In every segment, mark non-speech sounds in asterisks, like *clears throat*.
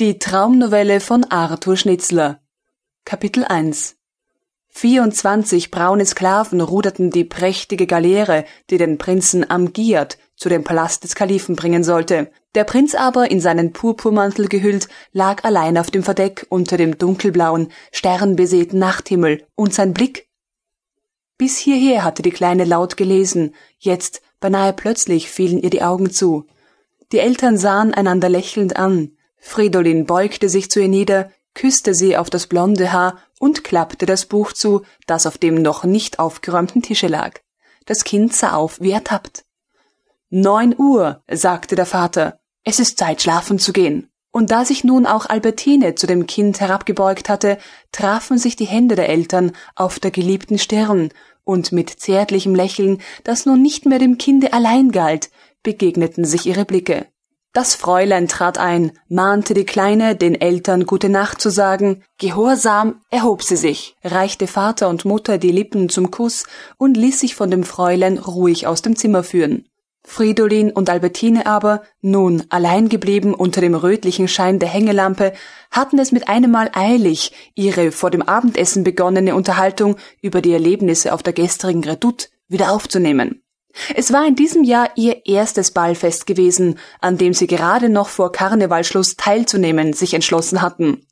Die Traumnovelle von Arthur Schnitzler Kapitel 1 24 braune Sklaven ruderten die prächtige Galeere, die den Prinzen Amgiad zu dem Palast des Kalifen bringen sollte. Der Prinz aber, in seinen Purpurmantel gehüllt, lag allein auf dem Verdeck unter dem dunkelblauen, sternbesäten Nachthimmel, und sein Blick bis hierher hatte die Kleine laut gelesen, jetzt beinahe plötzlich fielen ihr die Augen zu. Die Eltern sahen einander lächelnd an. Fridolin beugte sich zu ihr nieder, küsste sie auf das blonde Haar und klappte das Buch zu, das auf dem noch nicht aufgeräumten Tische lag. Das Kind sah auf wie ertappt. Neun Uhr, sagte der Vater. Es ist Zeit, schlafen zu gehen. Und da sich nun auch Albertine zu dem Kind herabgebeugt hatte, trafen sich die Hände der Eltern auf der geliebten Stirn, und mit zärtlichem Lächeln, das nun nicht mehr dem Kinde allein galt, begegneten sich ihre Blicke. Das Fräulein trat ein, mahnte die Kleine, den Eltern gute Nacht zu sagen, gehorsam erhob sie sich, reichte Vater und Mutter die Lippen zum Kuss und ließ sich von dem Fräulein ruhig aus dem Zimmer führen. Fridolin und Albertine aber, nun allein geblieben unter dem rötlichen Schein der Hängelampe, hatten es mit einem Mal eilig, ihre vor dem Abendessen begonnene Unterhaltung über die Erlebnisse auf der gestrigen Redoute wieder aufzunehmen. Es war in diesem Jahr ihr erstes Ballfest gewesen, an dem sie gerade noch vor Karnevalschluss teilzunehmen sich entschlossen hatten.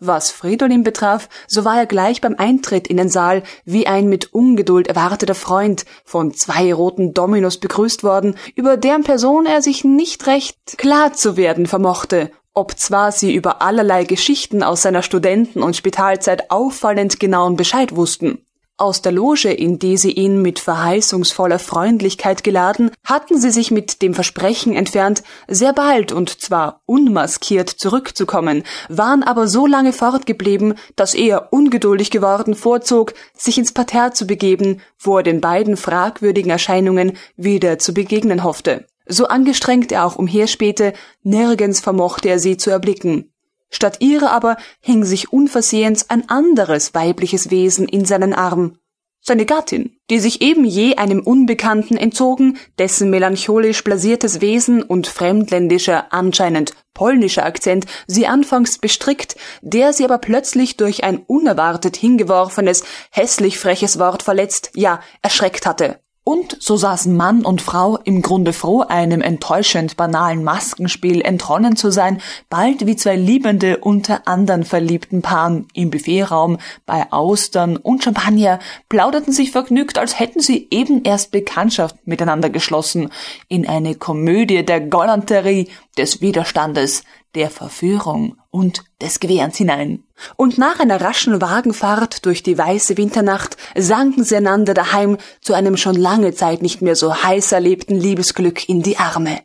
Was Fridolin betraf, so war er gleich beim Eintritt in den Saal wie ein mit Ungeduld erwarteter Freund von zwei roten Dominos begrüßt worden, über deren Person er sich nicht recht klar zu werden vermochte, ob zwar sie über allerlei Geschichten aus seiner Studenten- und Spitalzeit auffallend genauen Bescheid wussten. Aus der Loge, in die sie ihn mit verheißungsvoller Freundlichkeit geladen, hatten sie sich mit dem Versprechen entfernt, sehr bald und zwar unmaskiert zurückzukommen, waren aber so lange fortgeblieben, dass er ungeduldig geworden vorzog, sich ins Parterre zu begeben, wo er den beiden fragwürdigen Erscheinungen wieder zu begegnen hoffte. So angestrengt er auch umherspähte, nirgends vermochte er sie zu erblicken. Statt ihrer aber hing sich unversehens ein anderes weibliches Wesen in seinen Arm, seine Gattin, die sich eben je einem Unbekannten entzogen, dessen melancholisch blasiertes Wesen und fremdländischer, anscheinend polnischer Akzent sie anfangs bestrickt, der sie aber plötzlich durch ein unerwartet hingeworfenes, hässlich freches Wort verletzt, ja, erschreckt hatte. Und so saßen Mann und Frau im Grunde froh, einem enttäuschend banalen Maskenspiel entronnen zu sein, bald wie zwei Liebende unter anderen verliebten Paaren im Buffetraum bei Austern und Champagner plauderten sich vergnügt, als hätten sie eben erst Bekanntschaft miteinander geschlossen, in eine Komödie der Galanterie, des Widerstandes, der Verführung und des Gewehrens hinein. Und nach einer raschen Wagenfahrt durch die weiße Winternacht sanken sie einander daheim zu einem schon lange Zeit nicht mehr so heiß erlebten Liebesglück in die Arme.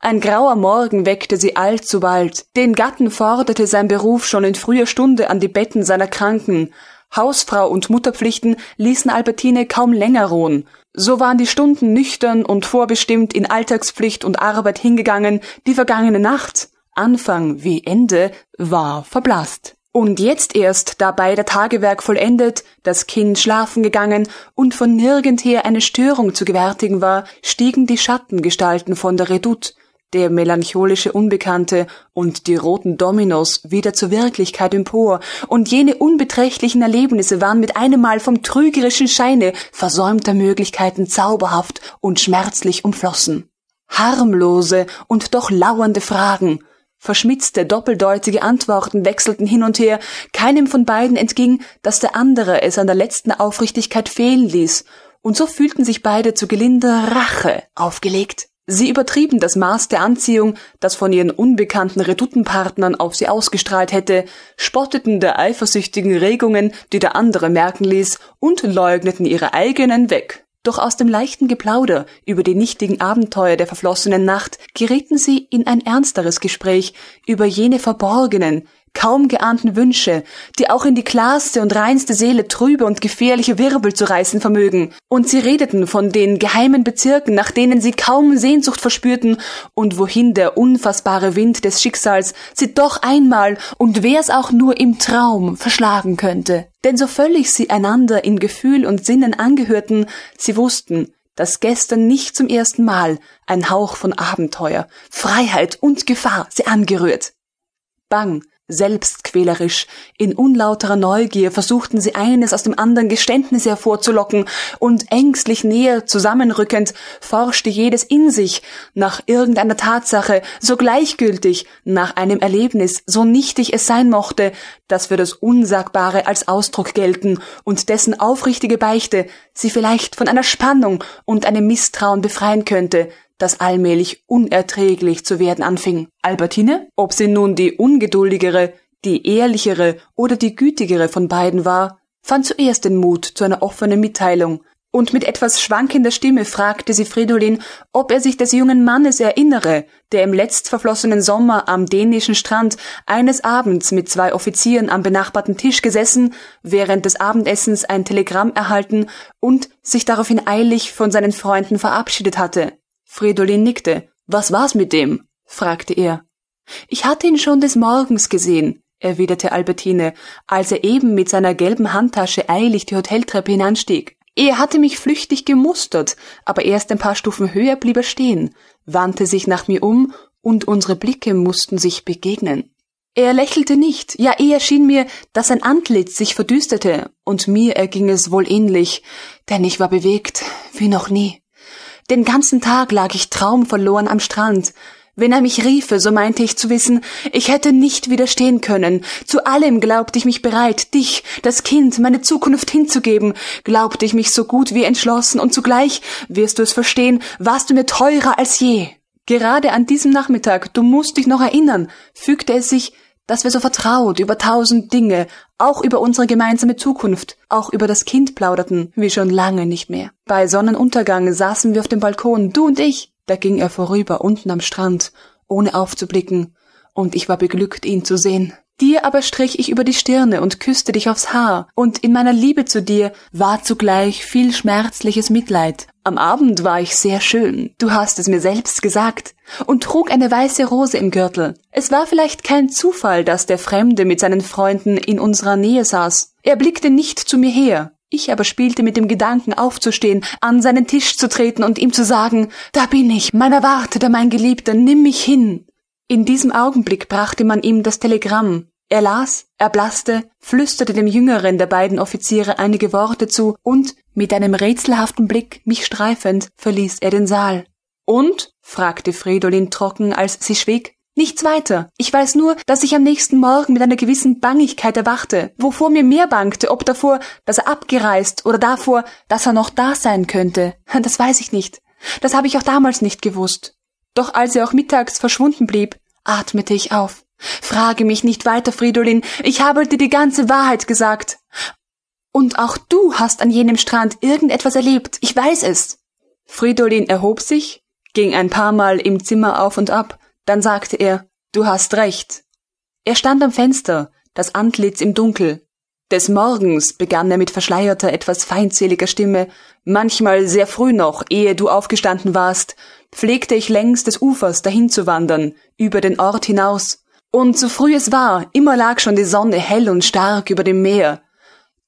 Ein grauer Morgen weckte sie allzu bald. Den Gatten forderte sein Beruf schon in früher Stunde an die Betten seiner Kranken. Hausfrau und Mutterpflichten ließen Albertine kaum länger ruhen. So waren die Stunden nüchtern und vorbestimmt in Alltagspflicht und Arbeit hingegangen, die vergangene Nacht Anfang wie Ende, war verblasst. Und jetzt erst, da beider Tagewerk vollendet, das Kind schlafen gegangen und von nirgendher eine Störung zu gewärtigen war, stiegen die Schattengestalten von der Redoute, der melancholische Unbekannte und die roten Dominos wieder zur Wirklichkeit empor, und jene unbeträchtlichen Erlebnisse waren mit einem Mal vom trügerischen Scheine versäumter Möglichkeiten zauberhaft und schmerzlich umflossen. Harmlose und doch lauernde Fragen, Verschmitzte, doppeldeutige Antworten wechselten hin und her, keinem von beiden entging, dass der andere es an der letzten Aufrichtigkeit fehlen ließ, und so fühlten sich beide zu gelinder Rache aufgelegt. Sie übertrieben das Maß der Anziehung, das von ihren unbekannten Redoutenpartnern auf sie ausgestrahlt hätte, spotteten der eifersüchtigen Regungen, die der andere merken ließ, und leugneten ihre eigenen weg. Doch aus dem leichten Geplauder über die nichtigen Abenteuer der verflossenen Nacht gerieten sie in ein ernsteres Gespräch über jene verborgenen, kaum geahnten Wünsche, die auch in die klarste und reinste Seele trübe und gefährliche Wirbel zu reißen vermögen, und sie redeten von den geheimen Bezirken, nach denen sie kaum Sehnsucht verspürten, und wohin der unfassbare Wind des Schicksals sie doch einmal und wär's auch nur im Traum verschlagen könnte. Denn so völlig sie einander in Gefühl und Sinnen angehörten, sie wussten, dass gestern nicht zum ersten Mal ein Hauch von Abenteuer, Freiheit und Gefahr sie angerührt. Bang Selbstquälerisch, in unlauterer Neugier versuchten sie eines aus dem anderen Geständnis hervorzulocken, und ängstlich näher zusammenrückend forschte jedes in sich nach irgendeiner Tatsache, so gleichgültig, nach einem Erlebnis, so nichtig es sein mochte, das für das Unsagbare als Ausdruck gelten und dessen aufrichtige Beichte sie vielleicht von einer Spannung und einem Misstrauen befreien könnte, das allmählich unerträglich zu werden anfing. Albertine, ob sie nun die ungeduldigere, die ehrlichere oder die gütigere von beiden war, fand zuerst den Mut zu einer offenen Mitteilung, und mit etwas schwankender Stimme fragte sie Fridolin, ob er sich des jungen Mannes erinnere, der im letztverflossenen Sommer am dänischen Strand eines Abends mit zwei Offizieren am benachbarten Tisch gesessen, während des Abendessens ein Telegramm erhalten und sich daraufhin eilig von seinen Freunden verabschiedet hatte. Fridolin nickte. Was war's mit dem? fragte er. Ich hatte ihn schon des Morgens gesehen, erwiderte Albertine, als er eben mit seiner gelben Handtasche eilig die Hoteltreppe hinanstieg. Er hatte mich flüchtig gemustert, aber erst ein paar Stufen höher blieb er stehen, wandte sich nach mir um und unsere Blicke mussten sich begegnen. Er lächelte nicht, ja eher schien mir, dass sein Antlitz sich verdüsterte, und mir erging es wohl ähnlich, denn ich war bewegt wie noch nie. Den ganzen Tag lag ich traumverloren am Strand. Wenn er mich riefe, so meinte ich zu wissen, ich hätte nicht widerstehen können. Zu allem glaubte ich mich bereit, dich, das Kind, meine Zukunft hinzugeben, glaubte ich mich so gut wie entschlossen, und zugleich, wirst du es verstehen, warst du mir teurer als je. Gerade an diesem Nachmittag, du musst dich noch erinnern, fügte es sich dass wir so vertraut über tausend Dinge, auch über unsere gemeinsame Zukunft, auch über das Kind plauderten, wie schon lange nicht mehr. Bei Sonnenuntergang saßen wir auf dem Balkon, du und ich, da ging er vorüber unten am Strand, ohne aufzublicken, und ich war beglückt, ihn zu sehen. Dir aber strich ich über die Stirne und küsste dich aufs Haar, und in meiner Liebe zu dir war zugleich viel schmerzliches Mitleid. Am Abend war ich sehr schön, du hast es mir selbst gesagt, und trug eine weiße Rose im Gürtel. Es war vielleicht kein Zufall, dass der Fremde mit seinen Freunden in unserer Nähe saß. Er blickte nicht zu mir her, ich aber spielte mit dem Gedanken aufzustehen, an seinen Tisch zu treten und ihm zu sagen, da bin ich, meiner wartet mein Geliebter, nimm mich hin. In diesem Augenblick brachte man ihm das Telegramm. Er las, erblaßte, flüsterte dem jüngeren der beiden Offiziere einige Worte zu und, mit einem rätselhaften Blick mich streifend, verließ er den Saal. Und? fragte Fridolin trocken, als sie schwieg. Nichts weiter. Ich weiß nur, dass ich am nächsten Morgen mit einer gewissen Bangigkeit erwachte, wovor mir mehr bangte, ob davor, dass er abgereist oder davor, dass er noch da sein könnte. Das weiß ich nicht. Das habe ich auch damals nicht gewusst. Doch als er auch mittags verschwunden blieb, atmete ich auf. Frage mich nicht weiter, Fridolin, ich habe dir die ganze Wahrheit gesagt. Und auch du hast an jenem Strand irgendetwas erlebt, ich weiß es. Fridolin erhob sich, ging ein paar Mal im Zimmer auf und ab, dann sagte er, du hast recht. Er stand am Fenster, das Antlitz im Dunkel. Des Morgens begann er mit verschleierter, etwas feindseliger Stimme, manchmal sehr früh noch, ehe du aufgestanden warst, pflegte ich längs des Ufers dahin zu wandern, über den Ort hinaus. Und so früh es war, immer lag schon die Sonne hell und stark über dem Meer.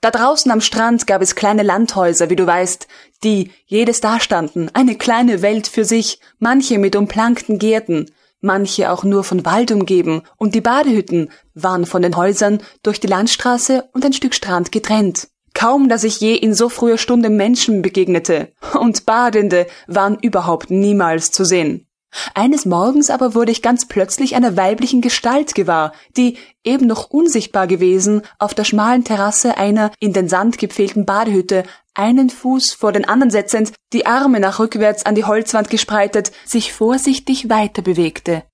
Da draußen am Strand gab es kleine Landhäuser, wie du weißt, die, jedes dastanden, eine kleine Welt für sich, manche mit umplankten Gärten, manche auch nur von Wald umgeben, und die Badehütten waren von den Häusern durch die Landstraße und ein Stück Strand getrennt. Kaum, dass ich je in so früher Stunde Menschen begegnete, und Badende waren überhaupt niemals zu sehen. Eines Morgens aber wurde ich ganz plötzlich einer weiblichen Gestalt gewahr, die, eben noch unsichtbar gewesen, auf der schmalen Terrasse einer in den Sand gepfählten Badehütte, einen Fuß vor den anderen setzend, die Arme nach rückwärts an die Holzwand gespreitet, sich vorsichtig weiter bewegte.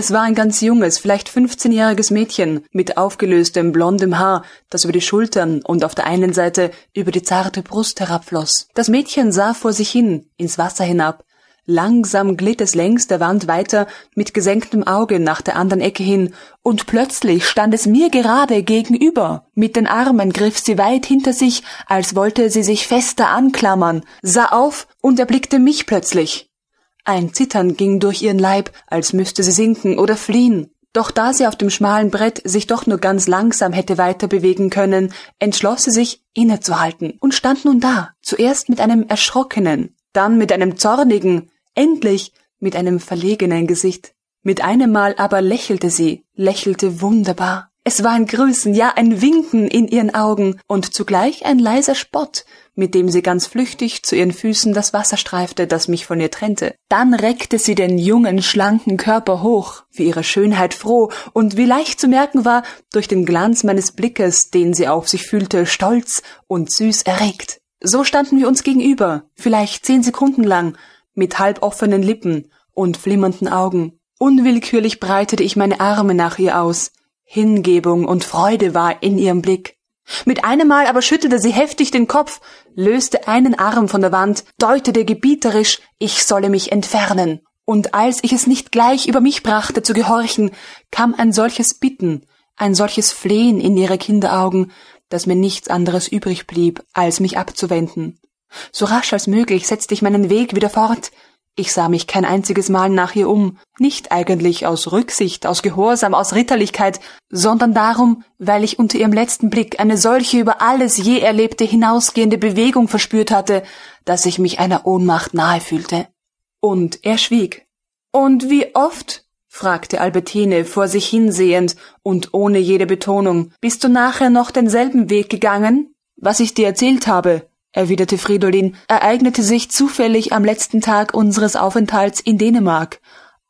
Es war ein ganz junges, vielleicht 15-jähriges Mädchen mit aufgelöstem blondem Haar, das über die Schultern und auf der einen Seite über die zarte Brust herabfloss. Das Mädchen sah vor sich hin, ins Wasser hinab. Langsam glitt es längs der Wand weiter mit gesenktem Auge nach der anderen Ecke hin, und plötzlich stand es mir gerade gegenüber. Mit den Armen griff sie weit hinter sich, als wollte sie sich fester anklammern, sah auf und erblickte mich plötzlich. Ein Zittern ging durch ihren Leib, als müsste sie sinken oder fliehen. Doch da sie auf dem schmalen Brett sich doch nur ganz langsam hätte weiter bewegen können, entschloss sie sich, innezuhalten und stand nun da, zuerst mit einem erschrockenen, dann mit einem zornigen, endlich mit einem verlegenen Gesicht. Mit einem Mal aber lächelte sie, lächelte wunderbar. Es war ein Grüßen, ja ein Winken in ihren Augen und zugleich ein leiser Spott, mit dem sie ganz flüchtig zu ihren Füßen das Wasser streifte, das mich von ihr trennte. Dann reckte sie den jungen, schlanken Körper hoch, wie ihre Schönheit froh und wie leicht zu merken war, durch den Glanz meines Blickes, den sie auf sich fühlte, stolz und süß erregt. So standen wir uns gegenüber, vielleicht zehn Sekunden lang, mit halb offenen Lippen und flimmernden Augen. Unwillkürlich breitete ich meine Arme nach ihr aus, Hingebung und Freude war in ihrem Blick. Mit einem Mal aber schüttelte sie heftig den Kopf, löste einen Arm von der Wand, deutete gebieterisch, ich solle mich entfernen. Und als ich es nicht gleich über mich brachte zu gehorchen, kam ein solches Bitten, ein solches Flehen in ihre Kinderaugen, dass mir nichts anderes übrig blieb, als mich abzuwenden. So rasch als möglich setzte ich meinen Weg wieder fort, ich sah mich kein einziges Mal nach ihr um, nicht eigentlich aus Rücksicht, aus Gehorsam, aus Ritterlichkeit, sondern darum, weil ich unter ihrem letzten Blick eine solche über alles je erlebte hinausgehende Bewegung verspürt hatte, dass ich mich einer Ohnmacht nahe fühlte. Und er schwieg. Und wie oft? fragte Albertine vor sich hinsehend und ohne jede Betonung. Bist du nachher noch denselben Weg gegangen? Was ich dir erzählt habe, erwiderte Fridolin, ereignete sich zufällig am letzten Tag unseres Aufenthalts in Dänemark.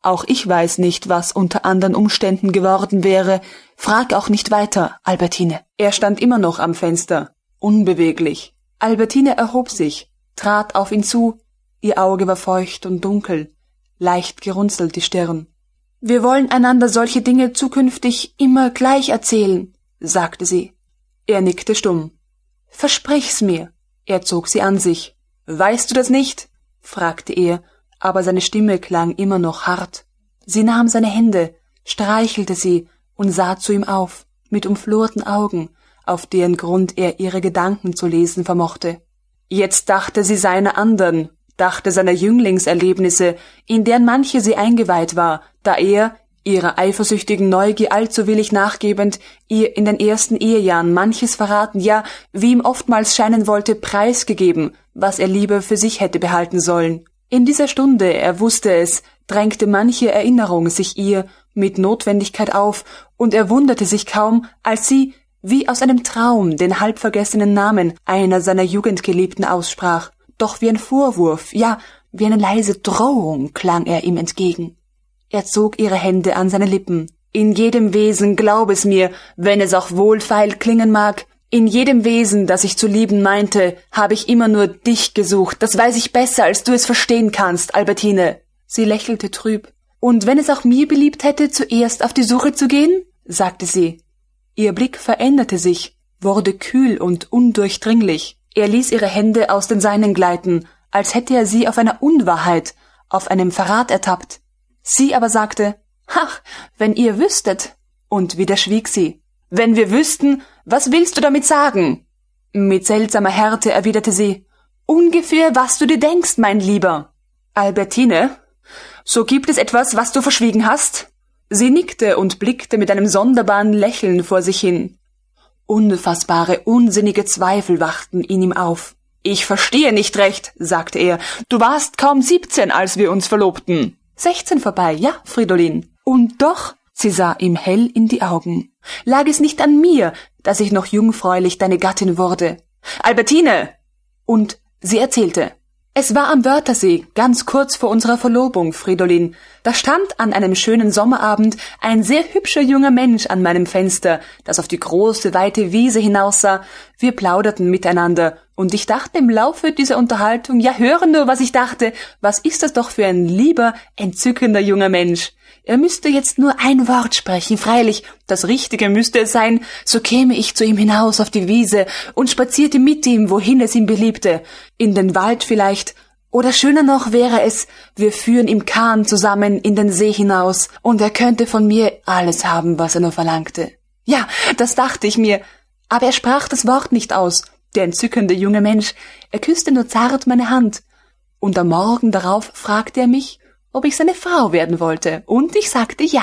Auch ich weiß nicht, was unter anderen Umständen geworden wäre. Frag auch nicht weiter, Albertine. Er stand immer noch am Fenster, unbeweglich. Albertine erhob sich, trat auf ihn zu. Ihr Auge war feucht und dunkel, leicht gerunzelt die Stirn. Wir wollen einander solche Dinge zukünftig immer gleich erzählen, sagte sie. Er nickte stumm. Versprich's mir. Er zog sie an sich. Weißt du das nicht? fragte er, aber seine Stimme klang immer noch hart. Sie nahm seine Hände, streichelte sie und sah zu ihm auf, mit umflorten Augen, auf deren Grund er ihre Gedanken zu lesen vermochte. Jetzt dachte sie seiner anderen, dachte seiner Jünglingserlebnisse, in deren manche sie eingeweiht war, da er ihrer eifersüchtigen Neugier allzu willig nachgebend, ihr in den ersten Ehejahren manches verraten, ja, wie ihm oftmals scheinen wollte, preisgegeben, was er lieber für sich hätte behalten sollen. In dieser Stunde, er wusste es, drängte manche Erinnerung sich ihr mit Notwendigkeit auf, und er wunderte sich kaum, als sie, wie aus einem Traum, den halbvergessenen Namen einer seiner Jugendgeliebten aussprach. Doch wie ein Vorwurf, ja, wie eine leise Drohung klang er ihm entgegen. Er zog ihre Hände an seine Lippen. In jedem Wesen, glaub es mir, wenn es auch wohlfeil klingen mag, in jedem Wesen, das ich zu lieben meinte, habe ich immer nur dich gesucht, das weiß ich besser, als du es verstehen kannst, Albertine. Sie lächelte trüb. Und wenn es auch mir beliebt hätte, zuerst auf die Suche zu gehen? sagte sie. Ihr Blick veränderte sich, wurde kühl und undurchdringlich. Er ließ ihre Hände aus den seinen gleiten, als hätte er sie auf einer Unwahrheit, auf einem Verrat ertappt. Sie aber sagte, Ach, wenn ihr wüsstet. Und wieder schwieg sie. Wenn wir wüssten, was willst du damit sagen? Mit seltsamer Härte erwiderte sie, Ungefähr, was du dir denkst, mein Lieber. Albertine, so gibt es etwas, was du verschwiegen hast? Sie nickte und blickte mit einem sonderbaren Lächeln vor sich hin. Unfassbare, unsinnige Zweifel wachten in ihm auf. Ich verstehe nicht recht, sagte er. Du warst kaum siebzehn, als wir uns verlobten. 16 vorbei, ja, Fridolin. Und doch, sie sah ihm hell in die Augen. Lag es nicht an mir, dass ich noch jungfräulich deine Gattin wurde? Albertine! Und sie erzählte. Es war am Wörthersee, ganz kurz vor unserer Verlobung, Fridolin. Da stand an einem schönen Sommerabend ein sehr hübscher junger Mensch an meinem Fenster, das auf die große, weite Wiese hinaussah. Wir plauderten miteinander, und ich dachte im Laufe dieser Unterhaltung, ja höre nur, was ich dachte, was ist das doch für ein lieber, entzückender junger Mensch. Er müsste jetzt nur ein Wort sprechen, freilich, das Richtige müsste es sein, so käme ich zu ihm hinaus auf die Wiese und spazierte mit ihm, wohin es ihm beliebte, in den Wald vielleicht, oder schöner noch wäre es, wir führen im Kahn zusammen in den See hinaus, und er könnte von mir alles haben, was er nur verlangte. Ja, das dachte ich mir, aber er sprach das Wort nicht aus, der entzückende junge Mensch, er küsste nur zart meine Hand, und am Morgen darauf fragte er mich, ob ich seine Frau werden wollte, und ich sagte ja.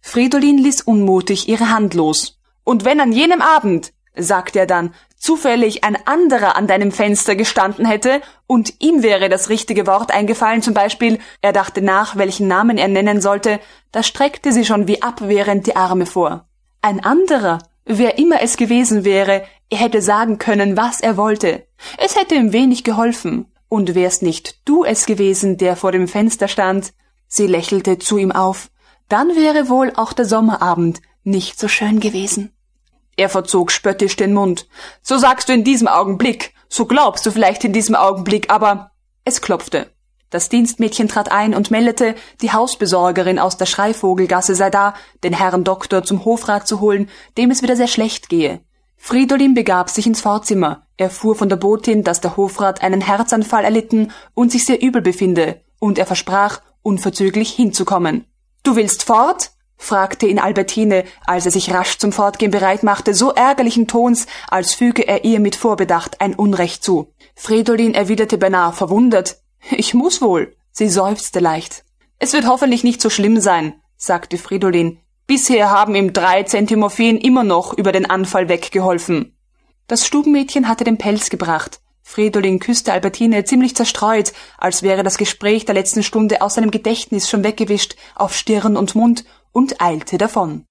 Fridolin ließ unmutig ihre Hand los. Und wenn an jenem Abend, sagte er dann, zufällig ein anderer an deinem Fenster gestanden hätte und ihm wäre das richtige Wort eingefallen, zum Beispiel, er dachte nach, welchen Namen er nennen sollte, da streckte sie schon wie abwehrend die Arme vor. Ein anderer, wer immer es gewesen wäre, er hätte sagen können, was er wollte. Es hätte ihm wenig geholfen. Und wärst nicht du es gewesen, der vor dem Fenster stand, sie lächelte zu ihm auf, dann wäre wohl auch der Sommerabend nicht so schön gewesen. Er verzog spöttisch den Mund. So sagst du in diesem Augenblick, so glaubst du vielleicht in diesem Augenblick, aber es klopfte. Das Dienstmädchen trat ein und meldete, die Hausbesorgerin aus der Schreivogelgasse sei da, den Herrn Doktor zum Hofrat zu holen, dem es wieder sehr schlecht gehe. Fridolin begab sich ins Vorzimmer, erfuhr von der Botin, dass der Hofrat einen Herzanfall erlitten und sich sehr übel befinde, und er versprach, unverzüglich hinzukommen. Du willst fort? fragte ihn Albertine, als er sich rasch zum Fortgehen bereit machte, so ärgerlichen Tons, als füge er ihr mit Vorbedacht ein Unrecht zu. Fridolin erwiderte beinahe verwundert Ich muß wohl. Sie seufzte leicht. Es wird hoffentlich nicht so schlimm sein, sagte Fridolin, Bisher haben ihm drei Zentimorphen immer noch über den Anfall weggeholfen. Das Stubenmädchen hatte den Pelz gebracht. Fridolin küsste Albertine ziemlich zerstreut, als wäre das Gespräch der letzten Stunde aus seinem Gedächtnis schon weggewischt, auf Stirn und Mund und eilte davon.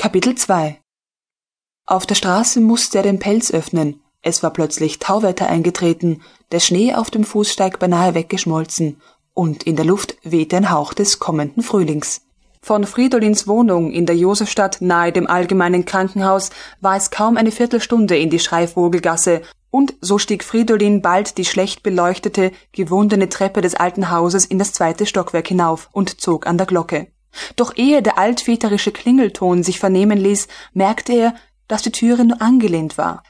Kapitel 2 Auf der Straße musste er den Pelz öffnen. Es war plötzlich Tauwetter eingetreten, der Schnee auf dem Fußsteig beinahe weggeschmolzen und in der Luft wehte ein Hauch des kommenden Frühlings. Von Fridolins Wohnung in der Josefstadt nahe dem allgemeinen Krankenhaus war es kaum eine Viertelstunde in die Schreifvogelgasse, und so stieg Fridolin bald die schlecht beleuchtete, gewundene Treppe des alten Hauses in das zweite Stockwerk hinauf und zog an der Glocke. Doch ehe der altväterische Klingelton sich vernehmen ließ, merkte er, dass die Türe nur angelehnt war.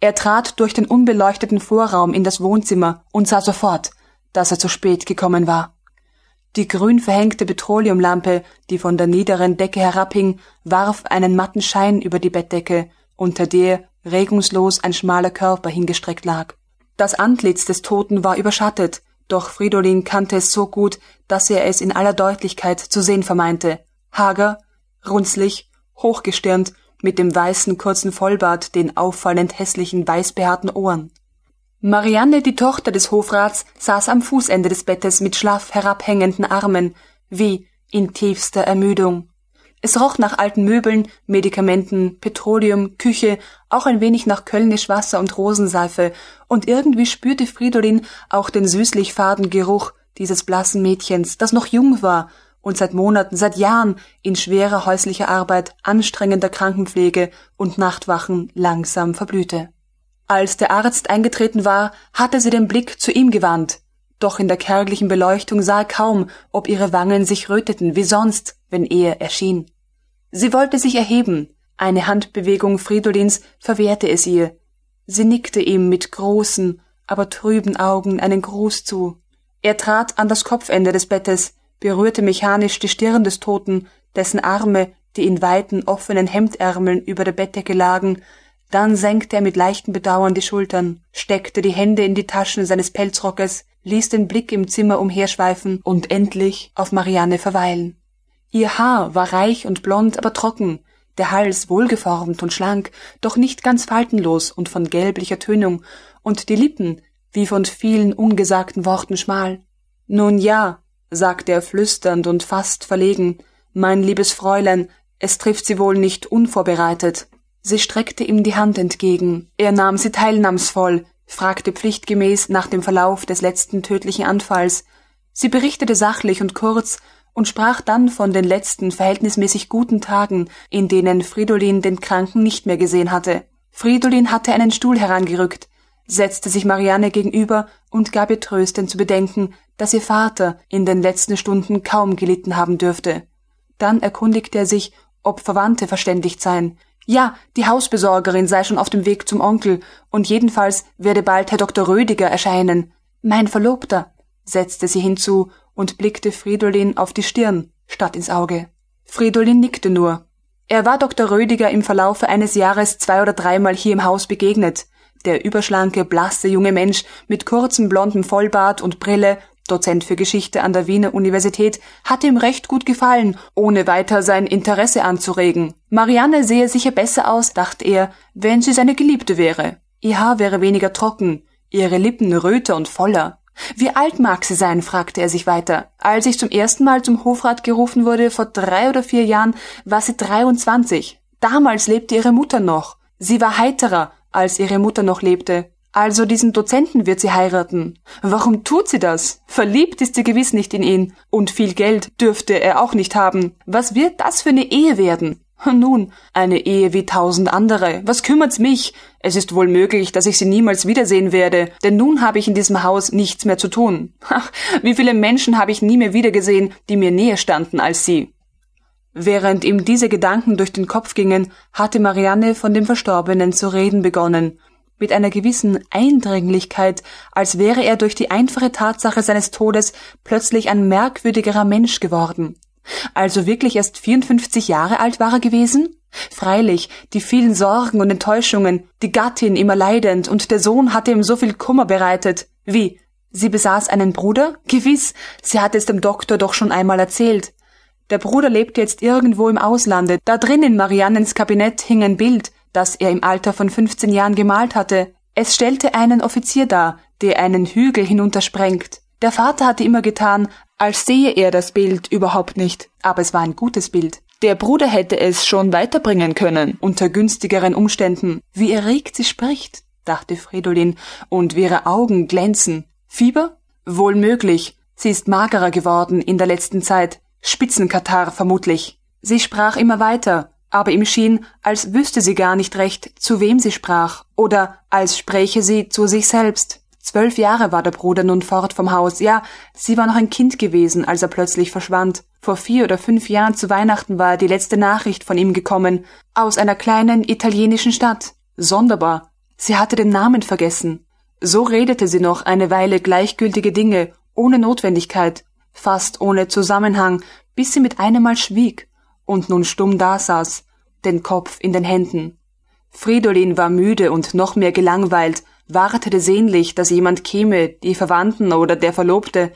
Er trat durch den unbeleuchteten Vorraum in das Wohnzimmer und sah sofort, dass er zu spät gekommen war. Die grün verhängte Petroleumlampe, die von der niederen Decke herabhing, warf einen matten Schein über die Bettdecke, unter der regungslos ein schmaler Körper hingestreckt lag. Das Antlitz des Toten war überschattet, doch Fridolin kannte es so gut, dass er es in aller Deutlichkeit zu sehen vermeinte. Hager, runzlig, hochgestirnt, mit dem weißen kurzen Vollbart, den auffallend hässlichen weißbehaarten Ohren. Marianne, die Tochter des Hofrats, saß am Fußende des Bettes mit schlaff herabhängenden Armen, wie in tiefster Ermüdung. Es roch nach alten Möbeln, Medikamenten, Petroleum, Küche, auch ein wenig nach Kölnisch Wasser und Rosenseife, und irgendwie spürte Fridolin auch den süßlich faden Geruch dieses blassen Mädchens, das noch jung war und seit Monaten, seit Jahren in schwerer häuslicher Arbeit, anstrengender Krankenpflege und Nachtwachen langsam verblühte. Als der Arzt eingetreten war, hatte sie den Blick zu ihm gewandt, doch in der kärglichen Beleuchtung sah er kaum, ob ihre Wangen sich röteten wie sonst, wenn er erschien. Sie wollte sich erheben, eine Handbewegung Fridolins verwehrte es ihr. Sie nickte ihm mit großen, aber trüben Augen einen Gruß zu. Er trat an das Kopfende des Bettes, berührte mechanisch die Stirn des Toten, dessen Arme, die in weiten, offenen Hemdärmeln über der Bettdecke lagen, dann senkte er mit leichtem Bedauern die Schultern, steckte die Hände in die Taschen seines Pelzrockes, ließ den Blick im Zimmer umherschweifen und endlich auf Marianne verweilen. Ihr Haar war reich und blond, aber trocken, der Hals wohlgeformt und schlank, doch nicht ganz faltenlos und von gelblicher Tönung, und die Lippen, wie von vielen ungesagten Worten schmal. Nun ja, sagte er flüsternd und fast verlegen, mein liebes Fräulein, es trifft Sie wohl nicht unvorbereitet. Sie streckte ihm die Hand entgegen, er nahm sie teilnahmsvoll, fragte pflichtgemäß nach dem Verlauf des letzten tödlichen Anfalls, sie berichtete sachlich und kurz und sprach dann von den letzten verhältnismäßig guten Tagen, in denen Fridolin den Kranken nicht mehr gesehen hatte. Fridolin hatte einen Stuhl herangerückt, setzte sich Marianne gegenüber und gab ihr tröstend zu bedenken, dass ihr Vater in den letzten Stunden kaum gelitten haben dürfte. Dann erkundigte er sich, ob Verwandte verständigt seien, ja, die Hausbesorgerin sei schon auf dem Weg zum Onkel, und jedenfalls werde bald Herr Dr. Rödiger erscheinen. Mein Verlobter, setzte sie hinzu und blickte Fridolin auf die Stirn statt ins Auge. Fridolin nickte nur. Er war Dr. Rödiger im Verlaufe eines Jahres zwei oder dreimal hier im Haus begegnet. Der überschlanke, blasse junge Mensch mit kurzem blondem Vollbart und Brille Dozent für Geschichte an der Wiener Universität, hat ihm recht gut gefallen, ohne weiter sein Interesse anzuregen. Marianne sehe sicher besser aus, dachte er, wenn sie seine Geliebte wäre. Ihr Haar wäre weniger trocken, ihre Lippen röter und voller. Wie alt mag sie sein? fragte er sich weiter. Als ich zum ersten Mal zum Hofrat gerufen wurde, vor drei oder vier Jahren, war sie 23. Damals lebte ihre Mutter noch. Sie war heiterer, als ihre Mutter noch lebte. Also diesen Dozenten wird sie heiraten. Warum tut sie das? Verliebt ist sie gewiss nicht in ihn. Und viel Geld dürfte er auch nicht haben. Was wird das für eine Ehe werden? Nun, eine Ehe wie tausend andere. Was kümmert's mich? Es ist wohl möglich, dass ich sie niemals wiedersehen werde, denn nun habe ich in diesem Haus nichts mehr zu tun. Ach, wie viele Menschen habe ich nie mehr wiedergesehen, die mir näher standen als sie. Während ihm diese Gedanken durch den Kopf gingen, hatte Marianne von dem Verstorbenen zu reden begonnen, mit einer gewissen Eindringlichkeit, als wäre er durch die einfache Tatsache seines Todes plötzlich ein merkwürdigerer Mensch geworden. Also wirklich erst 54 Jahre alt war er gewesen? Freilich, die vielen Sorgen und Enttäuschungen, die Gattin immer leidend und der Sohn hatte ihm so viel Kummer bereitet. Wie? Sie besaß einen Bruder? Gewiss, sie hatte es dem Doktor doch schon einmal erzählt. Der Bruder lebte jetzt irgendwo im Auslande. Da drin in Mariannens Kabinett hing ein Bild, das er im Alter von 15 Jahren gemalt hatte. Es stellte einen Offizier dar, der einen Hügel hinuntersprengt. Der Vater hatte immer getan, als sehe er das Bild überhaupt nicht, aber es war ein gutes Bild. Der Bruder hätte es schon weiterbringen können, unter günstigeren Umständen. Wie erregt sie spricht, dachte Fridolin, und wie ihre Augen glänzen. Fieber? Wohl möglich. Sie ist magerer geworden in der letzten Zeit. Spitzenkatar vermutlich. Sie sprach immer weiter, aber ihm schien, als wüsste sie gar nicht recht, zu wem sie sprach, oder als spräche sie zu sich selbst. Zwölf Jahre war der Bruder nun fort vom Haus, ja, sie war noch ein Kind gewesen, als er plötzlich verschwand. Vor vier oder fünf Jahren zu Weihnachten war die letzte Nachricht von ihm gekommen, aus einer kleinen italienischen Stadt. Sonderbar. Sie hatte den Namen vergessen. So redete sie noch eine Weile gleichgültige Dinge, ohne Notwendigkeit, fast ohne Zusammenhang, bis sie mit einem Mal schwieg und nun stumm dasaß, den Kopf in den Händen. Fridolin war müde und noch mehr gelangweilt, wartete sehnlich, dass jemand käme, die Verwandten oder der Verlobte.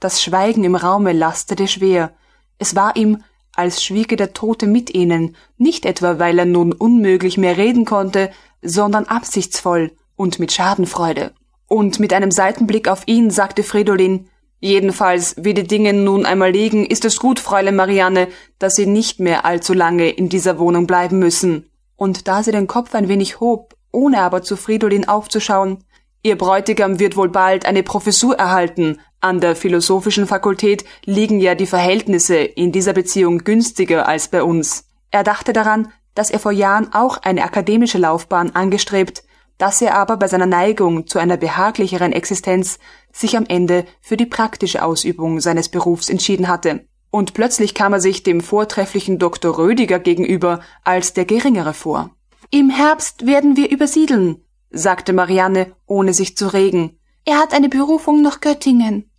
Das Schweigen im Raume lastete schwer. Es war ihm, als schwiege der Tote mit ihnen, nicht etwa, weil er nun unmöglich mehr reden konnte, sondern absichtsvoll und mit Schadenfreude. Und mit einem Seitenblick auf ihn sagte Fridolin Jedenfalls, wie die Dinge nun einmal liegen, ist es gut, Fräulein Marianne, dass Sie nicht mehr allzu lange in dieser Wohnung bleiben müssen. Und da sie den Kopf ein wenig hob, ohne aber zu Fridolin aufzuschauen, Ihr Bräutigam wird wohl bald eine Professur erhalten. An der philosophischen Fakultät liegen ja die Verhältnisse in dieser Beziehung günstiger als bei uns. Er dachte daran, dass er vor Jahren auch eine akademische Laufbahn angestrebt dass er aber bei seiner Neigung zu einer behaglicheren Existenz sich am Ende für die praktische Ausübung seines Berufs entschieden hatte. Und plötzlich kam er sich dem vortrefflichen Dr. Rödiger gegenüber als der Geringere vor. Im Herbst werden wir übersiedeln, sagte Marianne, ohne sich zu regen. Er hat eine Berufung nach Göttingen.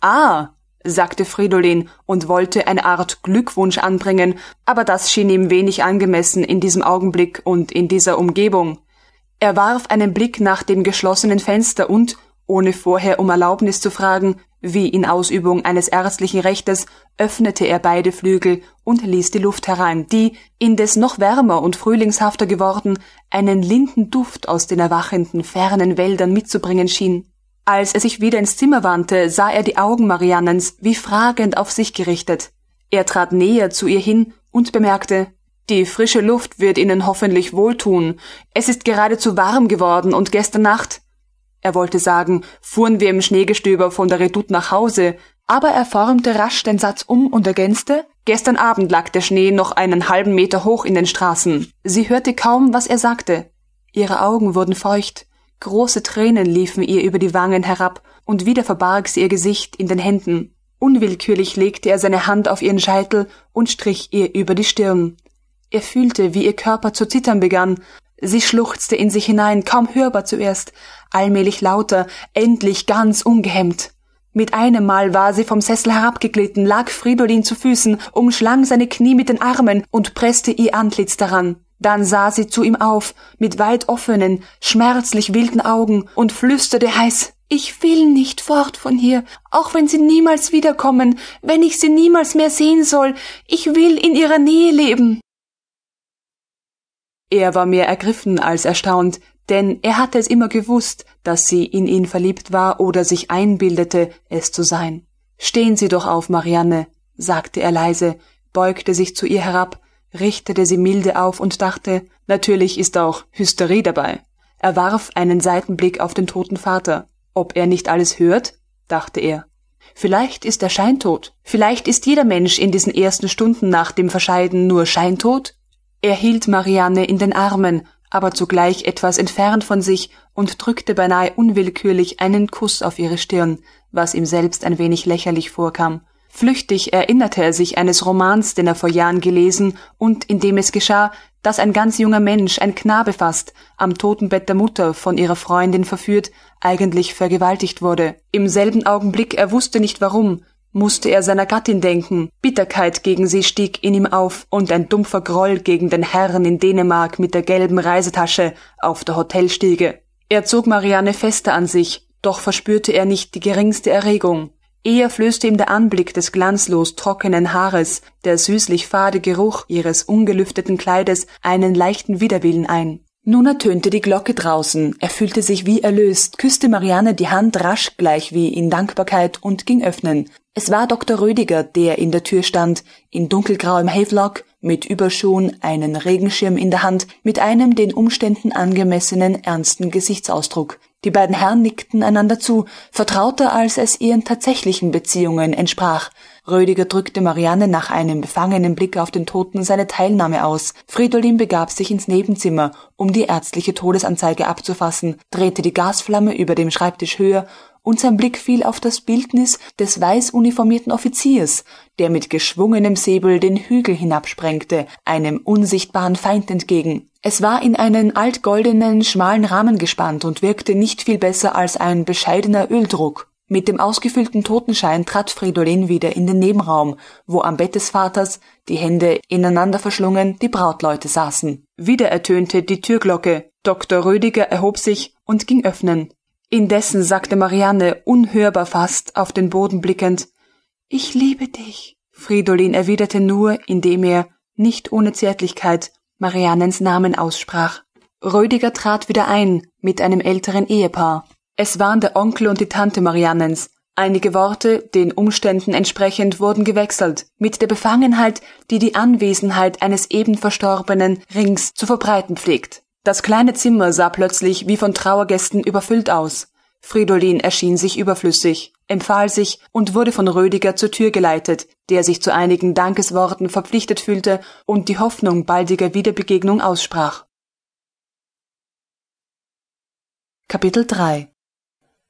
Ah, sagte Fridolin und wollte eine Art Glückwunsch anbringen, aber das schien ihm wenig angemessen in diesem Augenblick und in dieser Umgebung. Er warf einen Blick nach dem geschlossenen Fenster und, ohne vorher um Erlaubnis zu fragen, wie in Ausübung eines ärztlichen Rechtes, öffnete er beide Flügel und ließ die Luft herein, die, indes noch wärmer und frühlingshafter geworden, einen linden Duft aus den erwachenden, fernen Wäldern mitzubringen schien. Als er sich wieder ins Zimmer wandte, sah er die Augen Mariannens wie fragend auf sich gerichtet. Er trat näher zu ihr hin und bemerkte, die frische Luft wird Ihnen hoffentlich wohltun. Es ist geradezu warm geworden und gestern Nacht. Er wollte sagen, fuhren wir im Schneegestöber von der Redoute nach Hause, aber er formte rasch den Satz um und ergänzte, gestern Abend lag der Schnee noch einen halben Meter hoch in den Straßen. Sie hörte kaum, was er sagte. Ihre Augen wurden feucht. Große Tränen liefen ihr über die Wangen herab, und wieder verbarg sie ihr Gesicht in den Händen. Unwillkürlich legte er seine Hand auf ihren Scheitel und strich ihr über die Stirn. Er fühlte, wie ihr Körper zu zittern begann. Sie schluchzte in sich hinein, kaum hörbar zuerst, allmählich lauter, endlich ganz ungehemmt. Mit einem Mal war sie vom Sessel herabgeglitten, lag Fridolin zu Füßen, umschlang seine Knie mit den Armen und presste ihr Antlitz daran. Dann sah sie zu ihm auf, mit weit offenen, schmerzlich wilden Augen und flüsterte heiß Ich will nicht fort von hier, auch wenn Sie niemals wiederkommen, wenn ich Sie niemals mehr sehen soll, ich will in Ihrer Nähe leben. Er war mehr ergriffen als erstaunt, denn er hatte es immer gewusst, dass sie in ihn verliebt war oder sich einbildete, es zu sein. Stehen Sie doch auf, Marianne, sagte er leise, beugte sich zu ihr herab, richtete sie milde auf und dachte, natürlich ist auch Hysterie dabei. Er warf einen Seitenblick auf den toten Vater. Ob er nicht alles hört? dachte er. Vielleicht ist er scheintot. Vielleicht ist jeder Mensch in diesen ersten Stunden nach dem Verscheiden nur scheintot er hielt Marianne in den Armen, aber zugleich etwas entfernt von sich und drückte beinahe unwillkürlich einen Kuss auf ihre Stirn, was ihm selbst ein wenig lächerlich vorkam. Flüchtig erinnerte er sich eines Romans, den er vor Jahren gelesen und in dem es geschah, dass ein ganz junger Mensch, ein Knabe fast, am Totenbett der Mutter von ihrer Freundin verführt, eigentlich vergewaltigt wurde. Im selben Augenblick er wusste nicht warum, musste er seiner Gattin denken, Bitterkeit gegen sie stieg in ihm auf und ein dumpfer Groll gegen den Herrn in Dänemark mit der gelben Reisetasche auf der Hotelstiege. Er zog Marianne fester an sich, doch verspürte er nicht die geringste Erregung. Eher flößte ihm der Anblick des glanzlos trockenen Haares, der süßlich fade Geruch ihres ungelüfteten Kleides einen leichten Widerwillen ein. Nun ertönte die Glocke draußen, er fühlte sich wie erlöst, küsste Marianne die Hand rasch gleich wie in Dankbarkeit und ging öffnen. Es war Dr. Rödiger, der in der Tür stand, in dunkelgrauem Havelock, mit Überschuhen, einen Regenschirm in der Hand, mit einem den Umständen angemessenen ernsten Gesichtsausdruck. Die beiden Herren nickten einander zu, vertrauter als es ihren tatsächlichen Beziehungen entsprach. Rödiger drückte Marianne nach einem befangenen Blick auf den Toten seine Teilnahme aus. Fridolin begab sich ins Nebenzimmer, um die ärztliche Todesanzeige abzufassen, drehte die Gasflamme über dem Schreibtisch höher und sein Blick fiel auf das Bildnis des weiß uniformierten Offiziers, der mit geschwungenem Säbel den Hügel hinabsprengte, einem unsichtbaren Feind entgegen. Es war in einen altgoldenen, schmalen Rahmen gespannt und wirkte nicht viel besser als ein bescheidener Öldruck. Mit dem ausgefüllten Totenschein trat Fridolin wieder in den Nebenraum, wo am Bett des Vaters, die Hände ineinander verschlungen, die Brautleute saßen. Wieder ertönte die Türglocke. Dr. Rödiger erhob sich und ging öffnen. Indessen sagte Marianne, unhörbar fast, auf den Boden blickend, Ich liebe dich. Fridolin erwiderte nur, indem er, nicht ohne Zärtlichkeit, Mariannens Namen aussprach. Rödiger trat wieder ein, mit einem älteren Ehepaar. Es waren der Onkel und die Tante Mariannens. Einige Worte, den Umständen entsprechend, wurden gewechselt, mit der Befangenheit, die die Anwesenheit eines eben Verstorbenen rings zu verbreiten pflegt. Das kleine Zimmer sah plötzlich wie von Trauergästen überfüllt aus. Fridolin erschien sich überflüssig, empfahl sich und wurde von Rödiger zur Tür geleitet, der sich zu einigen Dankesworten verpflichtet fühlte und die Hoffnung baldiger Wiederbegegnung aussprach. Kapitel 3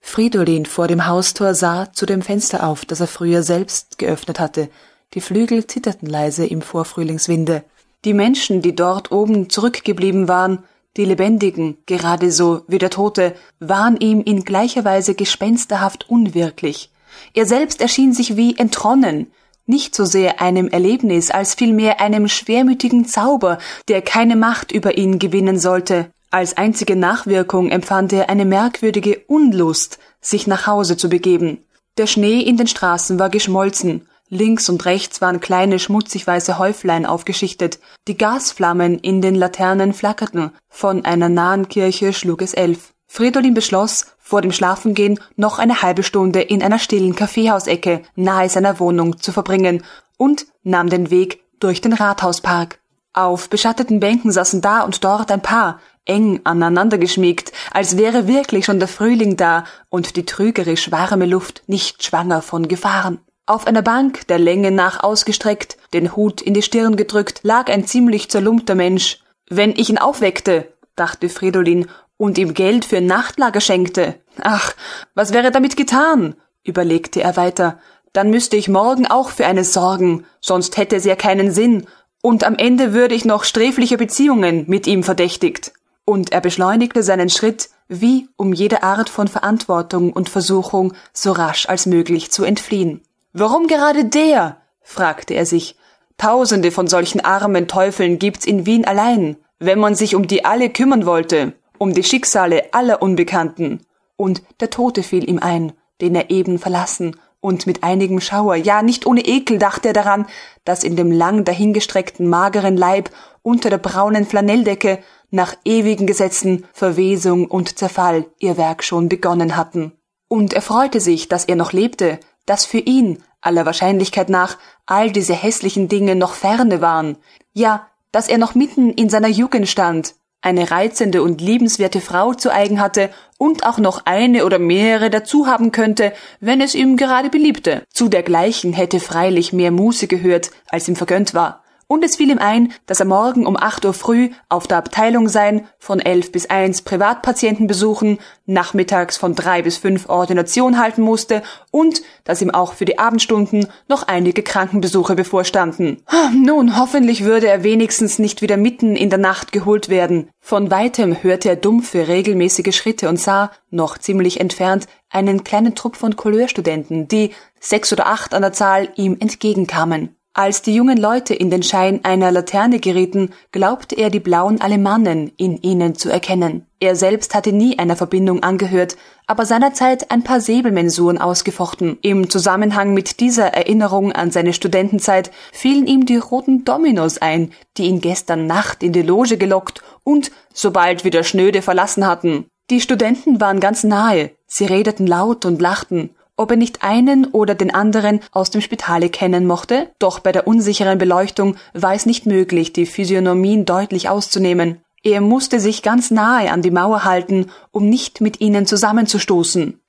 Fridolin vor dem Haustor sah zu dem Fenster auf, das er früher selbst geöffnet hatte. Die Flügel zitterten leise im Vorfrühlingswinde. Die Menschen, die dort oben zurückgeblieben waren, die Lebendigen, gerade so wie der Tote, waren ihm in gleicher Weise gespensterhaft unwirklich. Er selbst erschien sich wie entronnen, nicht so sehr einem Erlebnis als vielmehr einem schwermütigen Zauber, der keine Macht über ihn gewinnen sollte. Als einzige Nachwirkung empfand er eine merkwürdige Unlust, sich nach Hause zu begeben. Der Schnee in den Straßen war geschmolzen, links und rechts waren kleine schmutzig weiße Häuflein aufgeschichtet, die Gasflammen in den Laternen flackerten, von einer nahen Kirche schlug es elf. Fridolin beschloss, vor dem Schlafengehen noch eine halbe Stunde in einer stillen Kaffeehausecke nahe seiner Wohnung zu verbringen und nahm den Weg durch den Rathauspark. Auf beschatteten Bänken saßen da und dort ein paar, eng aneinander geschmiegt, als wäre wirklich schon der Frühling da und die trügerisch warme Luft nicht schwanger von Gefahren. Auf einer Bank, der Länge nach ausgestreckt, den Hut in die Stirn gedrückt, lag ein ziemlich zerlumpter Mensch. Wenn ich ihn aufweckte, dachte Fridolin und ihm Geld für ein Nachtlager schenkte. Ach, was wäre damit getan? überlegte er weiter. Dann müsste ich morgen auch für eine sorgen, sonst hätte es ja keinen Sinn, und am Ende würde ich noch sträfliche Beziehungen mit ihm verdächtigt und er beschleunigte seinen Schritt, wie um jede Art von Verantwortung und Versuchung so rasch als möglich zu entfliehen. Warum gerade der? fragte er sich. Tausende von solchen armen Teufeln gibt's in Wien allein, wenn man sich um die alle kümmern wollte, um die Schicksale aller Unbekannten. Und der Tote fiel ihm ein, den er eben verlassen, und mit einigem Schauer, ja nicht ohne Ekel dachte er daran, dass in dem lang dahingestreckten mageren Leib unter der braunen Flanelldecke nach ewigen Gesetzen, Verwesung und Zerfall ihr Werk schon begonnen hatten. Und er freute sich, dass er noch lebte, dass für ihn, aller Wahrscheinlichkeit nach, all diese hässlichen Dinge noch ferne waren, ja, dass er noch mitten in seiner Jugend stand, eine reizende und liebenswerte Frau zu eigen hatte und auch noch eine oder mehrere dazu haben könnte, wenn es ihm gerade beliebte. Zu dergleichen hätte freilich mehr Muße gehört, als ihm vergönnt war und es fiel ihm ein, dass er morgen um 8 Uhr früh auf der Abteilung sein, von 11 bis 1 Privatpatienten besuchen, nachmittags von 3 bis 5 Ordination halten musste und dass ihm auch für die Abendstunden noch einige Krankenbesuche bevorstanden. Ah, nun, hoffentlich würde er wenigstens nicht wieder mitten in der Nacht geholt werden. Von weitem hörte er dumpfe, regelmäßige Schritte und sah, noch ziemlich entfernt, einen kleinen Trupp von Couleurstudenten, die, sechs oder acht an der Zahl, ihm entgegenkamen. Als die jungen Leute in den Schein einer Laterne gerieten, glaubte er die blauen Alemannen in ihnen zu erkennen. Er selbst hatte nie einer Verbindung angehört, aber seinerzeit ein paar Säbelmensuren ausgefochten. Im Zusammenhang mit dieser Erinnerung an seine Studentenzeit fielen ihm die roten Dominos ein, die ihn gestern Nacht in die Loge gelockt und sobald wieder Schnöde verlassen hatten. Die Studenten waren ganz nahe, sie redeten laut und lachten, ob er nicht einen oder den anderen aus dem Spitale kennen mochte, doch bei der unsicheren Beleuchtung war es nicht möglich, die Physiognomien deutlich auszunehmen. Er musste sich ganz nahe an die Mauer halten, um nicht mit ihnen zusammenzustoßen.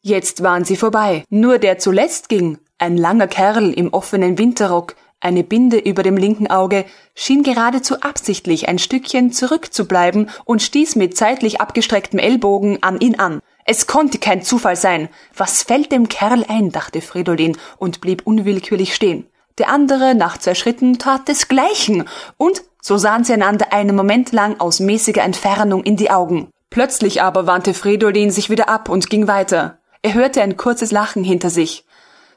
Jetzt waren sie vorbei. Nur der zuletzt ging, ein langer Kerl im offenen Winterrock, eine Binde über dem linken Auge, schien geradezu absichtlich ein Stückchen zurückzubleiben und stieß mit zeitlich abgestrecktem Ellbogen an ihn an. Es konnte kein Zufall sein. Was fällt dem Kerl ein, dachte Fridolin und blieb unwillkürlich stehen. Der andere, nach zwei Schritten, tat desgleichen, und so sahen sie einander einen Moment lang aus mäßiger Entfernung in die Augen. Plötzlich aber wandte Fridolin sich wieder ab und ging weiter. Er hörte ein kurzes Lachen hinter sich.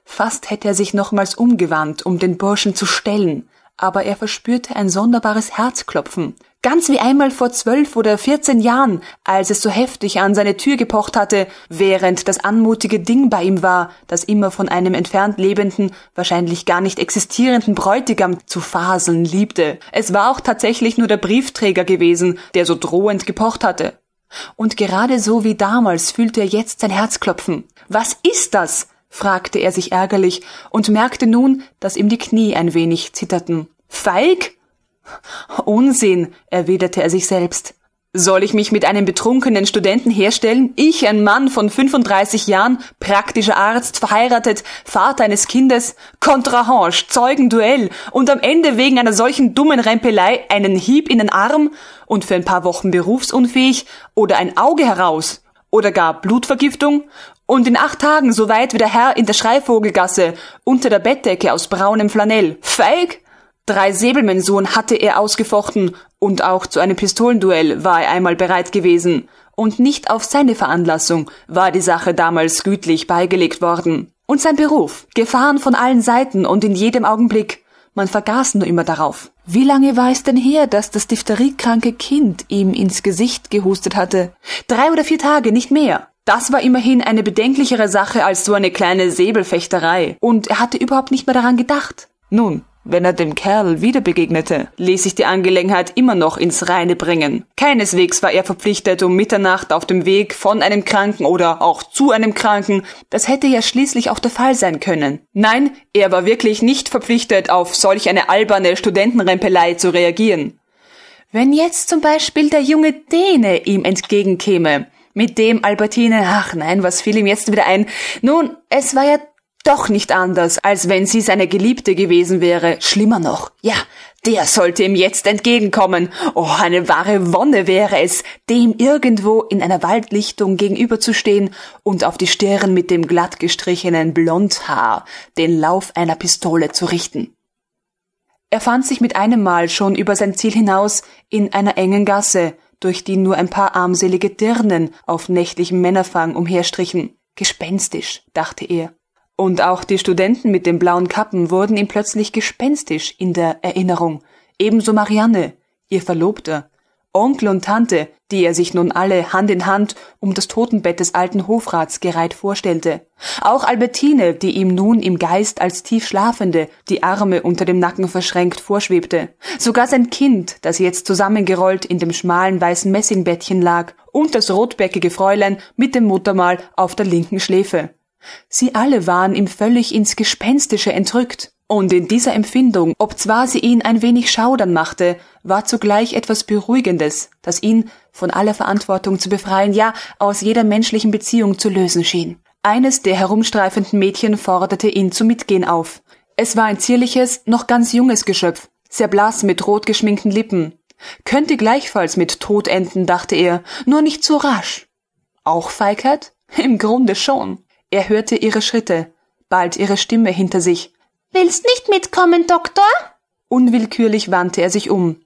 Fast hätte er sich nochmals umgewandt, um den Burschen zu stellen, aber er verspürte ein sonderbares Herzklopfen. Ganz wie einmal vor zwölf oder vierzehn Jahren, als es so heftig an seine Tür gepocht hatte, während das anmutige Ding bei ihm war, das immer von einem entfernt lebenden, wahrscheinlich gar nicht existierenden Bräutigam zu faseln liebte. Es war auch tatsächlich nur der Briefträger gewesen, der so drohend gepocht hatte. Und gerade so wie damals fühlte er jetzt sein Herz klopfen. Was ist das? fragte er sich ärgerlich und merkte nun, dass ihm die Knie ein wenig zitterten. Feig? Unsinn, erwiderte er sich selbst. Soll ich mich mit einem betrunkenen Studenten herstellen? Ich, ein Mann von 35 Jahren, praktischer Arzt, verheiratet, Vater eines Kindes, Kontrahange, Zeugenduell und am Ende wegen einer solchen dummen Rempelei einen Hieb in den Arm und für ein paar Wochen berufsunfähig oder ein Auge heraus oder gar Blutvergiftung und in acht Tagen so weit wie der Herr in der Schreivogelgasse unter der Bettdecke aus braunem Flanell. Feig? Drei Säbelmensuren hatte er ausgefochten und auch zu einem Pistolenduell war er einmal bereit gewesen. Und nicht auf seine Veranlassung war die Sache damals gütlich beigelegt worden. Und sein Beruf, Gefahren von allen Seiten und in jedem Augenblick. Man vergaß nur immer darauf. Wie lange war es denn her, dass das diphtheriekranke Kind ihm ins Gesicht gehustet hatte? Drei oder vier Tage, nicht mehr. Das war immerhin eine bedenklichere Sache als so eine kleine Säbelfechterei. Und er hatte überhaupt nicht mehr daran gedacht. Nun, wenn er dem Kerl wieder begegnete, ließ sich die Angelegenheit immer noch ins Reine bringen. Keineswegs war er verpflichtet, um Mitternacht auf dem Weg von einem Kranken oder auch zu einem Kranken, das hätte ja schließlich auch der Fall sein können. Nein, er war wirklich nicht verpflichtet, auf solch eine alberne Studentenrempelei zu reagieren. Wenn jetzt zum Beispiel der junge Däne ihm entgegenkäme, mit dem Albertine, ach nein, was fiel ihm jetzt wieder ein? Nun, es war ja doch nicht anders, als wenn sie seine Geliebte gewesen wäre. Schlimmer noch. Ja, der sollte ihm jetzt entgegenkommen. Oh, eine wahre Wonne wäre es, dem irgendwo in einer Waldlichtung gegenüberzustehen und auf die Stirn mit dem glatt gestrichenen Blondhaar den Lauf einer Pistole zu richten. Er fand sich mit einem Mal schon über sein Ziel hinaus in einer engen Gasse, durch die nur ein paar armselige Dirnen auf nächtlichem Männerfang umherstrichen. Gespenstisch, dachte er. Und auch die Studenten mit den blauen Kappen wurden ihm plötzlich gespenstisch in der Erinnerung, ebenso Marianne, ihr Verlobter, Onkel und Tante, die er sich nun alle Hand in Hand um das Totenbett des alten Hofrats gereiht vorstellte. Auch Albertine, die ihm nun im Geist als Tiefschlafende die Arme unter dem Nacken verschränkt vorschwebte. Sogar sein Kind, das jetzt zusammengerollt in dem schmalen weißen Messingbettchen lag, und das rotbäckige Fräulein mit dem Muttermal auf der linken Schläfe. Sie alle waren ihm völlig ins Gespenstische entrückt, und in dieser Empfindung, obzwar sie ihn ein wenig schaudern machte, war zugleich etwas Beruhigendes, das ihn von aller Verantwortung zu befreien, ja aus jeder menschlichen Beziehung zu lösen schien. Eines der herumstreifenden Mädchen forderte ihn zum Mitgehen auf. Es war ein zierliches, noch ganz junges Geschöpf, sehr blass mit rot geschminkten Lippen. Könnte gleichfalls mit Tod enden, dachte er, nur nicht so rasch. Auch Feigheit? Im Grunde schon. Er hörte ihre Schritte, bald ihre Stimme hinter sich. Willst nicht mitkommen, Doktor? Unwillkürlich wandte er sich um.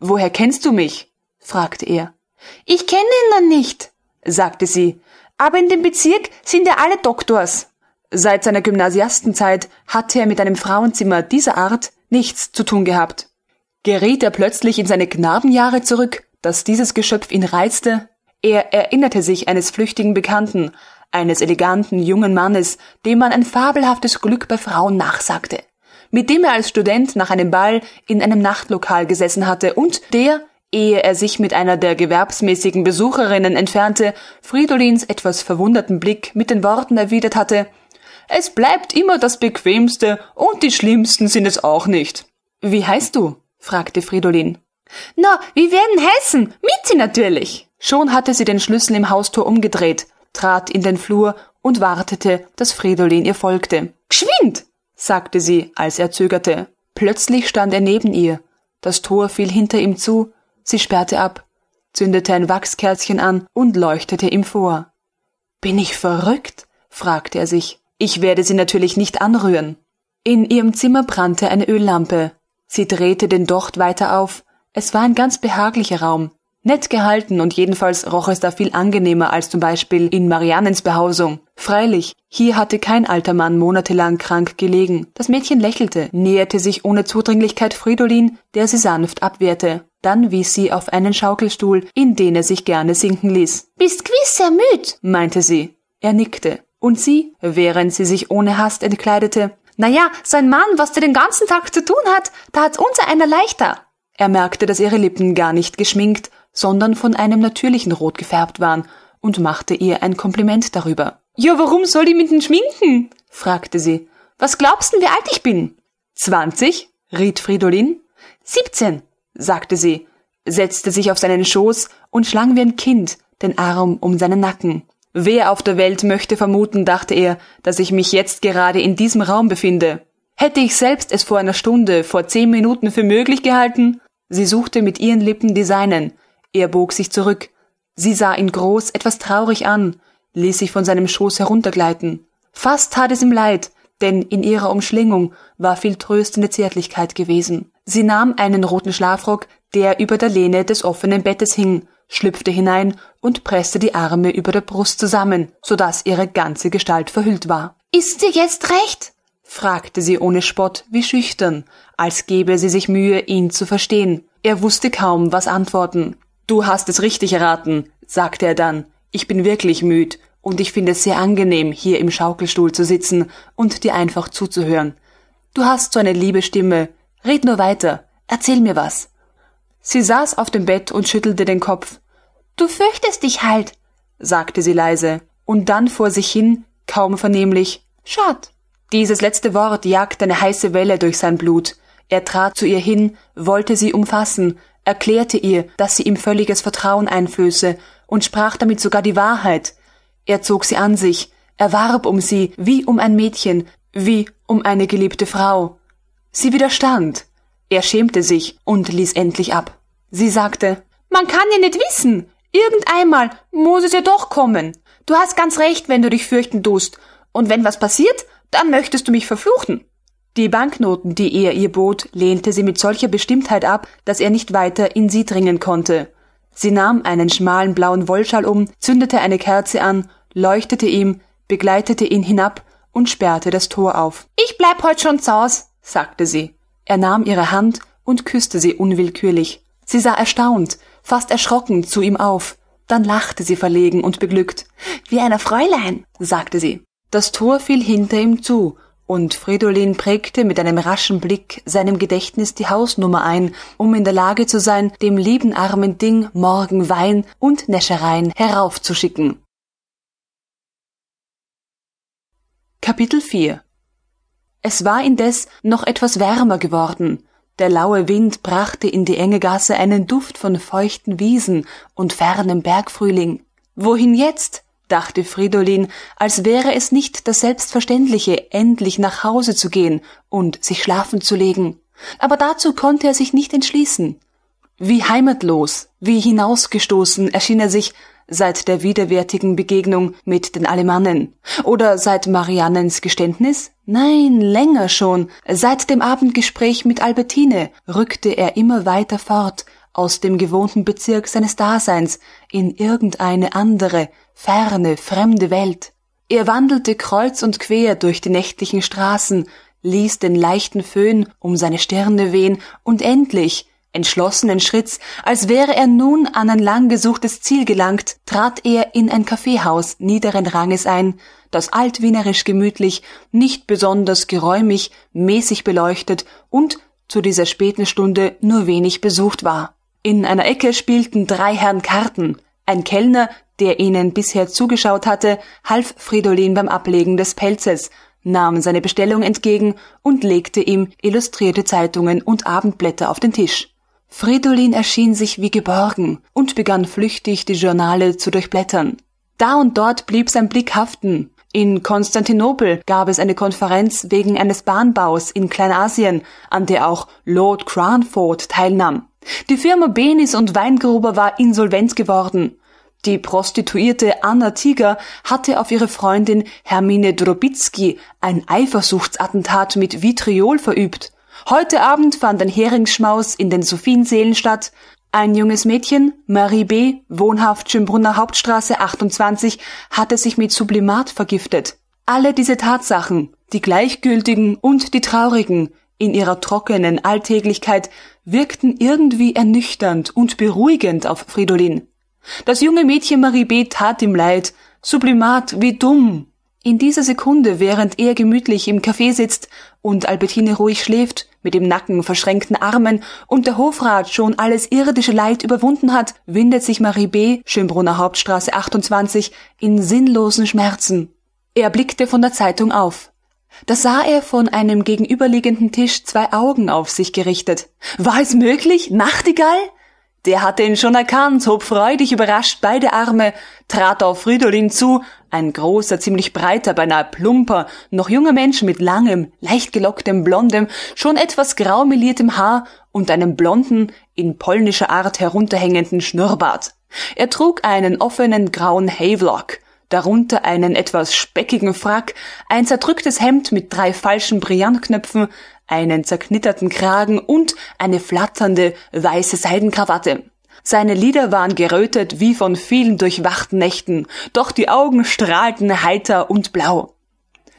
Woher kennst du mich? fragte er. Ich kenne ihn noch nicht, sagte sie. Aber in dem Bezirk sind ja alle Doktors. Seit seiner Gymnasiastenzeit hatte er mit einem Frauenzimmer dieser Art nichts zu tun gehabt. Geriet er plötzlich in seine Knabenjahre zurück, dass dieses Geschöpf ihn reizte? Er erinnerte sich eines flüchtigen Bekannten, eines eleganten jungen Mannes, dem man ein fabelhaftes Glück bei Frauen nachsagte, mit dem er als Student nach einem Ball in einem Nachtlokal gesessen hatte und der, ehe er sich mit einer der gewerbsmäßigen Besucherinnen entfernte, Fridolins etwas verwunderten Blick mit den Worten erwidert hatte Es bleibt immer das Bequemste, und die Schlimmsten sind es auch nicht. Wie heißt du? fragte Fridolin. Na, wie werden heißen, Mitzi natürlich. Schon hatte sie den Schlüssel im Haustor umgedreht, trat in den Flur und wartete, dass Fridolin ihr folgte. Geschwind! sagte sie, als er zögerte. Plötzlich stand er neben ihr. Das Tor fiel hinter ihm zu, sie sperrte ab, zündete ein Wachskerzchen an und leuchtete ihm vor. Bin ich verrückt? fragte er sich. Ich werde sie natürlich nicht anrühren. In ihrem Zimmer brannte eine Öllampe. Sie drehte den Docht weiter auf. Es war ein ganz behaglicher Raum, Nett gehalten und jedenfalls roch es da viel angenehmer als zum Beispiel in Marianens Behausung. Freilich, hier hatte kein alter Mann monatelang krank gelegen. Das Mädchen lächelte, näherte sich ohne Zudringlichkeit Fridolin, der sie sanft abwehrte. Dann wies sie auf einen Schaukelstuhl, in den er sich gerne sinken ließ. Bist gewiss sehr müd, meinte sie. Er nickte. Und sie, während sie sich ohne Hast entkleidete, naja, so ein Mann, was der den ganzen Tag zu tun hat, da hat's unser einer leichter. Er merkte, dass ihre Lippen gar nicht geschminkt, sondern von einem natürlichen Rot gefärbt waren und machte ihr ein Kompliment darüber. Ja, warum soll ich mit den schminken? fragte sie. Was glaubst du, wie alt ich bin? Zwanzig, riet Fridolin. Siebzehn, sagte sie, setzte sich auf seinen Schoß und schlang wie ein Kind den Arm um seinen Nacken. Wer auf der Welt möchte vermuten, dachte er, dass ich mich jetzt gerade in diesem Raum befinde. Hätte ich selbst es vor einer Stunde, vor zehn Minuten für möglich gehalten? Sie suchte mit ihren Lippen die seinen, er bog sich zurück. Sie sah ihn groß, etwas traurig an, ließ sich von seinem Schoß heruntergleiten. Fast tat es ihm leid, denn in ihrer Umschlingung war viel tröstende Zärtlichkeit gewesen. Sie nahm einen roten Schlafrock, der über der Lehne des offenen Bettes hing, schlüpfte hinein und presste die Arme über der Brust zusammen, so daß ihre ganze Gestalt verhüllt war. Ist dir jetzt recht? fragte sie ohne Spott, wie schüchtern, als gebe sie sich Mühe, ihn zu verstehen. Er wusste kaum, was antworten. Du hast es richtig erraten, sagte er dann. Ich bin wirklich müd und ich finde es sehr angenehm, hier im Schaukelstuhl zu sitzen und dir einfach zuzuhören. Du hast so eine liebe Stimme. Red nur weiter. Erzähl mir was. Sie saß auf dem Bett und schüttelte den Kopf. Du fürchtest dich halt, sagte sie leise, und dann vor sich hin, kaum vernehmlich. Schad. Dieses letzte Wort jagte eine heiße Welle durch sein Blut. Er trat zu ihr hin, wollte sie umfassen, erklärte ihr, dass sie ihm völliges Vertrauen einflöße und sprach damit sogar die Wahrheit. Er zog sie an sich, er warb um sie, wie um ein Mädchen, wie um eine geliebte Frau. Sie widerstand. Er schämte sich und ließ endlich ab. Sie sagte, man kann ja nicht wissen. Irgend einmal muss es ja doch kommen. Du hast ganz recht, wenn du dich fürchten tust. Und wenn was passiert, dann möchtest du mich verfluchen. Die Banknoten, die er ihr bot, lehnte sie mit solcher Bestimmtheit ab, dass er nicht weiter in sie dringen konnte. Sie nahm einen schmalen blauen Wollschal um, zündete eine Kerze an, leuchtete ihm, begleitete ihn hinab und sperrte das Tor auf. Ich bleib heut schon zaus, sagte sie. Er nahm ihre Hand und küsste sie unwillkürlich. Sie sah erstaunt, fast erschrocken zu ihm auf. Dann lachte sie verlegen und beglückt. Wie einer Fräulein, sagte sie. Das Tor fiel hinter ihm zu, und Fridolin prägte mit einem raschen Blick seinem Gedächtnis die Hausnummer ein, um in der Lage zu sein, dem lieben armen Ding morgen Wein und Näschereien heraufzuschicken. Kapitel 4 Es war indes noch etwas wärmer geworden. Der laue Wind brachte in die enge Gasse einen Duft von feuchten Wiesen und fernem Bergfrühling. Wohin jetzt? dachte Fridolin, als wäre es nicht das Selbstverständliche, endlich nach Hause zu gehen und sich schlafen zu legen. Aber dazu konnte er sich nicht entschließen. Wie heimatlos, wie hinausgestoßen erschien er sich seit der widerwärtigen Begegnung mit den Alemannen oder seit Mariannens Geständnis? Nein, länger schon, seit dem Abendgespräch mit Albertine rückte er immer weiter fort aus dem gewohnten Bezirk seines Daseins in irgendeine andere, ferne, fremde Welt. Er wandelte kreuz und quer durch die nächtlichen Straßen, ließ den leichten Föhn um seine Stirne wehen und endlich, entschlossenen Schritts, als wäre er nun an ein lang gesuchtes Ziel gelangt, trat er in ein Kaffeehaus niederen Ranges ein, das altwienerisch gemütlich, nicht besonders geräumig, mäßig beleuchtet und zu dieser späten Stunde nur wenig besucht war. In einer Ecke spielten drei Herren Karten, ein Kellner der ihnen bisher zugeschaut hatte, half Fridolin beim Ablegen des Pelzes, nahm seine Bestellung entgegen und legte ihm illustrierte Zeitungen und Abendblätter auf den Tisch. Fridolin erschien sich wie geborgen und begann flüchtig die Journale zu durchblättern. Da und dort blieb sein Blick haften. In Konstantinopel gab es eine Konferenz wegen eines Bahnbaus in Kleinasien, an der auch Lord Cranford teilnahm. Die Firma Benis und Weingruber war insolvent geworden die Prostituierte Anna Tiger hatte auf ihre Freundin Hermine Drobitzky ein Eifersuchtsattentat mit Vitriol verübt. Heute Abend fand ein Heringsschmaus in den Sophienseelen statt. Ein junges Mädchen, Marie B., wohnhaft Schönbrunner Hauptstraße 28, hatte sich mit Sublimat vergiftet. Alle diese Tatsachen, die gleichgültigen und die traurigen, in ihrer trockenen Alltäglichkeit wirkten irgendwie ernüchternd und beruhigend auf Fridolin. Das junge Mädchen Marie B. tat ihm leid. Sublimat, wie dumm. In dieser Sekunde, während er gemütlich im Café sitzt und Albertine ruhig schläft, mit dem Nacken verschränkten Armen und der Hofrat schon alles irdische Leid überwunden hat, windet sich Marie B., Schönbrunner Hauptstraße 28, in sinnlosen Schmerzen. Er blickte von der Zeitung auf. Da sah er von einem gegenüberliegenden Tisch zwei Augen auf sich gerichtet. War es möglich? Nachtigall? Der hatte ihn schon erkannt, hob freudig überrascht beide Arme, trat auf Fridolin zu, ein großer, ziemlich breiter, beinahe plumper, noch junger Mensch mit langem, leicht gelocktem, blondem, schon etwas grau meliertem Haar und einem blonden, in polnischer Art herunterhängenden Schnurrbart. Er trug einen offenen grauen Havelock, darunter einen etwas speckigen Frack, ein zerdrücktes Hemd mit drei falschen Brillantknöpfen, einen zerknitterten Kragen und eine flatternde weiße Seidenkrawatte. Seine Lieder waren gerötet wie von vielen durchwachten Nächten, doch die Augen strahlten heiter und blau.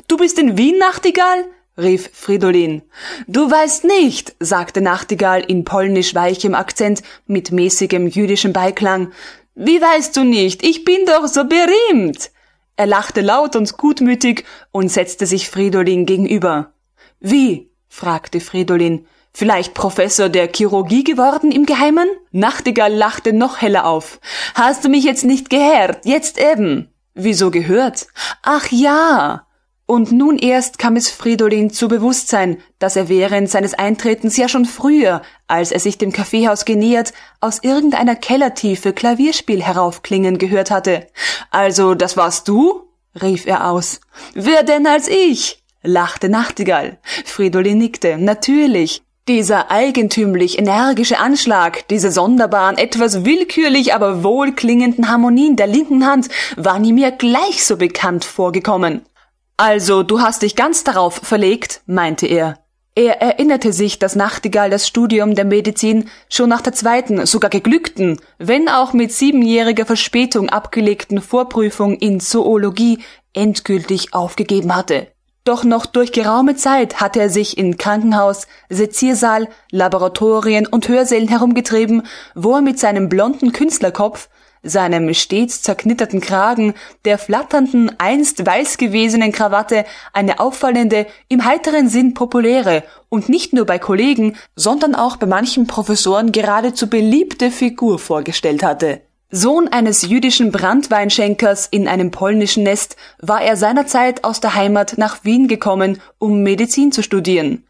Du bist in Wien, Nachtigall? rief Fridolin. Du weißt nicht, sagte Nachtigall in polnisch weichem Akzent mit mäßigem jüdischem Beiklang. Wie weißt du nicht? Ich bin doch so berühmt! Er lachte laut und gutmütig und setzte sich Fridolin gegenüber. Wie? fragte Fridolin, vielleicht Professor der Chirurgie geworden im Geheimen? Nachtigall lachte noch heller auf. Hast du mich jetzt nicht gehört? Jetzt eben. Wieso gehört? Ach ja. Und nun erst kam es Fridolin zu Bewusstsein, dass er während seines Eintretens ja schon früher, als er sich dem Kaffeehaus genähert, aus irgendeiner Kellertiefe Klavierspiel heraufklingen gehört hatte. Also, das warst du? rief er aus. Wer denn als ich? lachte Nachtigall. Fridolin nickte. Natürlich. Dieser eigentümlich energische Anschlag, diese sonderbaren, etwas willkürlich, aber wohlklingenden Harmonien der linken Hand waren ihm ja gleich so bekannt vorgekommen. Also, du hast dich ganz darauf verlegt, meinte er. Er erinnerte sich, dass Nachtigall das Studium der Medizin schon nach der zweiten, sogar geglückten, wenn auch mit siebenjähriger Verspätung abgelegten Vorprüfung in Zoologie endgültig aufgegeben hatte. Doch noch durch geraume Zeit hatte er sich in Krankenhaus, Seziersaal, Laboratorien und Hörsälen herumgetrieben, wo er mit seinem blonden Künstlerkopf, seinem stets zerknitterten Kragen, der flatternden, einst weiß gewesenen Krawatte eine auffallende, im heiteren Sinn populäre und nicht nur bei Kollegen, sondern auch bei manchen Professoren geradezu beliebte Figur vorgestellt hatte. Sohn eines jüdischen Brandweinschenkers in einem polnischen Nest, war er seinerzeit aus der Heimat nach Wien gekommen, um Medizin zu studieren.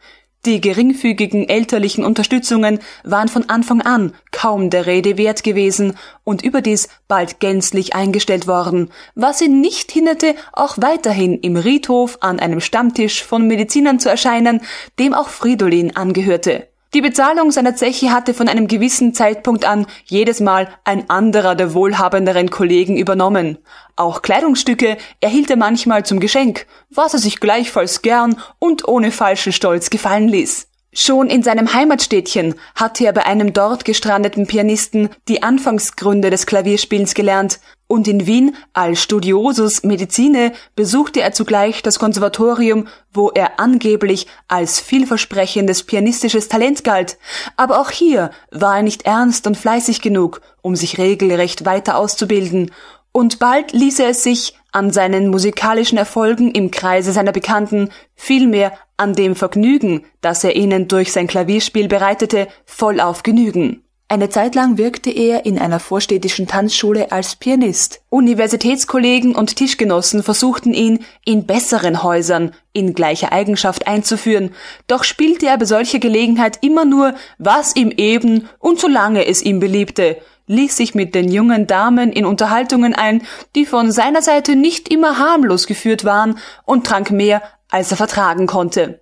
Die geringfügigen elterlichen Unterstützungen waren von Anfang an kaum der Rede wert gewesen und überdies bald gänzlich eingestellt worden, was ihn nicht hinderte, auch weiterhin im Riedhof an einem Stammtisch von Medizinern zu erscheinen, dem auch Fridolin angehörte. Die Bezahlung seiner Zeche hatte von einem gewissen Zeitpunkt an jedes Mal ein anderer der wohlhabenderen Kollegen übernommen. Auch Kleidungsstücke erhielt er manchmal zum Geschenk, was er sich gleichfalls gern und ohne falschen Stolz gefallen ließ. Schon in seinem Heimatstädtchen hatte er bei einem dort gestrandeten Pianisten die Anfangsgründe des Klavierspielens gelernt, und in Wien als Studiosus Medizine besuchte er zugleich das Konservatorium, wo er angeblich als vielversprechendes pianistisches Talent galt. Aber auch hier war er nicht ernst und fleißig genug, um sich regelrecht weiter auszubilden, und bald ließ er es sich an seinen musikalischen Erfolgen im Kreise seiner Bekannten, vielmehr an dem Vergnügen, das er ihnen durch sein Klavierspiel bereitete, vollauf genügen. Eine Zeit lang wirkte er in einer vorstädtischen Tanzschule als Pianist. Universitätskollegen und Tischgenossen versuchten ihn in besseren Häusern in gleicher Eigenschaft einzuführen, doch spielte er bei solcher Gelegenheit immer nur, was ihm eben und solange es ihm beliebte, ließ sich mit den jungen Damen in Unterhaltungen ein, die von seiner Seite nicht immer harmlos geführt waren, und trank mehr, als er vertragen konnte.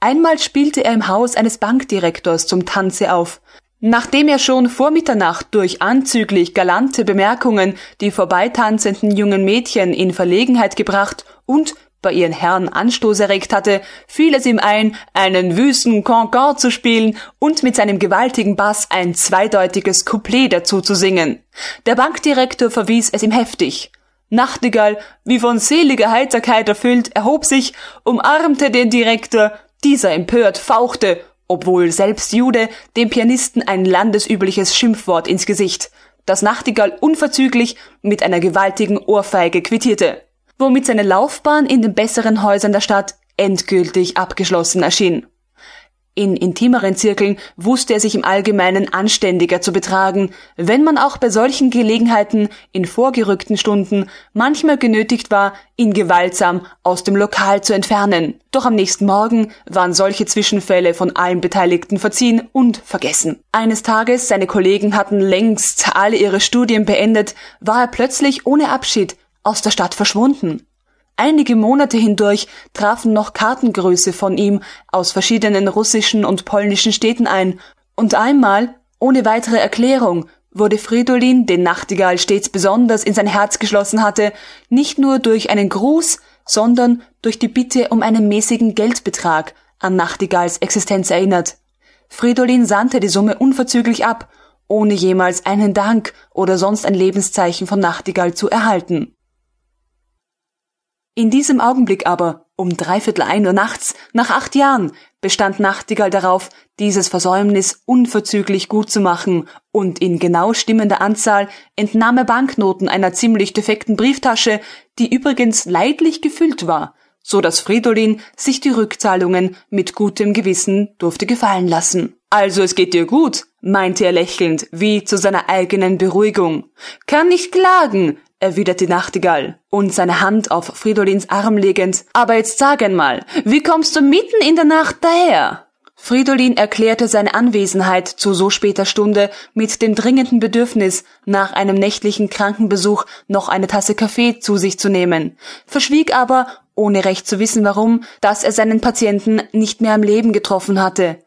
Einmal spielte er im Haus eines Bankdirektors zum Tanze auf. Nachdem er schon vor Mitternacht durch anzüglich galante Bemerkungen die vorbeitanzenden jungen Mädchen in Verlegenheit gebracht und bei ihren Herren Anstoß erregt hatte, fiel es ihm ein, einen wüsten Concord zu spielen und mit seinem gewaltigen Bass ein zweideutiges Couplet dazu zu singen. Der Bankdirektor verwies es ihm heftig. Nachtigall, wie von seliger Heiterkeit erfüllt, erhob sich, umarmte den Direktor, dieser empört fauchte obwohl selbst Jude dem Pianisten ein landesübliches Schimpfwort ins Gesicht, das Nachtigall unverzüglich mit einer gewaltigen Ohrfeige quittierte, womit seine Laufbahn in den besseren Häusern der Stadt endgültig abgeschlossen erschien. In intimeren Zirkeln wusste er sich im Allgemeinen anständiger zu betragen, wenn man auch bei solchen Gelegenheiten in vorgerückten Stunden manchmal genötigt war, ihn gewaltsam aus dem Lokal zu entfernen. Doch am nächsten Morgen waren solche Zwischenfälle von allen Beteiligten verziehen und vergessen. Eines Tages, seine Kollegen hatten längst alle ihre Studien beendet, war er plötzlich ohne Abschied aus der Stadt verschwunden. Einige Monate hindurch trafen noch Kartengröße von ihm aus verschiedenen russischen und polnischen Städten ein, und einmal, ohne weitere Erklärung, wurde Fridolin, den Nachtigall stets besonders in sein Herz geschlossen hatte, nicht nur durch einen Gruß, sondern durch die Bitte um einen mäßigen Geldbetrag an Nachtigalls Existenz erinnert. Fridolin sandte die Summe unverzüglich ab, ohne jemals einen Dank oder sonst ein Lebenszeichen von Nachtigall zu erhalten. In diesem Augenblick aber, um dreiviertel ein Uhr nachts, nach acht Jahren, bestand Nachtigall darauf, dieses Versäumnis unverzüglich gut zu machen, und in genau stimmender Anzahl entnahm er Banknoten einer ziemlich defekten Brieftasche, die übrigens leidlich gefüllt war, so dass Fridolin sich die Rückzahlungen mit gutem Gewissen durfte gefallen lassen. Also es geht dir gut, meinte er lächelnd, wie zu seiner eigenen Beruhigung. Kann nicht klagen, erwidert die Nachtigall und seine Hand auf Fridolins Arm legend, aber jetzt sag einmal, wie kommst du mitten in der Nacht daher? Fridolin erklärte seine Anwesenheit zu so später Stunde mit dem dringenden Bedürfnis, nach einem nächtlichen Krankenbesuch noch eine Tasse Kaffee zu sich zu nehmen, verschwieg aber, ohne recht zu wissen warum, dass er seinen Patienten nicht mehr am Leben getroffen hatte.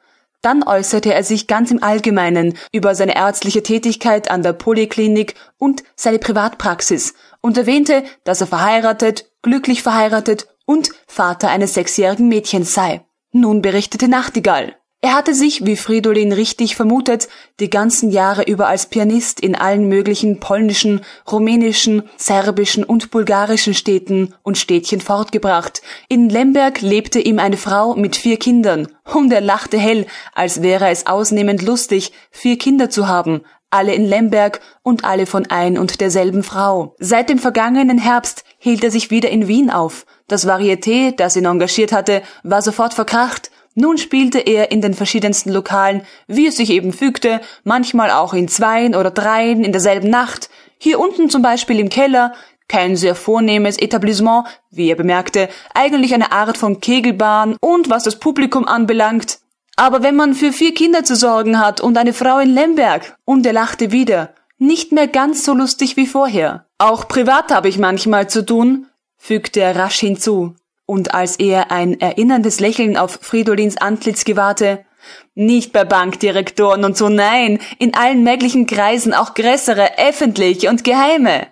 Dann äußerte er sich ganz im Allgemeinen über seine ärztliche Tätigkeit an der Poliklinik und seine Privatpraxis und erwähnte, dass er verheiratet, glücklich verheiratet und Vater eines sechsjährigen Mädchens sei. Nun berichtete Nachtigall. Er hatte sich, wie Fridolin richtig vermutet, die ganzen Jahre über als Pianist in allen möglichen polnischen, rumänischen, serbischen und bulgarischen Städten und Städtchen fortgebracht. In Lemberg lebte ihm eine Frau mit vier Kindern, und er lachte hell, als wäre es ausnehmend lustig, vier Kinder zu haben, alle in Lemberg und alle von ein und derselben Frau. Seit dem vergangenen Herbst hielt er sich wieder in Wien auf. Das Varieté, das ihn engagiert hatte, war sofort verkracht, nun spielte er in den verschiedensten Lokalen, wie es sich eben fügte, manchmal auch in zweien oder dreien in derselben Nacht, hier unten zum Beispiel im Keller, kein sehr vornehmes Etablissement, wie er bemerkte, eigentlich eine Art von Kegelbahn und was das Publikum anbelangt. Aber wenn man für vier Kinder zu sorgen hat und eine Frau in Lemberg, und er lachte wieder, nicht mehr ganz so lustig wie vorher. Auch privat habe ich manchmal zu tun, fügte er rasch hinzu und als er ein erinnerndes Lächeln auf Fridolins Antlitz gewahrte, nicht bei Bankdirektoren und so, nein, in allen möglichen Kreisen, auch größere, öffentliche und geheime.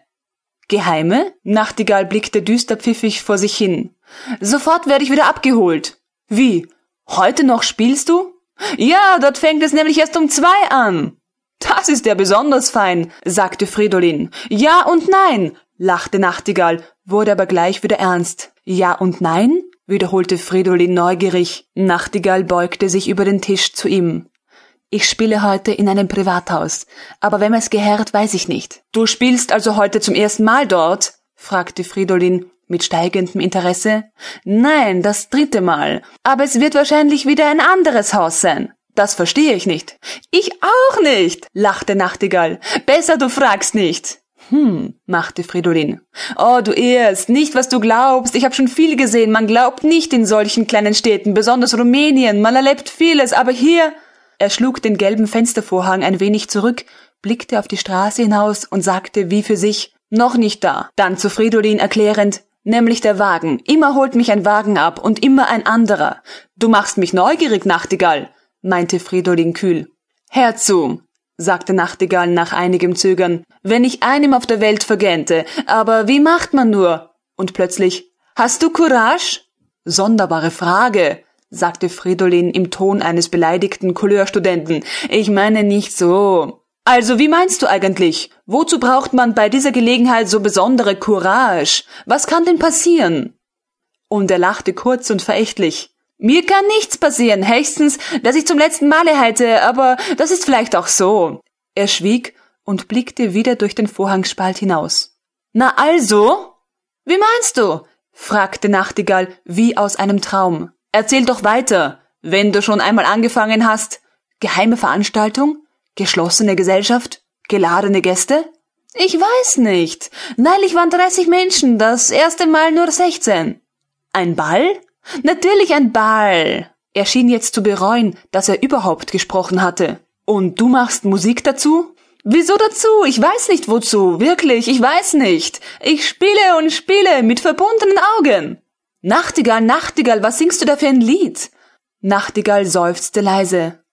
Geheime? Nachtigall blickte düster pfiffig vor sich hin. Sofort werde ich wieder abgeholt. Wie? Heute noch spielst du? Ja, dort fängt es nämlich erst um zwei an. Das ist ja besonders fein, sagte Fridolin. Ja und nein, lachte Nachtigall, wurde aber gleich wieder ernst. Ja und nein? wiederholte Fridolin neugierig. Nachtigall beugte sich über den Tisch zu ihm. Ich spiele heute in einem Privathaus, aber wem es gehört, weiß ich nicht. Du spielst also heute zum ersten Mal dort? fragte Fridolin mit steigendem Interesse. Nein, das dritte Mal. Aber es wird wahrscheinlich wieder ein anderes Haus sein. Das verstehe ich nicht. Ich auch nicht, lachte Nachtigall. Besser du fragst nicht. Hm, machte Fridolin. Oh, du irrst, nicht was du glaubst. Ich habe schon viel gesehen. Man glaubt nicht in solchen kleinen Städten, besonders Rumänien. Man erlebt vieles, aber hier. Er schlug den gelben Fenstervorhang ein wenig zurück, blickte auf die Straße hinaus und sagte wie für sich, noch nicht da. Dann zu Fridolin erklärend, nämlich der Wagen. Immer holt mich ein Wagen ab und immer ein anderer. Du machst mich neugierig, Nachtigall, meinte Fridolin kühl. Herzu, sagte Nachtigall nach einigem Zögern, wenn ich einem auf der Welt vergännte, aber wie macht man nur? Und plötzlich, hast du Courage? Sonderbare Frage, sagte Fridolin im Ton eines beleidigten Couleurstudenten. Ich meine nicht so. Also, wie meinst du eigentlich? Wozu braucht man bei dieser Gelegenheit so besondere Courage? Was kann denn passieren? Und er lachte kurz und verächtlich. Mir kann nichts passieren, höchstens, dass ich zum letzten Male halte, aber das ist vielleicht auch so. Er schwieg und blickte wieder durch den Vorhangspalt hinaus. Na also? Wie meinst du? fragte Nachtigall wie aus einem Traum. Erzähl doch weiter, wenn du schon einmal angefangen hast. Geheime Veranstaltung? Geschlossene Gesellschaft? Geladene Gäste? Ich weiß nicht. Neulich waren 30 Menschen, das erste Mal nur 16. Ein Ball? Natürlich ein Ball. Er schien jetzt zu bereuen, dass er überhaupt gesprochen hatte. Und du machst Musik dazu? Wieso dazu? Ich weiß nicht wozu. Wirklich, ich weiß nicht. Ich spiele und spiele mit verbundenen Augen. Nachtigall, Nachtigall, was singst du da für ein Lied? Nachtigall seufzte leise.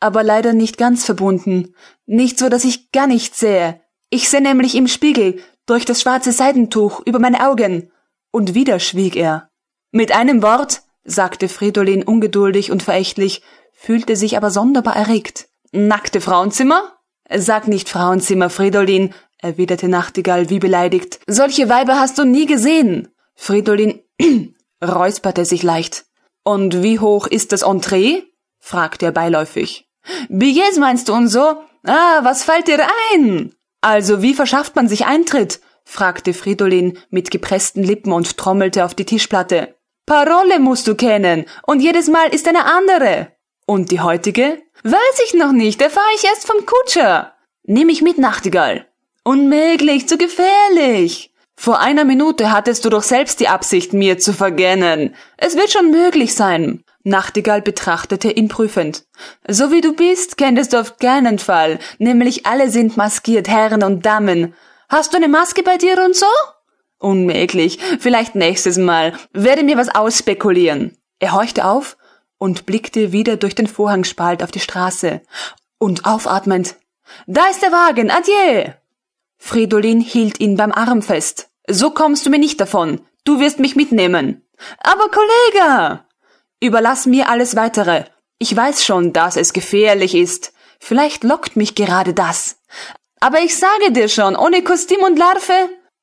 Aber leider nicht ganz verbunden. Nicht so, dass ich gar nichts sehe. Ich sehe nämlich im Spiegel, durch das schwarze Seidentuch, über meine Augen. Und wieder schwieg er. Mit einem Wort, sagte Fridolin ungeduldig und verächtlich, fühlte sich aber sonderbar erregt. Nackte Frauenzimmer? Sag nicht Frauenzimmer, Fridolin, erwiderte Nachtigall wie beleidigt. Solche Weiber hast du nie gesehen. Fridolin *clears throat* räusperte sich leicht. Und wie hoch ist das Entree? fragte er beiläufig. Billets meinst du und so? Ah, was fällt dir ein? Also wie verschafft man sich Eintritt? fragte Fridolin mit gepressten Lippen und trommelte auf die Tischplatte. Parole musst du kennen und jedes Mal ist eine andere. Und die heutige? Weiß ich noch nicht, erfahre ich erst vom Kutscher. Nimm mich mit, Nachtigall. Unmöglich, zu gefährlich. Vor einer Minute hattest du doch selbst die Absicht, mir zu vergännen. Es wird schon möglich sein. Nachtigall betrachtete ihn prüfend. So wie du bist, kenntest du auf keinen Fall, nämlich alle sind maskiert, Herren und Damen. Hast du eine Maske bei dir und so? Unmöglich. Vielleicht nächstes Mal. Werde mir was ausspekulieren. Er horchte auf und blickte wieder durch den Vorhangspalt auf die Straße. Und aufatmend. Da ist der Wagen. Adieu. Fridolin hielt ihn beim Arm fest. So kommst du mir nicht davon. Du wirst mich mitnehmen. Aber Kollege! Überlass mir alles weitere. Ich weiß schon, dass es gefährlich ist. Vielleicht lockt mich gerade das. Aber ich sage dir schon, ohne Kostüm und Larve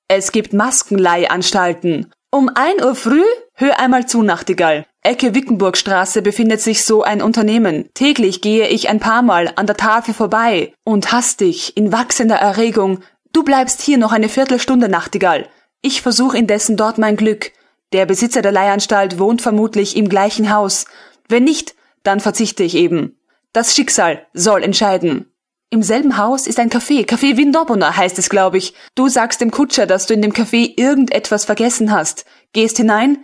es gibt Maskenleihanstalten. Um ein Uhr früh? Hör einmal zu, Nachtigall. Ecke Wickenburgstraße befindet sich so ein Unternehmen. Täglich gehe ich ein paar Mal an der Tafel vorbei und hastig, in wachsender Erregung. Du bleibst hier noch eine Viertelstunde, Nachtigall. Ich versuche indessen dort mein Glück. Der Besitzer der Leihanstalt wohnt vermutlich im gleichen Haus. Wenn nicht, dann verzichte ich eben. Das Schicksal soll entscheiden. Im selben Haus ist ein Café, Café Vindobona heißt es, glaube ich. Du sagst dem Kutscher, dass du in dem Café irgendetwas vergessen hast. Gehst hinein?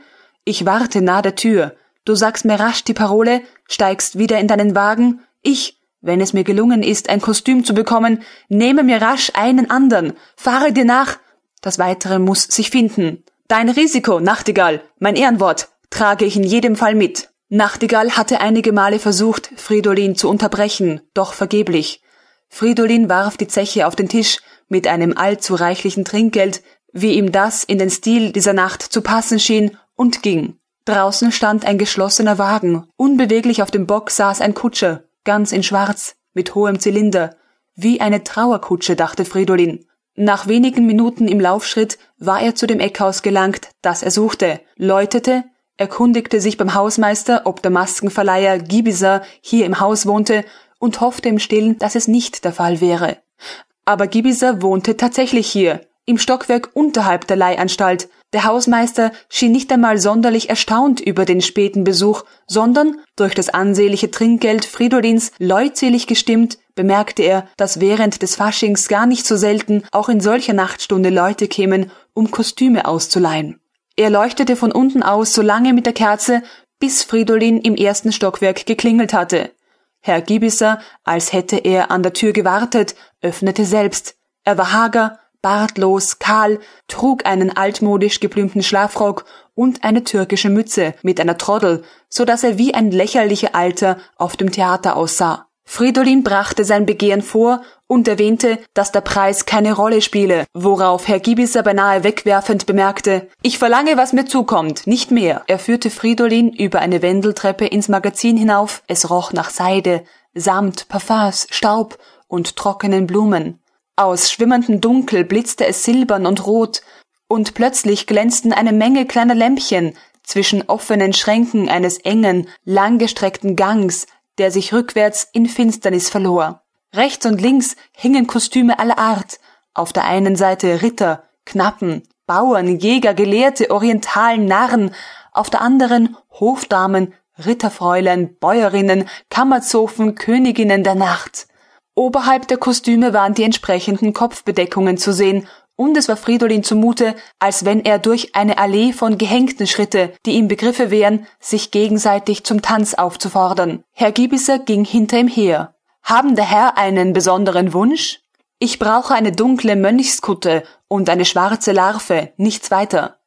Ich warte nahe der Tür. Du sagst mir rasch die Parole, steigst wieder in deinen Wagen. Ich, wenn es mir gelungen ist, ein Kostüm zu bekommen, nehme mir rasch einen anderen, fahre dir nach. Das Weitere muss sich finden. Dein Risiko, Nachtigall, mein Ehrenwort, trage ich in jedem Fall mit. Nachtigall hatte einige Male versucht, Fridolin zu unterbrechen, doch vergeblich. Fridolin warf die Zeche auf den Tisch mit einem allzu reichlichen Trinkgeld, wie ihm das in den Stil dieser Nacht zu passen schien, und ging. Draußen stand ein geschlossener Wagen, unbeweglich auf dem Bock saß ein Kutscher, ganz in Schwarz, mit hohem Zylinder, wie eine Trauerkutsche, dachte Fridolin. Nach wenigen Minuten im Laufschritt war er zu dem Eckhaus gelangt, das er suchte, läutete, erkundigte sich beim Hausmeister, ob der Maskenverleiher Gibiser hier im Haus wohnte und hoffte im Stillen, dass es nicht der Fall wäre. Aber Gibisa wohnte tatsächlich hier, im Stockwerk unterhalb der Leihanstalt. Der Hausmeister schien nicht einmal sonderlich erstaunt über den späten Besuch, sondern durch das ansehnliche Trinkgeld Fridolins leutselig gestimmt, bemerkte er, dass während des Faschings gar nicht so selten auch in solcher Nachtstunde Leute kämen, um Kostüme auszuleihen. Er leuchtete von unten aus so lange mit der Kerze, bis Fridolin im ersten Stockwerk geklingelt hatte. Herr Gibisser, als hätte er an der Tür gewartet, öffnete selbst. Er war hager, bartlos, kahl, trug einen altmodisch geblümten Schlafrock und eine türkische Mütze mit einer Troddel, so dass er wie ein lächerlicher Alter auf dem Theater aussah. Fridolin brachte sein Begehren vor und erwähnte, dass der Preis keine Rolle spiele, worauf Herr Gibiser beinahe wegwerfend bemerkte, ich verlange, was mir zukommt, nicht mehr. Er führte Fridolin über eine Wendeltreppe ins Magazin hinauf, es roch nach Seide, Samt, Parfums, Staub und trockenen Blumen. Aus schwimmendem Dunkel blitzte es silbern und rot, und plötzlich glänzten eine Menge kleiner Lämpchen, zwischen offenen Schränken eines engen, langgestreckten Gangs, der sich rückwärts in Finsternis verlor. Rechts und links hingen Kostüme aller Art, auf der einen Seite Ritter, Knappen, Bauern, Jäger, Gelehrte, Orientalen, Narren, auf der anderen Hofdamen, Ritterfräulein, Bäuerinnen, Kammerzofen, Königinnen der Nacht. Oberhalb der Kostüme waren die entsprechenden Kopfbedeckungen zu sehen und es war Fridolin zumute, als wenn er durch eine Allee von Gehängten schritte, die ihm Begriffe wären, sich gegenseitig zum Tanz aufzufordern. Herr Gibisser ging hinter ihm her. Haben der Herr einen besonderen Wunsch? Ich brauche eine dunkle Mönchskutte und eine schwarze Larve, nichts weiter.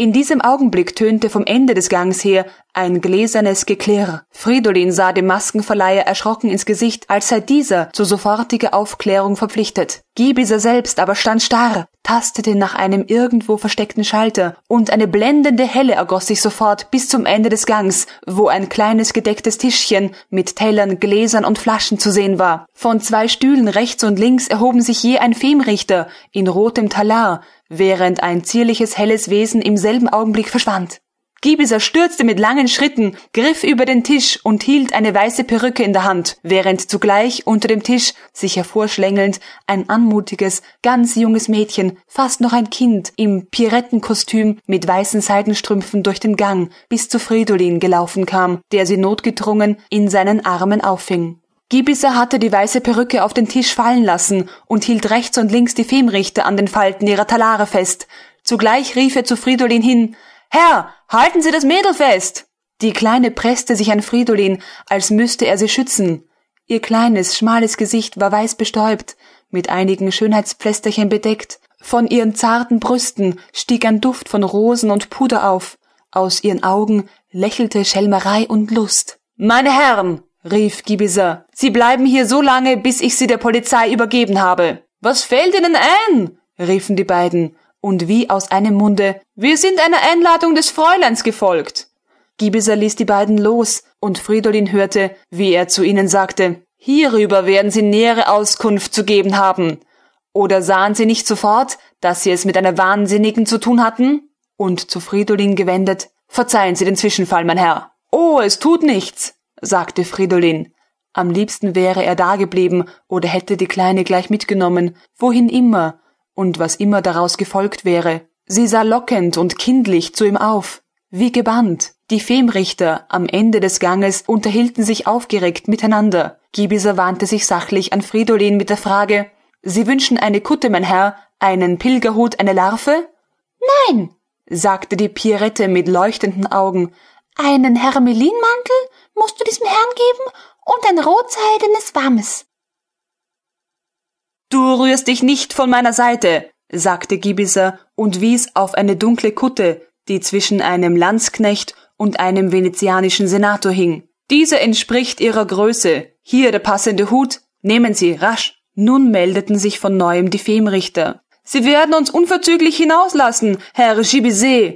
In diesem Augenblick tönte vom Ende des Gangs her ein gläsernes Geklirr. Fridolin sah dem Maskenverleiher erschrocken ins Gesicht, als sei dieser zur sofortiger Aufklärung verpflichtet. Gibiser selbst aber stand starr, tastete nach einem irgendwo versteckten Schalter, und eine blendende Helle ergoss sich sofort bis zum Ende des Gangs, wo ein kleines gedecktes Tischchen mit Tellern, Gläsern und Flaschen zu sehen war. Von zwei Stühlen rechts und links erhoben sich je ein Femrichter in rotem Talar, während ein zierliches helles Wesen im selben Augenblick verschwand. Gibiser stürzte mit langen Schritten, griff über den Tisch und hielt eine weiße Perücke in der Hand, während zugleich unter dem Tisch, sich hervorschlängelnd, ein anmutiges, ganz junges Mädchen, fast noch ein Kind, im Pirettenkostüm mit weißen Seidenstrümpfen durch den Gang bis zu Fridolin gelaufen kam, der sie notgedrungen in seinen Armen auffing. Gibiser hatte die weiße Perücke auf den Tisch fallen lassen und hielt rechts und links die Femrichter an den Falten ihrer Talare fest. Zugleich rief er zu Fridolin hin, Herr, halten Sie das Mädel fest! Die Kleine presste sich an Fridolin, als müsste er sie schützen. Ihr kleines, schmales Gesicht war weiß bestäubt, mit einigen Schönheitspflästerchen bedeckt. Von ihren zarten Brüsten stieg ein Duft von Rosen und Puder auf. Aus ihren Augen lächelte Schelmerei und Lust. Meine Herren, rief Gibiser, Sie bleiben hier so lange, bis ich Sie der Polizei übergeben habe. Was fällt Ihnen ein? riefen die beiden und wie aus einem Munde Wir sind einer Einladung des Fräuleins gefolgt. Gibiser ließ die beiden los, und Fridolin hörte, wie er zu ihnen sagte Hierüber werden Sie nähere Auskunft zu geben haben. Oder sahen Sie nicht sofort, dass Sie es mit einer Wahnsinnigen zu tun hatten? Und zu Fridolin gewendet Verzeihen Sie den Zwischenfall, mein Herr. Oh, es tut nichts, sagte Fridolin. Am liebsten wäre er dageblieben oder hätte die Kleine gleich mitgenommen, wohin immer, und was immer daraus gefolgt wäre. Sie sah lockend und kindlich zu ihm auf, wie gebannt. Die Femrichter am Ende des Ganges unterhielten sich aufgeregt miteinander. Gibiser wandte sich sachlich an Fridolin mit der Frage Sie wünschen eine Kutte, mein Herr, einen Pilgerhut, eine Larve? Nein, sagte die Pirette mit leuchtenden Augen. Einen Hermelinmantel musst du diesem Herrn geben und ein rotseidenes Wammes. Du rührst dich nicht von meiner Seite, sagte Gibiser und wies auf eine dunkle Kutte, die zwischen einem Landsknecht und einem venezianischen Senator hing. Diese entspricht ihrer Größe. Hier der passende Hut. Nehmen Sie, rasch. Nun meldeten sich von neuem die Femrichter. Sie werden uns unverzüglich hinauslassen, Herr Gibiser.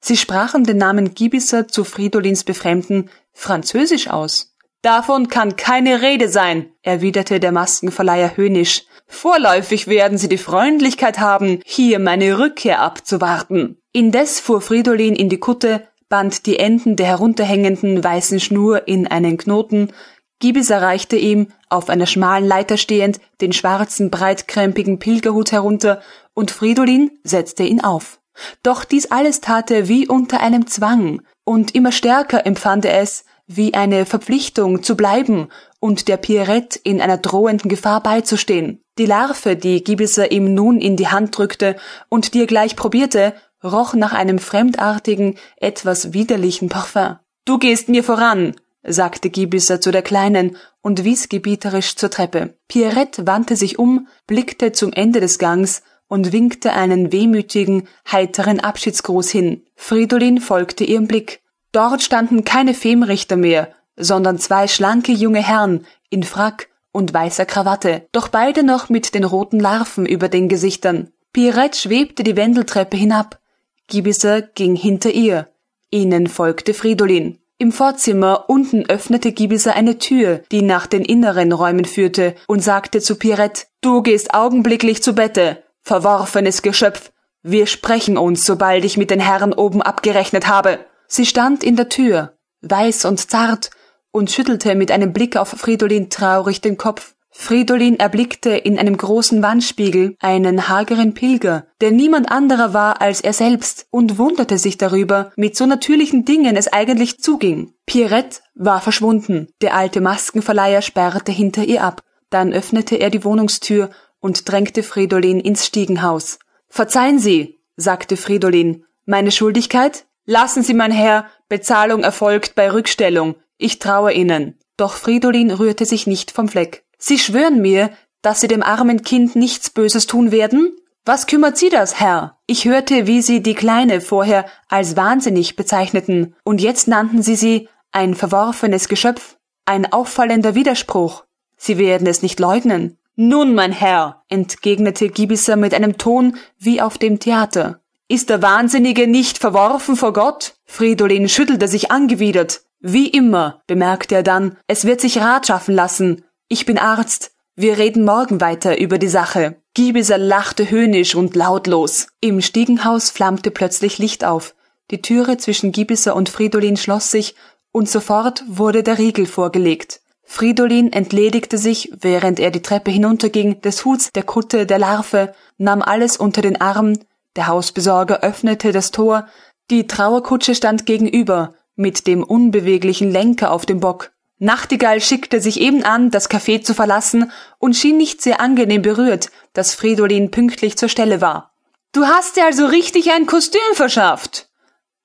Sie sprachen den Namen Gibiser zu Fridolins Befremden französisch aus. Davon kann keine Rede sein, erwiderte der Maskenverleiher höhnisch. Vorläufig werden Sie die Freundlichkeit haben, hier meine Rückkehr abzuwarten. Indes fuhr Fridolin in die Kutte, band die Enden der herunterhängenden weißen Schnur in einen Knoten, Gibis erreichte ihm, auf einer schmalen Leiter stehend, den schwarzen, breitkrempigen Pilgerhut herunter, und Fridolin setzte ihn auf. Doch dies alles tat er wie unter einem Zwang, und immer stärker empfand er es, wie eine Verpflichtung zu bleiben und der Pierrette in einer drohenden Gefahr beizustehen. Die Larve, die Gibiser ihm nun in die Hand drückte und die er gleich probierte, roch nach einem fremdartigen, etwas widerlichen Parfum. Du gehst mir voran, sagte Gibiser zu der Kleinen und wies gebieterisch zur Treppe. Pierrette wandte sich um, blickte zum Ende des Gangs und winkte einen wehmütigen, heiteren Abschiedsgruß hin. Fridolin folgte ihrem Blick. Dort standen keine Femrichter mehr, sondern zwei schlanke junge Herren in Frack und weißer Krawatte, doch beide noch mit den roten Larven über den Gesichtern. Pierrette schwebte die Wendeltreppe hinab. Gibiser ging hinter ihr. Ihnen folgte Fridolin. Im Vorzimmer unten öffnete Gibiser eine Tür, die nach den inneren Räumen führte, und sagte zu Pirette, Du gehst augenblicklich zu Bette, verworfenes Geschöpf. Wir sprechen uns, sobald ich mit den Herren oben abgerechnet habe. Sie stand in der Tür, weiß und zart, und schüttelte mit einem Blick auf Fridolin traurig den Kopf. Fridolin erblickte in einem großen Wandspiegel einen hageren Pilger, der niemand anderer war als er selbst, und wunderte sich darüber, mit so natürlichen Dingen es eigentlich zuging. Pierrette war verschwunden, der alte Maskenverleiher sperrte hinter ihr ab, dann öffnete er die Wohnungstür und drängte Fridolin ins Stiegenhaus. Verzeihen Sie, sagte Fridolin, meine Schuldigkeit? Lassen Sie, mein Herr, Bezahlung erfolgt bei Rückstellung. Ich traue Ihnen. Doch Fridolin rührte sich nicht vom Fleck. Sie schwören mir, dass Sie dem armen Kind nichts Böses tun werden? Was kümmert Sie das, Herr? Ich hörte, wie Sie die Kleine vorher als wahnsinnig bezeichneten, und jetzt nannten Sie sie ein verworfenes Geschöpf, ein auffallender Widerspruch. Sie werden es nicht leugnen. Nun, mein Herr, entgegnete Gibisser mit einem Ton wie auf dem Theater. Ist der Wahnsinnige nicht verworfen vor Gott? Fridolin schüttelte sich angewidert. Wie immer, bemerkte er dann, es wird sich Rat schaffen lassen. Ich bin Arzt. Wir reden morgen weiter über die Sache. Giebeser lachte höhnisch und lautlos. Im Stiegenhaus flammte plötzlich Licht auf. Die Türe zwischen Giebeser und Fridolin schloss sich, und sofort wurde der Riegel vorgelegt. Fridolin entledigte sich, während er die Treppe hinunterging, des Huts, der Kutte, der Larve, nahm alles unter den Arm, der Hausbesorger öffnete das Tor, die Trauerkutsche stand gegenüber, mit dem unbeweglichen Lenker auf dem Bock. Nachtigall schickte sich eben an, das Café zu verlassen und schien nicht sehr angenehm berührt, dass Fridolin pünktlich zur Stelle war. Du hast dir also richtig ein Kostüm verschafft.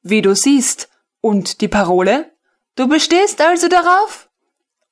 Wie du siehst. Und die Parole? Du bestehst also darauf?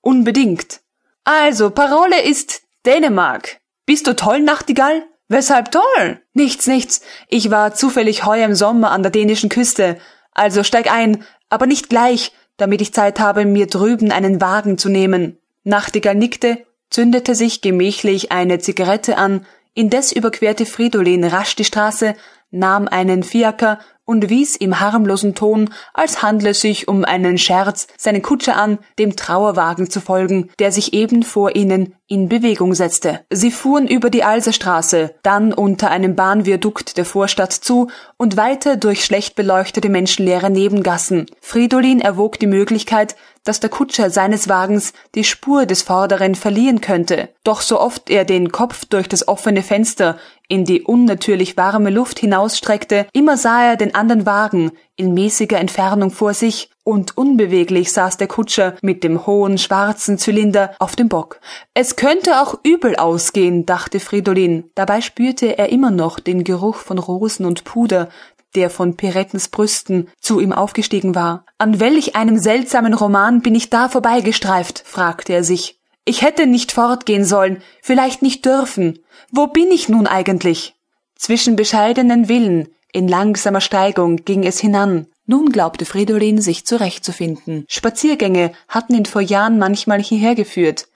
Unbedingt. Also, Parole ist Dänemark. Bist du toll, Nachtigall? Weshalb toll? Nichts, nichts. Ich war zufällig heuer im Sommer an der dänischen Küste. Also steig ein, aber nicht gleich, damit ich Zeit habe, mir drüben einen Wagen zu nehmen. Nachtigall nickte, zündete sich gemächlich eine Zigarette an, indes überquerte Fridolin rasch die Straße, nahm einen Fiaker und wies im harmlosen Ton, als handle es sich um einen Scherz, seine Kutsche an, dem Trauerwagen zu folgen, der sich eben vor ihnen in Bewegung setzte. Sie fuhren über die Alserstraße, dann unter einem Bahnviadukt der Vorstadt zu und weiter durch schlecht beleuchtete menschenleere Nebengassen. Fridolin erwog die Möglichkeit, dass der Kutscher seines Wagens die Spur des Vorderen verlieren könnte, doch so oft er den Kopf durch das offene Fenster in die unnatürlich warme Luft hinausstreckte, immer sah er den anderen Wagen in mäßiger Entfernung vor sich, und unbeweglich saß der Kutscher mit dem hohen schwarzen Zylinder auf dem Bock. Es könnte auch übel ausgehen, dachte Fridolin. Dabei spürte er immer noch den Geruch von Rosen und Puder, der von Perettens Brüsten zu ihm aufgestiegen war. An welch einem seltsamen Roman bin ich da vorbeigestreift? fragte er sich. Ich hätte nicht fortgehen sollen, vielleicht nicht dürfen. Wo bin ich nun eigentlich? Zwischen bescheidenen Willen, in langsamer Steigung ging es hinan. Nun glaubte Fridolin, sich zurechtzufinden. Spaziergänge hatten ihn vor Jahren manchmal hierher geführt.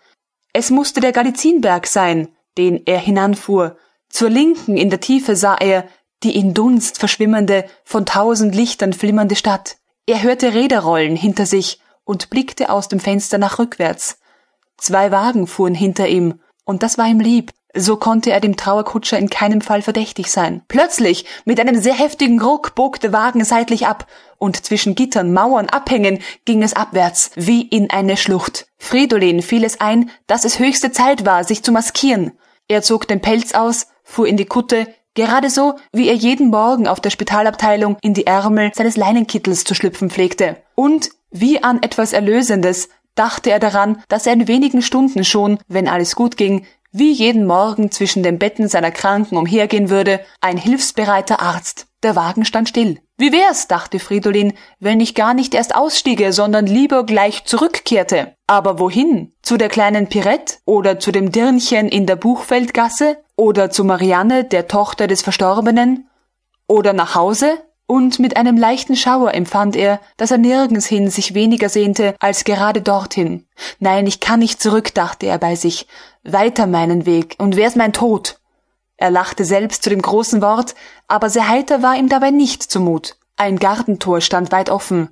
Es musste der Galizinberg sein, den er hinanfuhr. Zur Linken in der Tiefe sah er die in Dunst verschwimmende, von tausend Lichtern flimmernde Stadt. Er hörte Räderrollen hinter sich und blickte aus dem Fenster nach rückwärts. Zwei Wagen fuhren hinter ihm, und das war ihm lieb, so konnte er dem Trauerkutscher in keinem Fall verdächtig sein. Plötzlich, mit einem sehr heftigen Ruck, bog der Wagen seitlich ab, und zwischen Gittern, Mauern, Abhängen ging es abwärts, wie in eine Schlucht. Fridolin fiel es ein, dass es höchste Zeit war, sich zu maskieren. Er zog den Pelz aus, fuhr in die Kutte, Gerade so, wie er jeden Morgen auf der Spitalabteilung in die Ärmel seines Leinenkittels zu schlüpfen pflegte. Und wie an etwas Erlösendes dachte er daran, dass er in wenigen Stunden schon, wenn alles gut ging, wie jeden Morgen zwischen den Betten seiner Kranken umhergehen würde, ein hilfsbereiter Arzt. Der Wagen stand still. Wie wär's, dachte Fridolin, wenn ich gar nicht erst ausstiege, sondern lieber gleich zurückkehrte? Aber wohin? Zu der kleinen Pirette oder zu dem Dirnchen in der Buchfeldgasse? oder zu Marianne, der Tochter des Verstorbenen, oder nach Hause, und mit einem leichten Schauer empfand er, dass er nirgends hin sich weniger sehnte als gerade dorthin. Nein, ich kann nicht zurück, dachte er bei sich. Weiter meinen Weg, und wär's mein Tod. Er lachte selbst zu dem großen Wort, aber sehr heiter war ihm dabei nicht zumut. Ein Gartentor stand weit offen.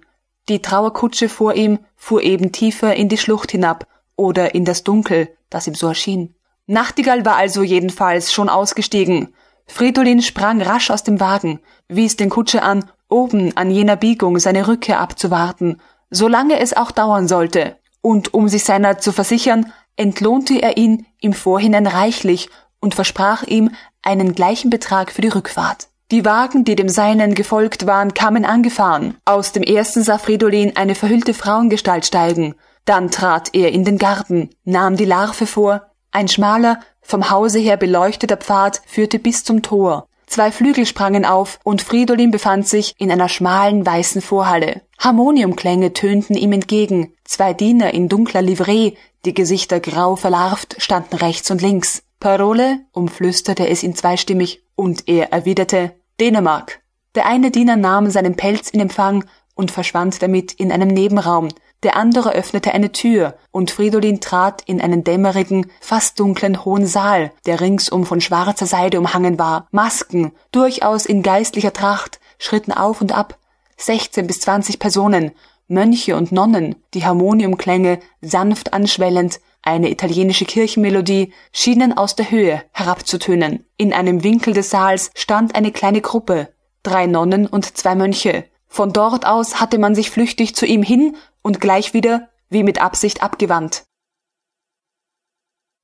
Die Trauerkutsche vor ihm fuhr eben tiefer in die Schlucht hinab oder in das Dunkel, das ihm so erschien. Nachtigall war also jedenfalls schon ausgestiegen. Fridolin sprang rasch aus dem Wagen, wies den Kutscher an, oben an jener Biegung seine Rückkehr abzuwarten, solange es auch dauern sollte, und um sich seiner zu versichern, entlohnte er ihn im Vorhinein reichlich und versprach ihm einen gleichen Betrag für die Rückfahrt. Die Wagen, die dem Seinen gefolgt waren, kamen angefahren. Aus dem ersten sah Fridolin eine verhüllte Frauengestalt steigen. Dann trat er in den Garten, nahm die Larve vor, ein schmaler, vom Hause her beleuchteter Pfad führte bis zum Tor. Zwei Flügel sprangen auf und Fridolin befand sich in einer schmalen weißen Vorhalle. Harmoniumklänge tönten ihm entgegen. Zwei Diener in dunkler Livree, die Gesichter grau verlarvt, standen rechts und links. Parole umflüsterte es ihn zweistimmig und er erwiderte Dänemark. Der eine Diener nahm seinen Pelz in Empfang und verschwand damit in einem Nebenraum, der andere öffnete eine Tür, und Fridolin trat in einen dämmerigen, fast dunklen hohen Saal, der ringsum von schwarzer Seide umhangen war. Masken, durchaus in geistlicher Tracht, schritten auf und ab, sechzehn bis zwanzig Personen, Mönche und Nonnen, die Harmoniumklänge sanft anschwellend, eine italienische Kirchenmelodie schienen aus der Höhe herabzutönen. In einem Winkel des Saals stand eine kleine Gruppe, drei Nonnen und zwei Mönche. Von dort aus hatte man sich flüchtig zu ihm hin und gleich wieder, wie mit Absicht, abgewandt.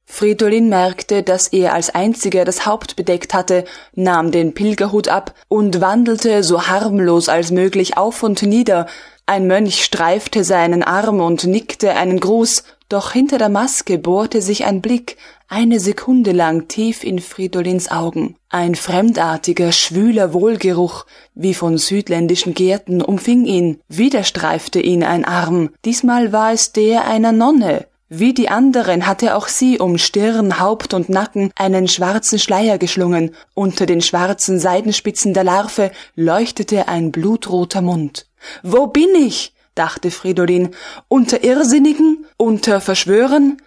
Fridolin merkte, dass er als einziger das Haupt bedeckt hatte, nahm den Pilgerhut ab und wandelte so harmlos als möglich auf und nieder. Ein Mönch streifte seinen Arm und nickte einen Gruß, doch hinter der Maske bohrte sich ein Blick eine Sekunde lang tief in Fridolins Augen. Ein fremdartiger, schwüler Wohlgeruch, wie von südländischen Gärten, umfing ihn. Wieder streifte ihn ein Arm. Diesmal war es der einer Nonne. Wie die anderen hatte auch sie um Stirn, Haupt und Nacken einen schwarzen Schleier geschlungen. Unter den schwarzen Seidenspitzen der Larve leuchtete ein blutroter Mund. Wo bin ich? dachte Fridolin, unter Irrsinnigen, unter Verschwörern?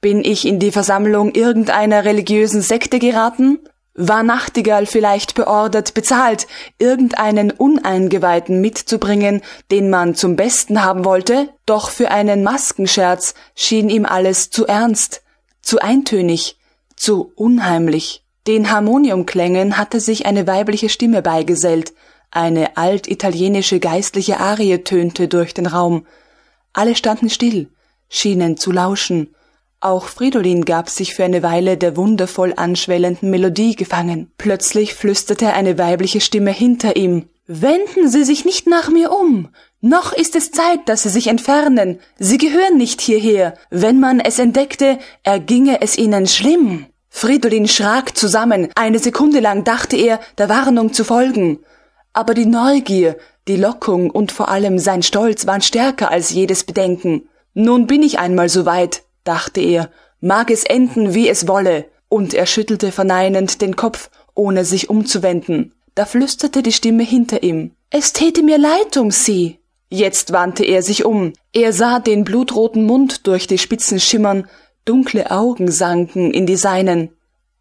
Bin ich in die Versammlung irgendeiner religiösen Sekte geraten? War Nachtigall vielleicht beordert, bezahlt, irgendeinen Uneingeweihten mitzubringen, den man zum Besten haben wollte? Doch für einen Maskenscherz schien ihm alles zu ernst, zu eintönig, zu unheimlich. Den Harmoniumklängen hatte sich eine weibliche Stimme beigesellt, eine altitalienische geistliche Arie tönte durch den Raum. Alle standen still, schienen zu lauschen. Auch Fridolin gab sich für eine Weile der wundervoll anschwellenden Melodie gefangen. Plötzlich flüsterte eine weibliche Stimme hinter ihm. Wenden Sie sich nicht nach mir um. Noch ist es Zeit, dass Sie sich entfernen. Sie gehören nicht hierher. Wenn man es entdeckte, erginge es Ihnen schlimm. Fridolin schrak zusammen. Eine Sekunde lang dachte er, der Warnung zu folgen aber die Neugier, die Lockung und vor allem sein Stolz waren stärker als jedes Bedenken. Nun bin ich einmal so weit, dachte er, mag es enden, wie es wolle, und er schüttelte verneinend den Kopf, ohne sich umzuwenden. Da flüsterte die Stimme hinter ihm. Es täte mir leid um Sie. Jetzt wandte er sich um. Er sah den blutroten Mund durch die Spitzen schimmern, dunkle Augen sanken in die seinen.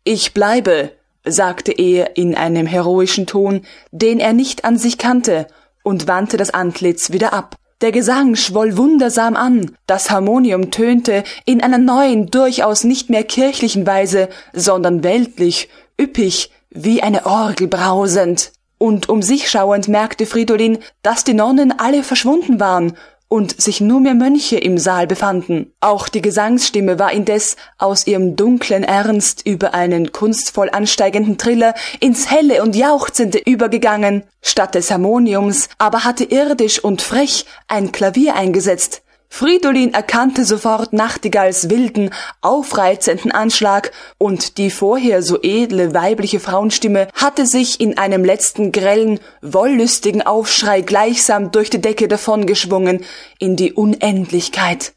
Ich bleibe, sagte er in einem heroischen Ton, den er nicht an sich kannte, und wandte das Antlitz wieder ab. Der Gesang schwoll wundersam an, das Harmonium tönte in einer neuen, durchaus nicht mehr kirchlichen Weise, sondern weltlich, üppig, wie eine Orgel brausend. Und um sich schauend merkte Fridolin, dass die Nonnen alle verschwunden waren und sich nur mehr Mönche im Saal befanden. Auch die Gesangsstimme war indes aus ihrem dunklen Ernst über einen kunstvoll ansteigenden Triller ins Helle und Jauchzende übergegangen. Statt des Harmoniums aber hatte irdisch und frech ein Klavier eingesetzt, Fridolin erkannte sofort Nachtigalls wilden, aufreizenden Anschlag, und die vorher so edle weibliche Frauenstimme hatte sich in einem letzten grellen, wollüstigen Aufschrei gleichsam durch die Decke davongeschwungen in die Unendlichkeit.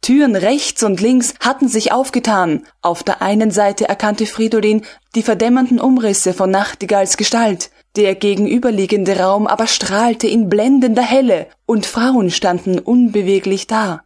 Türen rechts und links hatten sich aufgetan. Auf der einen Seite erkannte Fridolin die verdämmernden Umrisse von Nachtigalls Gestalt, der gegenüberliegende Raum aber strahlte in blendender Helle, und Frauen standen unbeweglich da,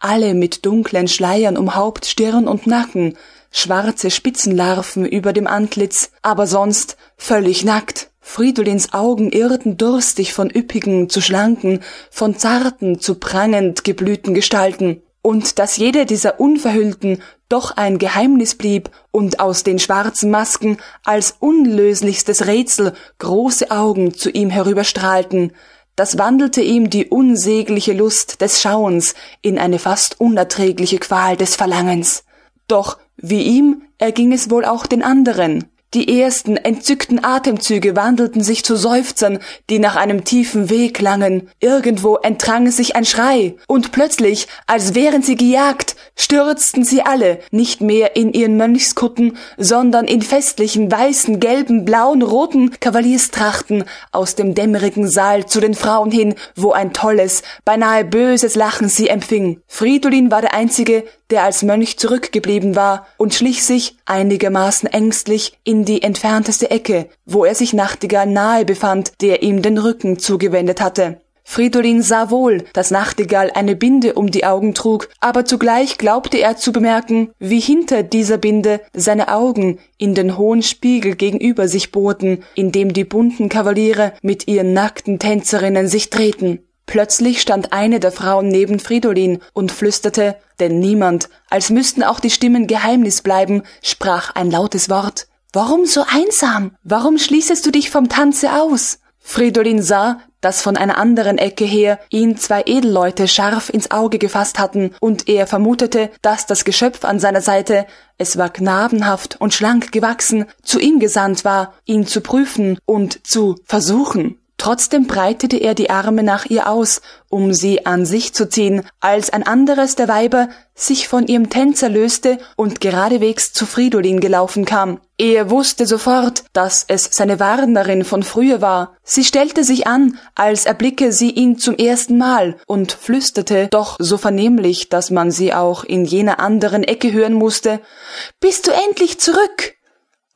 alle mit dunklen Schleiern um Haupt, Stirn und Nacken, schwarze Spitzenlarven über dem Antlitz, aber sonst völlig nackt. Fridolins Augen irrten durstig von üppigen zu schlanken, von zarten zu prangend geblühten Gestalten und dass jede dieser Unverhüllten doch ein Geheimnis blieb und aus den schwarzen Masken als unlöslichstes Rätsel große Augen zu ihm herüberstrahlten, das wandelte ihm die unsägliche Lust des Schauens in eine fast unerträgliche Qual des Verlangens. Doch wie ihm erging es wohl auch den anderen. Die ersten entzückten Atemzüge wandelten sich zu Seufzern, die nach einem tiefen Weg langen. Irgendwo entrang sich ein Schrei, und plötzlich, als wären sie gejagt, stürzten sie alle, nicht mehr in ihren Mönchskutten, sondern in festlichen weißen, gelben, blauen, roten Kavalierstrachten aus dem dämmerigen Saal zu den Frauen hin, wo ein tolles, beinahe böses Lachen sie empfing. Fridolin war der Einzige, der als Mönch zurückgeblieben war und schlich sich einigermaßen ängstlich in in die entfernteste Ecke, wo er sich Nachtigall nahe befand, der ihm den Rücken zugewendet hatte. Fridolin sah wohl, dass Nachtigall eine Binde um die Augen trug, aber zugleich glaubte er zu bemerken, wie hinter dieser Binde seine Augen in den hohen Spiegel gegenüber sich bohrten, in dem die bunten Kavaliere mit ihren nackten Tänzerinnen sich drehten. Plötzlich stand eine der Frauen neben Fridolin und flüsterte, denn niemand, als müssten auch die Stimmen Geheimnis bleiben, sprach ein lautes Wort. Warum so einsam? Warum schließest du dich vom Tanze aus? Fridolin sah, dass von einer anderen Ecke her ihn zwei Edelleute scharf ins Auge gefasst hatten, und er vermutete, dass das Geschöpf an seiner Seite, es war knabenhaft und schlank gewachsen, zu ihm gesandt war, ihn zu prüfen und zu versuchen. Trotzdem breitete er die Arme nach ihr aus, um sie an sich zu ziehen, als ein anderes der Weiber sich von ihrem Tänzer löste und geradewegs zu Fridolin gelaufen kam. Er wusste sofort, dass es seine Warnerin von früher war. Sie stellte sich an, als erblicke sie ihn zum ersten Mal und flüsterte doch so vernehmlich, dass man sie auch in jener anderen Ecke hören musste, Bist du endlich zurück?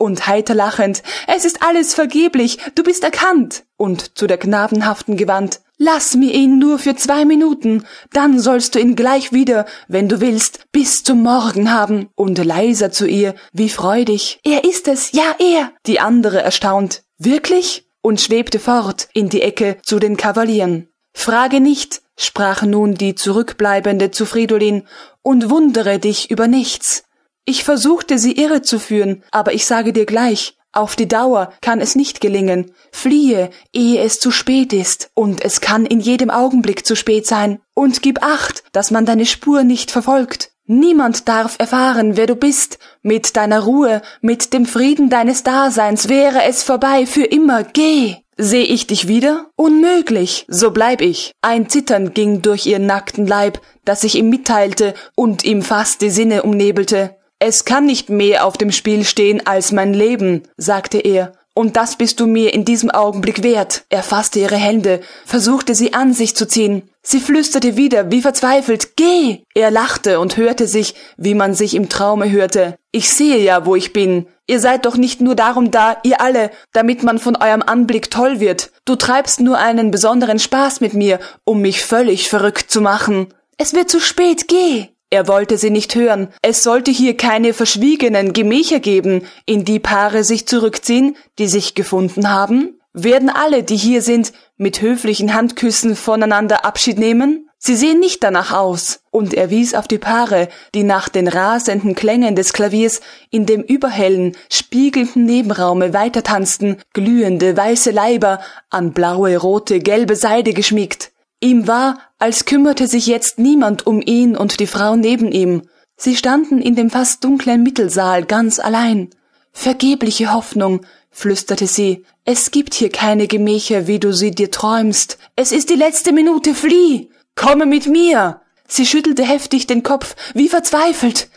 und heiter lachend, es ist alles vergeblich, du bist erkannt, und zu der Knabenhaften gewandt, lass mir ihn nur für zwei Minuten, dann sollst du ihn gleich wieder, wenn du willst, bis zum Morgen haben, und leiser zu ihr, wie freudig, er ist es, ja er, die andere erstaunt, wirklich? und schwebte fort in die Ecke zu den Kavalieren. Frage nicht, sprach nun die Zurückbleibende zu Fridolin, und wundere dich über nichts. Ich versuchte sie irre zu führen, aber ich sage dir gleich, auf die Dauer kann es nicht gelingen. Fliehe, ehe es zu spät ist, und es kann in jedem Augenblick zu spät sein. Und gib acht, dass man deine Spur nicht verfolgt. Niemand darf erfahren, wer du bist. Mit deiner Ruhe, mit dem Frieden deines Daseins wäre es vorbei für immer. Geh! Seh ich dich wieder? Unmöglich. So bleib ich. Ein Zittern ging durch ihren nackten Leib, das ich ihm mitteilte und ihm fast die Sinne umnebelte. Es kann nicht mehr auf dem Spiel stehen als mein Leben, sagte er, und das bist du mir in diesem Augenblick wert. Er fasste ihre Hände, versuchte sie an sich zu ziehen. Sie flüsterte wieder, wie verzweifelt, geh! Er lachte und hörte sich, wie man sich im Traume hörte. Ich sehe ja, wo ich bin. Ihr seid doch nicht nur darum da, ihr alle, damit man von eurem Anblick toll wird. Du treibst nur einen besonderen Spaß mit mir, um mich völlig verrückt zu machen. Es wird zu spät, geh! Er wollte sie nicht hören. Es sollte hier keine verschwiegenen Gemächer geben, in die Paare sich zurückziehen, die sich gefunden haben? Werden alle, die hier sind, mit höflichen Handküssen voneinander Abschied nehmen? Sie sehen nicht danach aus. Und er wies auf die Paare, die nach den rasenden Klängen des Klaviers in dem überhellen, spiegelnden Nebenraume weitertanzten, glühende weiße Leiber, an blaue, rote, gelbe Seide geschmiegt. Ihm war, als kümmerte sich jetzt niemand um ihn und die Frau neben ihm. Sie standen in dem fast dunklen Mittelsaal ganz allein. Vergebliche Hoffnung, flüsterte sie. Es gibt hier keine Gemächer, wie du sie dir träumst. Es ist die letzte Minute, flieh! Komme mit mir! Sie schüttelte heftig den Kopf, wie verzweifelt.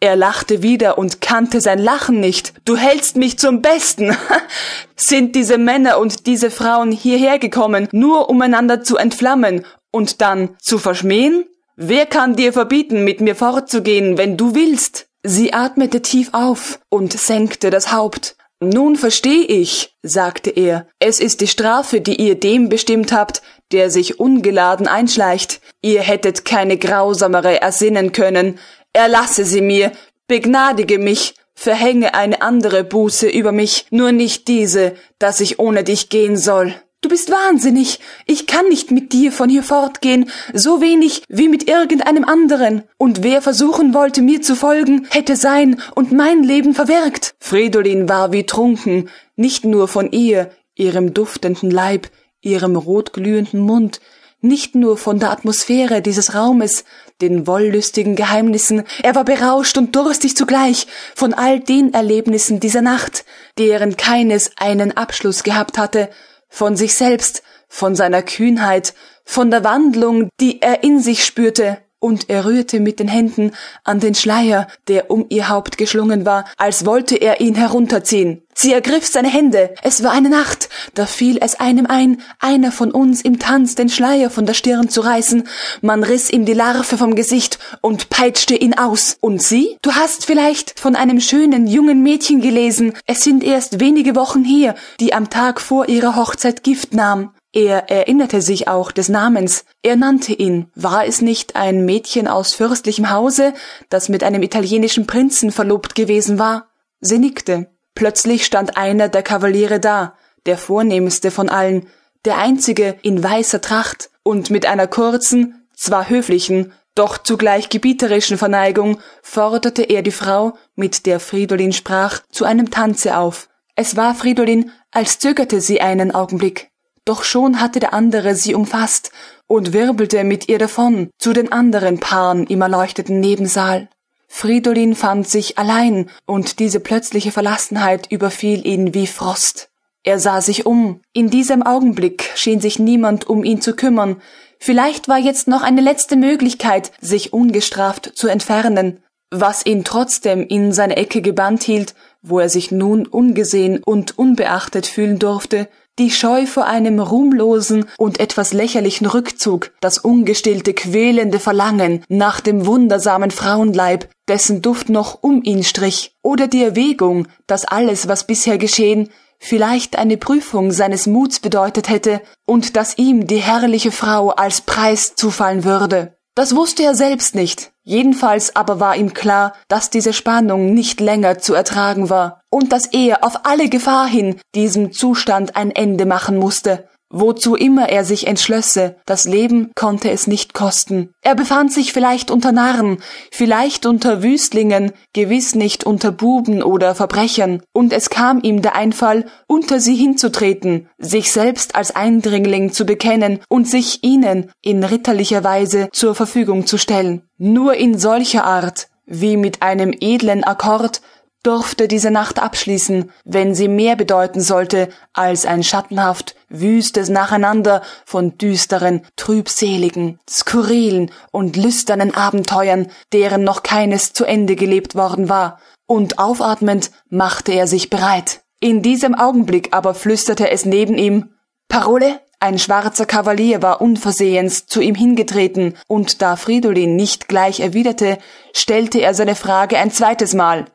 Er lachte wieder und kannte sein Lachen nicht. Du hältst mich zum Besten. *laughs* Sind diese Männer und diese Frauen hierher gekommen, nur um einander zu entflammen und dann zu verschmähen? Wer kann dir verbieten, mit mir fortzugehen, wenn du willst? Sie atmete tief auf und senkte das Haupt. Nun verstehe ich, sagte er, es ist die Strafe, die ihr dem bestimmt habt, der sich ungeladen einschleicht. Ihr hättet keine grausamere ersinnen können, erlasse sie mir, begnadige mich, verhänge eine andere Buße über mich, nur nicht diese, dass ich ohne dich gehen soll. Du bist wahnsinnig. Ich kann nicht mit dir von hier fortgehen, so wenig wie mit irgendeinem anderen. Und wer versuchen wollte, mir zu folgen, hätte sein und mein Leben verwirkt. Fridolin war wie trunken, nicht nur von ihr, ihrem duftenden Leib, ihrem rotglühenden Mund, nicht nur von der Atmosphäre dieses Raumes, den wollüstigen Geheimnissen, er war berauscht und durstig zugleich von all den Erlebnissen dieser Nacht, deren keines einen Abschluss gehabt hatte, von sich selbst, von seiner Kühnheit, von der Wandlung, die er in sich spürte, und er rührte mit den Händen an den Schleier, der um ihr Haupt geschlungen war, als wollte er ihn herunterziehen. Sie ergriff seine Hände. Es war eine Nacht. Da fiel es einem ein, einer von uns im Tanz den Schleier von der Stirn zu reißen. Man riss ihm die Larve vom Gesicht und peitschte ihn aus. Und sie? Du hast vielleicht von einem schönen jungen Mädchen gelesen. Es sind erst wenige Wochen her, die am Tag vor ihrer Hochzeit Gift nahm. Er erinnerte sich auch des Namens, er nannte ihn. War es nicht ein Mädchen aus fürstlichem Hause, das mit einem italienischen Prinzen verlobt gewesen war? Sie nickte. Plötzlich stand einer der Kavaliere da, der vornehmste von allen, der einzige in weißer Tracht und mit einer kurzen, zwar höflichen, doch zugleich gebieterischen Verneigung forderte er die Frau, mit der Fridolin sprach, zu einem Tanze auf. Es war Fridolin, als zögerte sie einen Augenblick doch schon hatte der andere sie umfasst und wirbelte mit ihr davon zu den anderen Paaren im erleuchteten Nebensaal. Fridolin fand sich allein, und diese plötzliche Verlassenheit überfiel ihn wie Frost. Er sah sich um. In diesem Augenblick schien sich niemand um ihn zu kümmern. Vielleicht war jetzt noch eine letzte Möglichkeit, sich ungestraft zu entfernen, was ihn trotzdem in seine Ecke gebannt hielt, wo er sich nun ungesehen und unbeachtet fühlen durfte, die Scheu vor einem ruhmlosen und etwas lächerlichen Rückzug, das ungestillte quälende Verlangen nach dem wundersamen Frauenleib, dessen Duft noch um ihn strich, oder die Erwägung, dass alles, was bisher geschehen, vielleicht eine Prüfung seines Muts bedeutet hätte und dass ihm die herrliche Frau als Preis zufallen würde. Das wusste er selbst nicht, Jedenfalls aber war ihm klar, dass diese Spannung nicht länger zu ertragen war und dass er auf alle Gefahr hin diesem Zustand ein Ende machen musste. Wozu immer er sich entschlösse, das Leben konnte es nicht kosten. Er befand sich vielleicht unter Narren, vielleicht unter Wüstlingen, gewiss nicht unter Buben oder Verbrechern, und es kam ihm der Einfall, unter sie hinzutreten, sich selbst als Eindringling zu bekennen und sich ihnen in ritterlicher Weise zur Verfügung zu stellen. Nur in solcher Art, wie mit einem edlen Akkord, durfte diese Nacht abschließen, wenn sie mehr bedeuten sollte als ein schattenhaft wüstes Nacheinander von düsteren, trübseligen, skurrilen und lüsternen Abenteuern, deren noch keines zu Ende gelebt worden war, und aufatmend machte er sich bereit. In diesem Augenblick aber flüsterte es neben ihm Parole? Ein schwarzer Kavalier war unversehens zu ihm hingetreten, und da Fridolin nicht gleich erwiderte, stellte er seine Frage ein zweites Mal.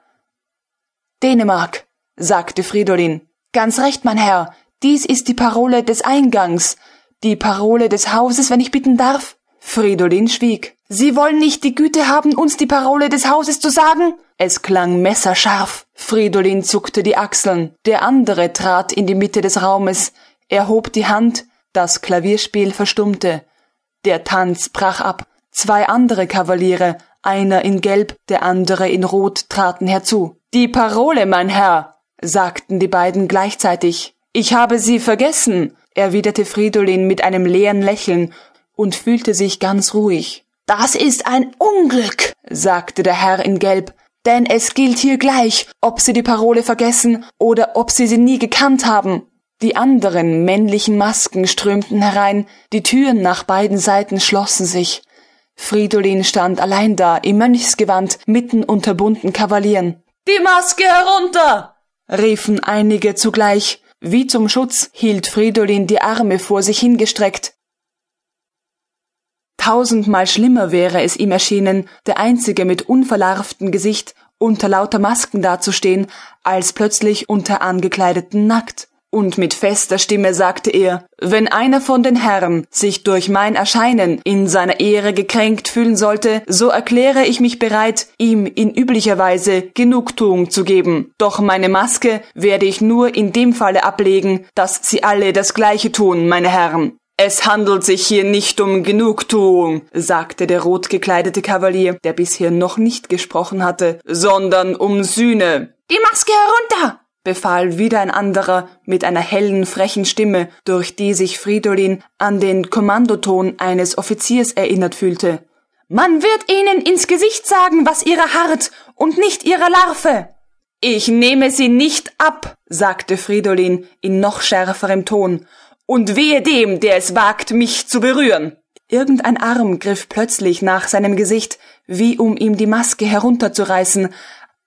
Dänemark, sagte Fridolin. Ganz recht, mein Herr, dies ist die Parole des Eingangs, die Parole des Hauses, wenn ich bitten darf. Fridolin schwieg. Sie wollen nicht die Güte haben, uns die Parole des Hauses zu sagen? Es klang messerscharf. Fridolin zuckte die Achseln. Der andere trat in die Mitte des Raumes. Er hob die Hand. Das Klavierspiel verstummte. Der Tanz brach ab. Zwei andere Kavaliere, einer in Gelb, der andere in Rot, traten herzu. Die Parole, mein Herr, sagten die beiden gleichzeitig. Ich habe sie vergessen, erwiderte Fridolin mit einem leeren Lächeln und fühlte sich ganz ruhig. Das ist ein Unglück, sagte der Herr in Gelb, denn es gilt hier gleich, ob Sie die Parole vergessen oder ob Sie sie nie gekannt haben. Die anderen männlichen Masken strömten herein, die Türen nach beiden Seiten schlossen sich. Fridolin stand allein da, im Mönchsgewand, mitten unter bunten Kavalieren. Die Maske herunter! riefen einige zugleich. Wie zum Schutz hielt Fridolin die Arme vor sich hingestreckt. Tausendmal schlimmer wäre es ihm erschienen, der einzige mit unverlarvtem Gesicht unter lauter Masken dazustehen, als plötzlich unter Angekleideten nackt. Und mit fester Stimme sagte er, wenn einer von den Herren sich durch mein Erscheinen in seiner Ehre gekränkt fühlen sollte, so erkläre ich mich bereit, ihm in üblicher Weise Genugtuung zu geben. Doch meine Maske werde ich nur in dem Falle ablegen, dass sie alle das gleiche tun, meine Herren. Es handelt sich hier nicht um Genugtuung, sagte der rot gekleidete Kavalier, der bisher noch nicht gesprochen hatte, sondern um Sühne. Die Maske herunter! befahl wieder ein anderer mit einer hellen, frechen Stimme, durch die sich Fridolin an den Kommandoton eines Offiziers erinnert fühlte. Man wird ihnen ins Gesicht sagen, was ihrer hart und nicht ihrer Larve. Ich nehme sie nicht ab, sagte Fridolin in noch schärferem Ton, und wehe dem, der es wagt, mich zu berühren. Irgendein Arm griff plötzlich nach seinem Gesicht, wie um ihm die Maske herunterzureißen,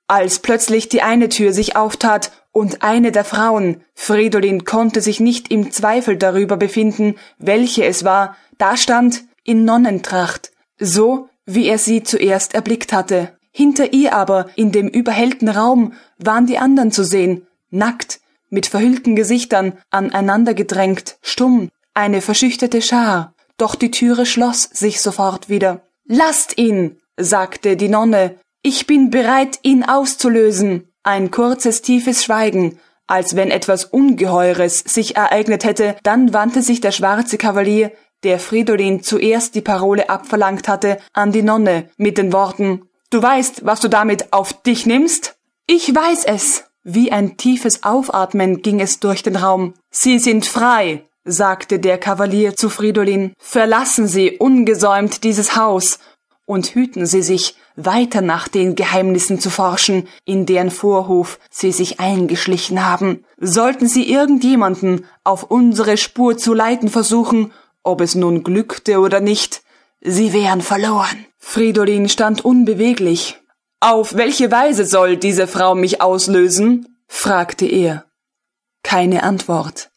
als plötzlich die eine Tür sich auftat und eine der Frauen, Fridolin, konnte sich nicht im Zweifel darüber befinden, welche es war, da stand in Nonnentracht, so wie er sie zuerst erblickt hatte. Hinter ihr aber, in dem überhellten Raum, waren die anderen zu sehen, nackt, mit verhüllten Gesichtern, aneinander gedrängt, stumm, eine verschüchterte Schar. Doch die Türe schloss sich sofort wieder. Lasst ihn, sagte die Nonne, ich bin bereit, ihn auszulösen. Ein kurzes, tiefes Schweigen, als wenn etwas Ungeheures sich ereignet hätte, dann wandte sich der schwarze Kavalier, der Fridolin zuerst die Parole abverlangt hatte, an die Nonne mit den Worten Du weißt, was du damit auf dich nimmst? Ich weiß es. Wie ein tiefes Aufatmen ging es durch den Raum. Sie sind frei, sagte der Kavalier zu Fridolin. Verlassen Sie ungesäumt dieses Haus und hüten Sie sich, weiter nach den Geheimnissen zu forschen, in deren Vorhof sie sich eingeschlichen haben. Sollten sie irgendjemanden auf unsere Spur zu leiten versuchen, ob es nun glückte oder nicht, sie wären verloren. Fridolin stand unbeweglich. Auf welche Weise soll diese Frau mich auslösen? fragte er. Keine Antwort.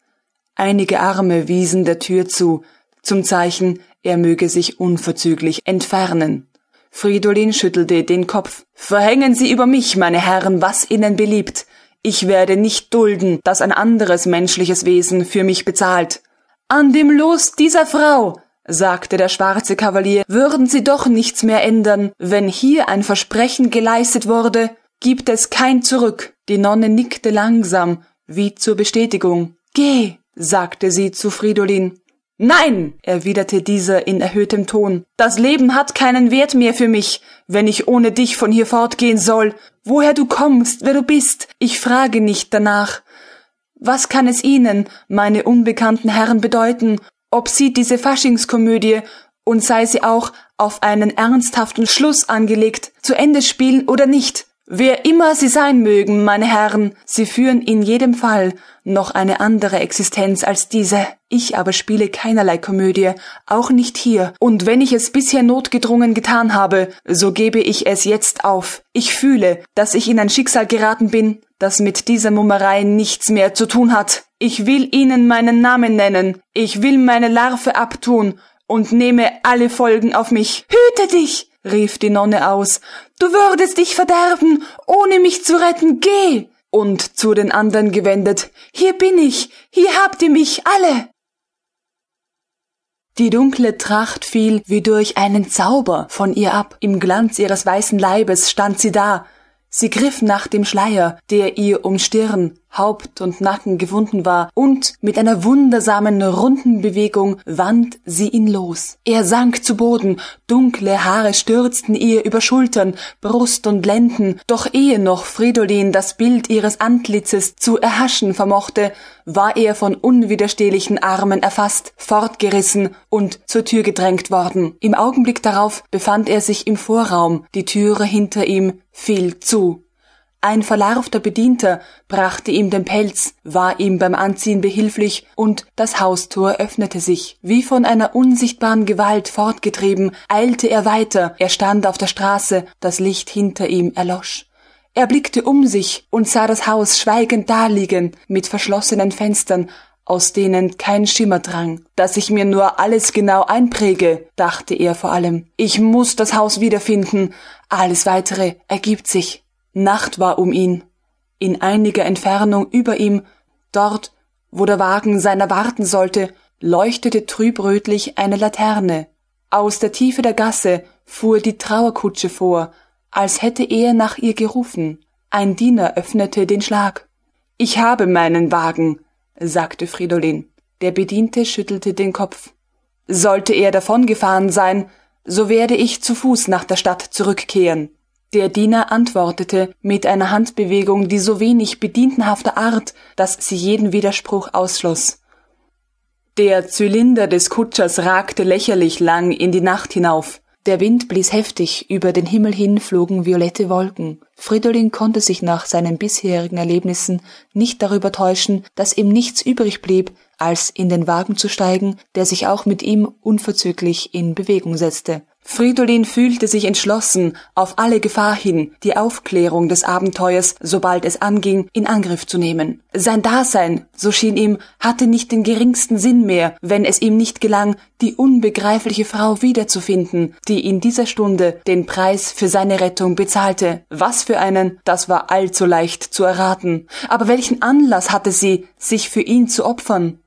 Einige Arme wiesen der Tür zu, zum Zeichen, er möge sich unverzüglich entfernen. Fridolin schüttelte den Kopf. Verhängen Sie über mich, meine Herren, was Ihnen beliebt. Ich werde nicht dulden, dass ein anderes menschliches Wesen für mich bezahlt. An dem Los dieser Frau, sagte der schwarze Kavalier, würden Sie doch nichts mehr ändern. Wenn hier ein Versprechen geleistet wurde, gibt es kein Zurück. Die Nonne nickte langsam, wie zur Bestätigung. Geh, sagte sie zu Fridolin. Nein, erwiderte dieser in erhöhtem Ton, das Leben hat keinen Wert mehr für mich, wenn ich ohne dich von hier fortgehen soll. Woher du kommst, wer du bist, ich frage nicht danach. Was kann es Ihnen, meine unbekannten Herren, bedeuten, ob Sie diese Faschingskomödie und sei sie auch auf einen ernsthaften Schluss angelegt, zu Ende spielen oder nicht? Wer immer Sie sein mögen, meine Herren, Sie führen in jedem Fall noch eine andere Existenz als diese. Ich aber spiele keinerlei Komödie, auch nicht hier, und wenn ich es bisher notgedrungen getan habe, so gebe ich es jetzt auf. Ich fühle, dass ich in ein Schicksal geraten bin, das mit dieser Mummerei nichts mehr zu tun hat. Ich will Ihnen meinen Namen nennen, ich will meine Larve abtun und nehme alle Folgen auf mich. Hüte dich! rief die Nonne aus, du würdest dich verderben, ohne mich zu retten, geh! Und zu den anderen gewendet, hier bin ich, hier habt ihr mich alle! Die dunkle Tracht fiel wie durch einen Zauber von ihr ab. Im Glanz ihres weißen Leibes stand sie da. Sie griff nach dem Schleier, der ihr um Stirn, Haupt und Nacken gewunden war, und mit einer wundersamen runden Bewegung wand sie ihn los. Er sank zu Boden, dunkle Haare stürzten ihr über Schultern, Brust und Lenden, doch ehe noch Fridolin das Bild ihres Antlitzes zu erhaschen vermochte, war er von unwiderstehlichen Armen erfasst, fortgerissen und zur Tür gedrängt worden. Im Augenblick darauf befand er sich im Vorraum, die Türe hinter ihm fiel zu. Ein verlarvter Bedienter brachte ihm den Pelz, war ihm beim Anziehen behilflich, und das Haustor öffnete sich. Wie von einer unsichtbaren Gewalt fortgetrieben, eilte er weiter, er stand auf der Straße, das Licht hinter ihm erlosch. Er blickte um sich und sah das Haus schweigend daliegen, mit verschlossenen Fenstern, aus denen kein Schimmer drang. Dass ich mir nur alles genau einpräge, dachte er vor allem. Ich muss das Haus wiederfinden, alles weitere ergibt sich. Nacht war um ihn. In einiger Entfernung über ihm, dort, wo der Wagen seiner warten sollte, leuchtete trübrötlich eine Laterne. Aus der Tiefe der Gasse fuhr die Trauerkutsche vor, als hätte er nach ihr gerufen. Ein Diener öffnete den Schlag. Ich habe meinen Wagen, sagte Fridolin. Der Bediente schüttelte den Kopf. Sollte er davongefahren sein, so werde ich zu Fuß nach der Stadt zurückkehren. Der Diener antwortete mit einer Handbewegung, die so wenig bedientenhafter Art, dass sie jeden Widerspruch ausschloss. Der Zylinder des Kutschers ragte lächerlich lang in die Nacht hinauf. Der Wind blies heftig, über den Himmel hin flogen violette Wolken. Fridolin konnte sich nach seinen bisherigen Erlebnissen nicht darüber täuschen, dass ihm nichts übrig blieb, als in den Wagen zu steigen, der sich auch mit ihm unverzüglich in Bewegung setzte. Fridolin fühlte sich entschlossen, auf alle Gefahr hin die Aufklärung des Abenteuers, sobald es anging, in Angriff zu nehmen. Sein Dasein, so schien ihm, hatte nicht den geringsten Sinn mehr, wenn es ihm nicht gelang, die unbegreifliche Frau wiederzufinden, die in dieser Stunde den Preis für seine Rettung bezahlte. Was für einen, das war allzu leicht zu erraten. Aber welchen Anlass hatte sie, sich für ihn zu opfern?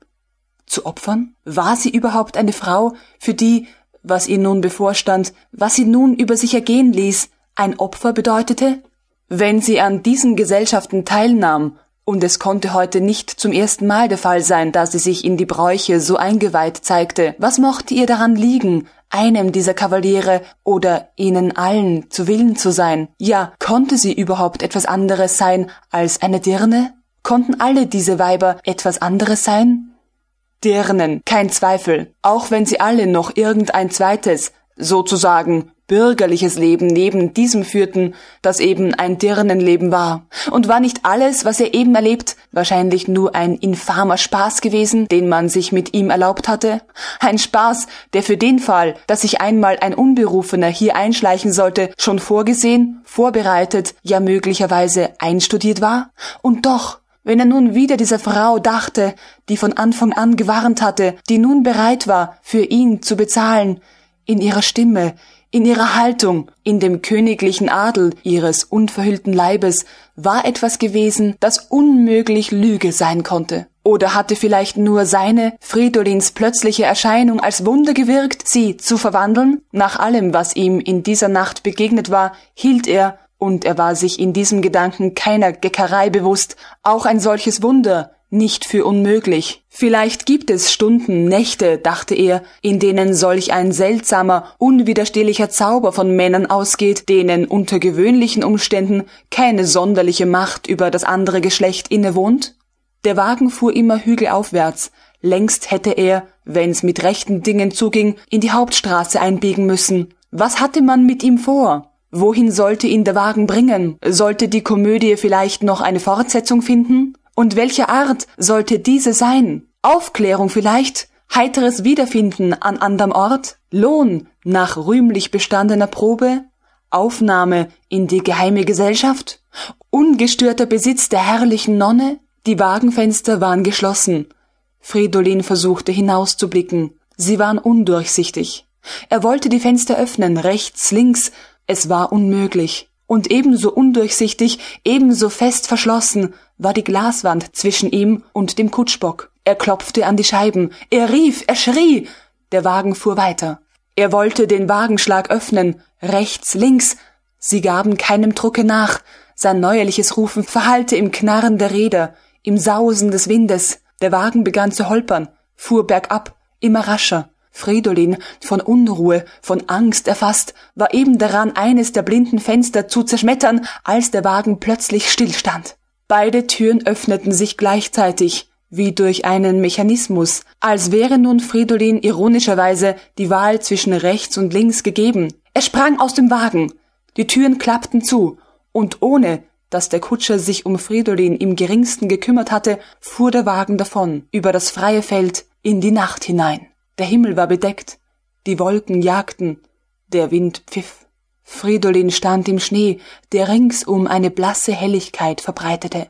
Zu opfern? War sie überhaupt eine Frau, für die was ihr nun bevorstand, was sie nun über sich ergehen ließ, ein Opfer bedeutete? Wenn sie an diesen Gesellschaften teilnahm, und es konnte heute nicht zum ersten Mal der Fall sein, da sie sich in die Bräuche so eingeweiht zeigte, was mochte ihr daran liegen, einem dieser Kavaliere oder ihnen allen zu Willen zu sein? Ja, konnte sie überhaupt etwas anderes sein als eine Dirne? Konnten alle diese Weiber etwas anderes sein? Dirnen, kein Zweifel, auch wenn sie alle noch irgendein zweites, sozusagen bürgerliches Leben neben diesem führten, das eben ein Dirnenleben war. Und war nicht alles, was er eben erlebt, wahrscheinlich nur ein infamer Spaß gewesen, den man sich mit ihm erlaubt hatte? Ein Spaß, der für den Fall, dass sich einmal ein Unberufener hier einschleichen sollte, schon vorgesehen, vorbereitet, ja möglicherweise einstudiert war? Und doch, wenn er nun wieder dieser Frau dachte, die von Anfang an gewarnt hatte, die nun bereit war, für ihn zu bezahlen, in ihrer Stimme, in ihrer Haltung, in dem königlichen Adel ihres unverhüllten Leibes war etwas gewesen, das unmöglich Lüge sein konnte. Oder hatte vielleicht nur seine, Fridolins plötzliche Erscheinung als Wunder gewirkt, sie zu verwandeln? Nach allem, was ihm in dieser Nacht begegnet war, hielt er und er war sich in diesem Gedanken keiner Geckerei bewusst, auch ein solches Wunder nicht für unmöglich. Vielleicht gibt es Stunden, Nächte, dachte er, in denen solch ein seltsamer, unwiderstehlicher Zauber von Männern ausgeht, denen unter gewöhnlichen Umständen keine sonderliche Macht über das andere Geschlecht innewohnt? Der Wagen fuhr immer hügelaufwärts, längst hätte er, wenn's mit rechten Dingen zuging, in die Hauptstraße einbiegen müssen. Was hatte man mit ihm vor? Wohin sollte ihn der Wagen bringen? Sollte die Komödie vielleicht noch eine Fortsetzung finden? Und welche Art sollte diese sein? Aufklärung vielleicht? Heiteres Wiederfinden an anderem Ort? Lohn nach rühmlich bestandener Probe? Aufnahme in die geheime Gesellschaft? Ungestörter Besitz der herrlichen Nonne? Die Wagenfenster waren geschlossen. Fridolin versuchte hinauszublicken. Sie waren undurchsichtig. Er wollte die Fenster öffnen, rechts, links, es war unmöglich, und ebenso undurchsichtig, ebenso fest verschlossen war die Glaswand zwischen ihm und dem Kutschbock. Er klopfte an die Scheiben, er rief, er schrie. Der Wagen fuhr weiter. Er wollte den Wagenschlag öffnen, rechts, links. Sie gaben keinem Drucke nach. Sein neuerliches Rufen verhallte im Knarren der Räder, im Sausen des Windes. Der Wagen begann zu holpern, fuhr bergab, immer rascher. Fridolin, von Unruhe, von Angst erfasst, war eben daran, eines der blinden Fenster zu zerschmettern, als der Wagen plötzlich stillstand. Beide Türen öffneten sich gleichzeitig, wie durch einen Mechanismus, als wäre nun Fridolin ironischerweise die Wahl zwischen rechts und links gegeben. Er sprang aus dem Wagen, die Türen klappten zu, und ohne, dass der Kutscher sich um Fridolin im geringsten gekümmert hatte, fuhr der Wagen davon, über das freie Feld, in die Nacht hinein. Der Himmel war bedeckt, die Wolken jagten, der Wind pfiff. Fridolin stand im Schnee, der ringsum eine blasse Helligkeit verbreitete.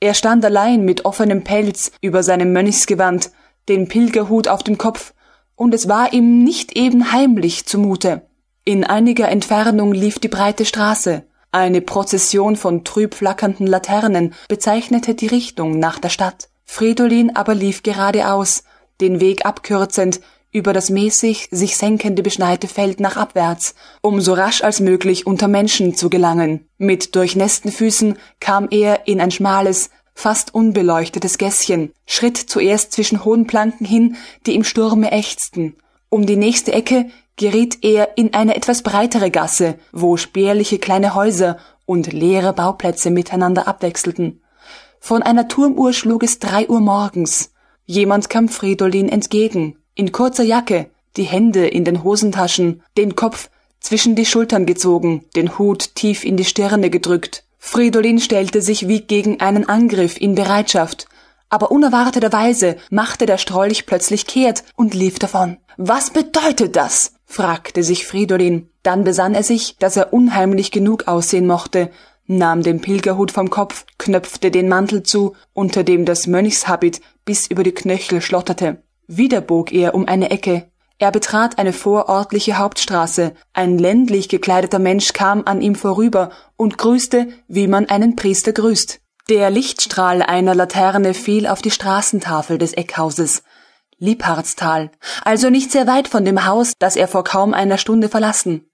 Er stand allein mit offenem Pelz über seinem Mönchsgewand, den Pilgerhut auf dem Kopf, und es war ihm nicht eben heimlich zumute. In einiger Entfernung lief die breite Straße. Eine Prozession von trüb flackernden Laternen bezeichnete die Richtung nach der Stadt. Fridolin aber lief geradeaus, den Weg abkürzend über das mäßig sich senkende beschneite Feld nach abwärts, um so rasch als möglich unter Menschen zu gelangen. Mit durchnässten Füßen kam er in ein schmales, fast unbeleuchtetes Gässchen, schritt zuerst zwischen hohen Planken hin, die im Sturme ächzten. Um die nächste Ecke geriet er in eine etwas breitere Gasse, wo spärliche kleine Häuser und leere Bauplätze miteinander abwechselten. Von einer Turmuhr schlug es drei Uhr morgens. Jemand kam Fridolin entgegen, in kurzer Jacke, die Hände in den Hosentaschen, den Kopf zwischen die Schultern gezogen, den Hut tief in die Stirne gedrückt. Fridolin stellte sich wie gegen einen Angriff in Bereitschaft, aber unerwarteterweise machte der Strolch plötzlich kehrt und lief davon. Was bedeutet das? fragte sich Fridolin. Dann besann er sich, dass er unheimlich genug aussehen mochte, nahm den Pilgerhut vom Kopf, knöpfte den Mantel zu, unter dem das Mönchshabit bis über die Knöchel schlotterte. Wieder bog er um eine Ecke. Er betrat eine vorortliche Hauptstraße. Ein ländlich gekleideter Mensch kam an ihm vorüber und grüßte, wie man einen Priester grüßt. Der Lichtstrahl einer Laterne fiel auf die Straßentafel des Eckhauses. Liebharztal. also nicht sehr weit von dem Haus, das er vor kaum einer Stunde verlassen.